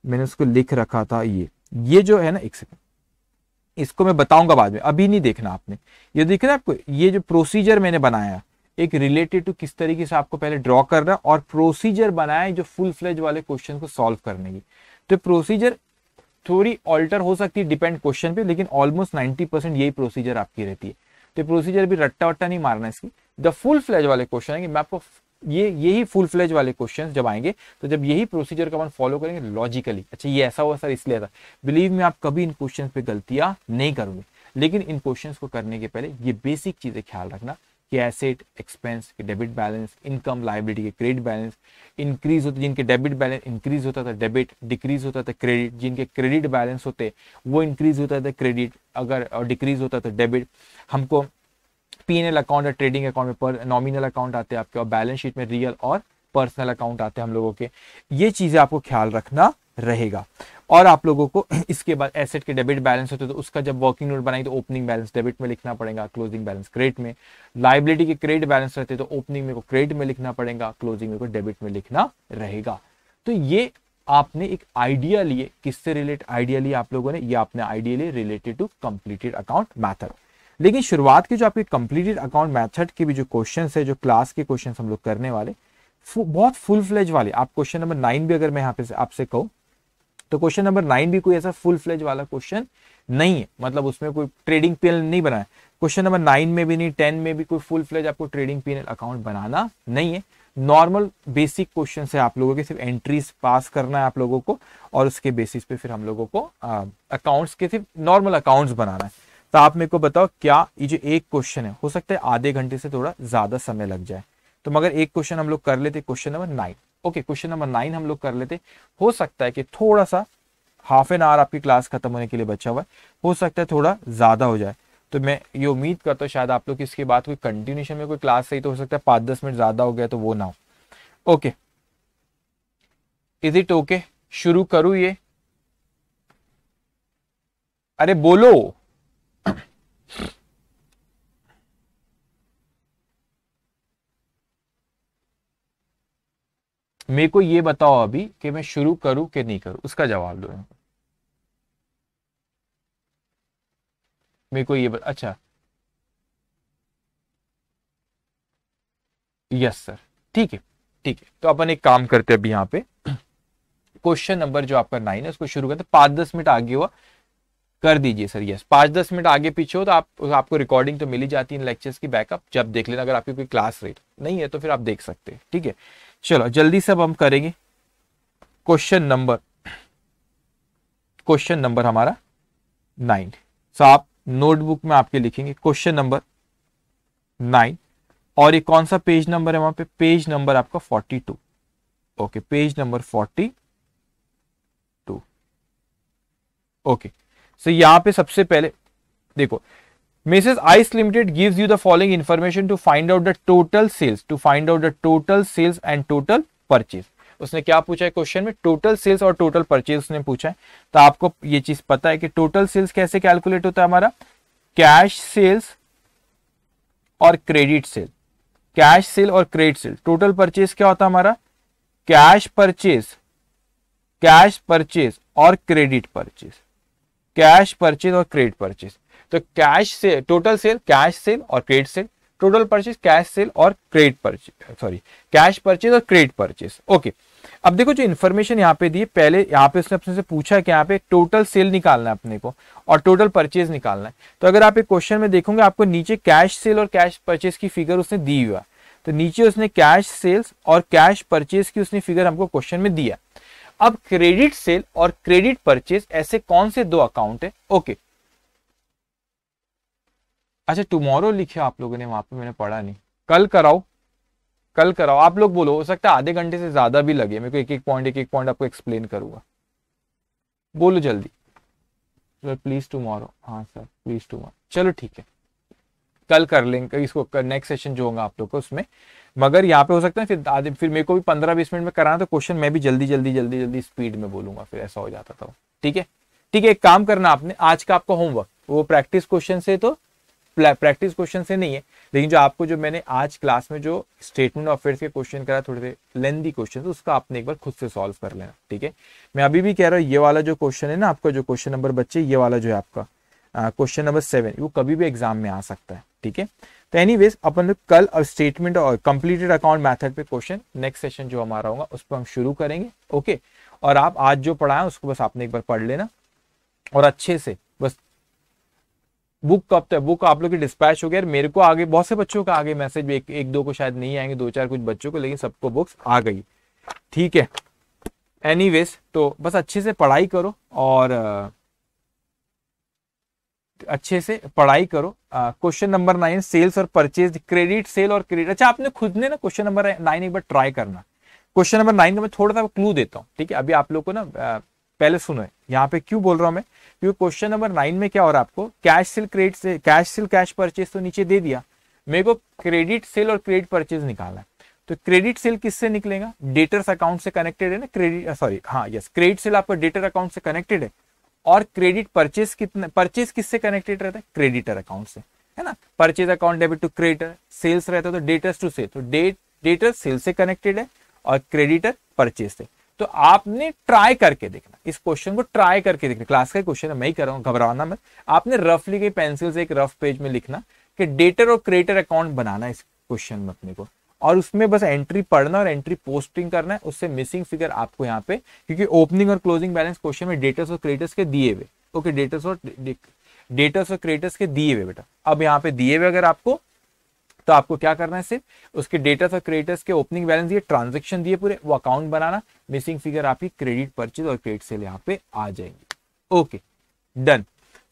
मैंने उसको लिख रखा था ये ये जो है ना एक सेकेंड इसको मैं बताऊंगा बाद में अभी नहीं देखना आपने ये दिख रहा आपको ये जो प्रोसीजर मैंने बनाया एक रिलेटेड टू किस तरीके से आपको पहले ड्रॉ करना और प्रोसीजर बनाए जो फुल फ्लेज वाले क्वेश्चन को सॉल्व करने की तो प्रोसीजर थोड़ी ऑल्टर हो सकती है डिपेंड क्वेश्चन पे लेकिन ऑलमोस्ट नाइनटी परसेंट यही प्रोसीजर आपकी रहती है तो प्रोसीजर भी रट्टा वट्टा नहीं मारना इसकी द फुल फ्लेज वाले क्वेश्चन है कि मैं आपको ये यही फुल फ्लेज वाले क्वेश्चन जब आएंगे तो जब यही प्रोसीजर का अपन फॉलो करेंगे लॉजिकली अच्छा ये ऐसा हुआ सर इसलिए ऐसा बिलीव में आप कभी इन क्वेश्चन पे गलतियां नहीं करोगे लेकिन इन क्वेश्चन को करने के पहले ये बेसिक चीज़ें ख्याल रखना कि एसेट एक्सपेंस के डेबिट बैलेंस इनकम लाइबिलिटी के क्रेडिट बैलेंस इंक्रीज होते जिनके डेबिट बैलेंस इंक्रीज होता था डेबिट डिक्रीज होता था क्रेडिट जिनके क्रेडिट बैलेंस होते वो इंक्रीज होता था क्रेडिट अगर और डिक्रीज होता था डेबिट हमको पी अकाउंट या ट्रेडिंग अकाउंट में नॉमिनल अकाउंट आते हैं आपके और बैलेंस शीट में रियल और पर्सनल अकाउंट आते हैं हम लोगों के ये चीज़ें आपको ख्याल रखना रहेगा और आप लोगों को इसके बाद एसेट के डेबिट बैलेंस होते तो उसका जब वर्किंग नोट बनाई तो ओपनिंग बैलेंस डेबिट में लिखना पड़ेगा क्लोजिंग बैलेंस क्रेडिट में लाइबिलिटी के क्रेडिट बैलेंस रहते तो ओपनिंग में को क्रेडिट में लिखना पड़ेगा क्लोजिंग में को डेबिट में लिखना रहेगा तो ये आपने एक आइडिया लिए किससे रिलेटेड आइडिया लिए आप लोगों ने ये आपने आइडिया लिए related to completed account method लेकिन शुरुआत की जो आपके कंप्लीटेड अकाउंट मैथड के भी जो क्वेश्चन है जो क्लास के क्वेश्चन हम लोग करने वाले बहुत फुल फ्लेज वाले आप क्वेश्चन नंबर नाइन भी अगर मैं यहाँ पे आपसे कहूँ तो क्वेश्चन नंबर नाइन भी कोई ऐसा फुल फ्लेज वाला क्वेश्चन नहीं है मतलब उसमें कोई ट्रेडिंग पीएल नहीं बना है क्वेश्चन नंबर नाइन में भी नहीं टेन में भी कोई फुल फ्लेज आपको ट्रेडिंग पीएल अकाउंट बनाना नहीं है नॉर्मल बेसिक क्वेश्चन है आप लोगों के सिर्फ एंट्रीज पास करना है आप लोगों को और उसके बेसिस पे फिर हम लोगों को अकाउंट्स के सिर्फ नॉर्मल अकाउंट्स बनाना है तो आप मेरे को बताओ क्या ये जो एक क्वेश्चन है हो सकता है आधे घंटे से थोड़ा ज्यादा समय लग जाए तो मगर एक क्वेश्चन हम लोग कर लेते question number nine okay question number nine हम लोग कर लेते हो सकता है कि थोड़ा सा हाफ एन आवर आपकी क्लास खत्म होने के लिए बचा हुआ है हो सकता है थोड़ा ज्यादा हो जाए तो मैं ये उम्मीद करता हूँ शायद आप लोग इसके बाद कोई कंटिन्यूशन में कोई क्लास सही तो हो सकता है पाँच दस मिनट ज्यादा हो गया तो वो ना हो ओके इज इट ओके शुरू करूं ये अरे बोलो मेरे को ये बताओ अभी कि मैं शुरू करूं कि नहीं करूं उसका जवाब दो मेरे को ये बत... अच्छा यस सर ठीक है ठीक है तो अपन एक काम करते हैं अभी यहां पे क्वेश्चन नंबर जो आपका नाइन है उसको शुरू करते पांच दस मिनट आगे हुआ कर दीजिए सर यस पांच दस मिनट आगे पीछे हो तो आप आपको रिकॉर्डिंग तो मिली जाती है इन लेक्चर्स की बैकअप जब देख लेना अगर आपकी कोई क्लास रेट नहीं है तो फिर आप देख सकते हैं ठीक है चलो जल्दी से अब हम करेंगे क्वेश्चन नंबर क्वेश्चन नंबर हमारा नाइन सो आप नोटबुक में आपके लिखेंगे क्वेश्चन नंबर नाइन और ये कौन सा पेज नंबर है वहां पे पेज नंबर आपका forty two okay page number forty two okay so so, पे सबसे पहले देखो Mrs Ice Limited gives you the following information to find out the total sales to find out the total sales and total purchase उसने क्या पूछा है क्वेश्चन में टोटल सेल्स और टोटल परचेज उसने पूछा है तो आपको ये चीज पता है कि टोटल सेल्स कैसे कैलकुलेट होता है हमारा कैश सेल्स और क्रेडिट सेल कैश सेल और क्रेडिट सेल टोटल परचेज क्या होता है हमारा कैश परचेज कैश परचेज और क्रेडिट परचेज कैश परचेज और क्रेडिट परचेज तो कैश से टोटल सेल कैश सेल और credit sale total purchase cash sale और credit purchase sorry cash purchase और क्रेडिट परचेज ओके अब देखो जो इन्फॉर्मेशन यहाँ पे दी पहले यहाँ पे उसने अपने से पूछा कि यहाँ पे टोटल सेल निकालना है अपने को और टोटल परचेज निकालना है तो अगर आप एक क्वेश्चन में देखोगे आपको नीचे कैश सेल और कैश परचेज की फिगर उसने दी हुआ तो नीचे उसने कैश सेल्स और कैश परचेज की उसने फिगर हमको क्वेश्चन में दिया अब क्रेडिट सेल और क्रेडिट परचेज ऐसे कौन से दो अकाउंट है ओके अच्छा टुमारो लिखे आप लोगों ने वहां पे मैंने पढ़ा नहीं कल कराओ कल कराओ आप लोग बोलो हो सकता है आधे घंटे से ज्यादा भी लगे मेरे को एक एक पॉइंट एक एक पॉइंट आपको एक्सप्लेन करूंगा बोलो जल्दी सर प्लीज टुमारो हाँ सर प्लीज टुमारो चलो ठीक है कल कर लेंगे इसको नेक्स्ट सेशन जो होगा आप लोग को उसमें मगर यहाँ पे हो सकता है फिर आधे फिर मेरे को भी पंद्रह बीस मिनट में कराना तो क्वेश्चन मैं भी जल्दी जल्दी जल्दी जल्दी स्पीड में बोलूंगा फिर ऐसा हो जाता था ठीक है ठीक है एक काम करना आपने आज का आपका होमवर्क वो प्रैक्टिस क्वेश्चन से तो प्रैक्टिस क्वेश्चन से नहीं है लेकिन जो आपको जो मैंने आज क्लास में जो स्टेटमेंट ऑफ अफेयर्स के क्वेश्चन करा थोड़े से लेंदी क्वेश्चन तो उसका आपने एक बार खुद से सॉल्व कर लेना ठीक है मैं अभी भी कह रहा हूँ ये वाला जो क्वेश्चन है ना आपका जो क्वेश्चन नंबर बच्चे ये वाला जो है आपका क्वेश्चन नंबर सेवन वो कभी भी एग्जाम में आ सकता है ठीक है तो वेज अपन कल स्टेटमेंट और कंप्लीटेड अकाउंट मेथड पे क्वेश्चन नेक्स्ट सेशन जो हमारा होगा उस पर हम शुरू करेंगे ओके और आप आज जो पढ़ाए उसको बस आपने एक बार पढ़ लेना और अच्छे से बस बुक कब तक बुक आप लोग की डिस्पैच हो गया मेरे को आगे बहुत से बच्चों का आगे मैसेज एक, एक दो को शायद नहीं आएंगे दो चार कुछ बच्चों को लेकिन सबको बुक्स आ गई ठीक है एनी तो बस अच्छे से पढ़ाई करो और अच्छे से पढ़ाई करो क्वेश्चन नंबर नाइन सेल्स और परचेज क्रेडिट सेल और क्रेडिट अच्छा आपने खुद ने ना क्वेश्चन नंबर नाइन एक बार ट्राई करना क्वेश्चन नंबर नाइन का मैं थोड़ा सा क्लू देता हूँ ठीक है अभी आप लोग को ना पहले सुनो है यहाँ पे क्यों बोल रहा हूँ मैं क्योंकि क्वेश्चन नंबर नाइन में क्या हो रहा है आपको कैश सेल क्रेडिट से कैश सेल कैश परचेज तो नीचे दे दिया मेरे को क्रेडिट सेल और क्रेडिट परचेज निकालना है तो क्रेडिट सेल किससे निकलेगा डेटर्स अकाउंट से कनेक्टेड है ना क्रेडिट सॉरी हाँ यस क्रेडिट सेल आपका डेटर अकाउंट से कनेक्टेड है और क्रेडिट परचेज कितने परचेज किससे कनेक्टेड रहता है क्रेडिटर अकाउंट से है ना purchase account debit to creditor sales रहता है तो डेटर्स टू सेल तो डेट डेटर सेल से कनेक्टेड है और क्रेडिटर परचेज से तो आपने ट्राई करके देखना इस क्वेश्चन को ट्राई करके देखना क्लास का क्वेश्चन मैं ही कर रहा हूँ घबराना मत आपने रफली के पेंसिल से एक रफ पेज में लिखना कि डेटर और क्रेडिटर अकाउंट बनाना इस क्वेश्चन में अपने को और उसमें बस एंट्री पढ़ना और एंट्री पोस्टिंग करना है उससे मिसिंग फिगर आपको यहाँ पे क्योंकि ओपनिंग और क्लोजिंग बैलेंस क्वेश्चन में डेटर्स और क्रिएटर्स के दिए हुए ओके डेटर्स और डेटर्स और क्रेडिटर्स के दिए हुए बेटा अब यहाँ पे दिए हुए अगर आपको तो आपको क्या करना है सिर्फ उसके डेटर्स और क्रिएटर्स के ओपनिंग बैलेंस दिए ट्रांजेक्शन दिए पूरे वो अकाउंट बनाना मिसिंग फिगर आपकी क्रेडिट परचेज और क्रेडिट सेल यहाँ पे आ जाएंगे ओके डन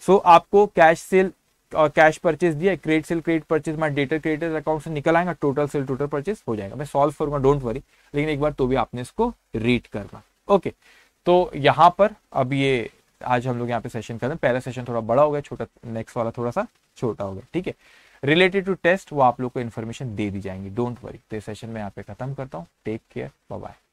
सो आपको कैश सेल कैश परचेज दिया क्रेडिट सेल क्रेडिट परचेज मैं डेटर क्रेडिटर अकाउंट से निकल आएगा टोटल सेल टोटल परचेज हो जाएगा मैं सॉल्व करूंगा डोंट वरी लेकिन एक बार तो भी आपने इसको रीड करना ओके तो यहाँ पर अब ये आज हम लोग यहाँ पे सेशन कर रहे हैं पहला सेशन थोड़ा बड़ा हो गया छोटा नेक्स्ट वाला थोड़ा सा छोटा हो गया ठीक है रिलेटेड टू टेस्ट वो आप लोग को इन्फॉर्मेशन दे दी जाएंगी डोंट वरी तो सेशन में यहाँ पे खत्म करता हूँ टेक केयर बाय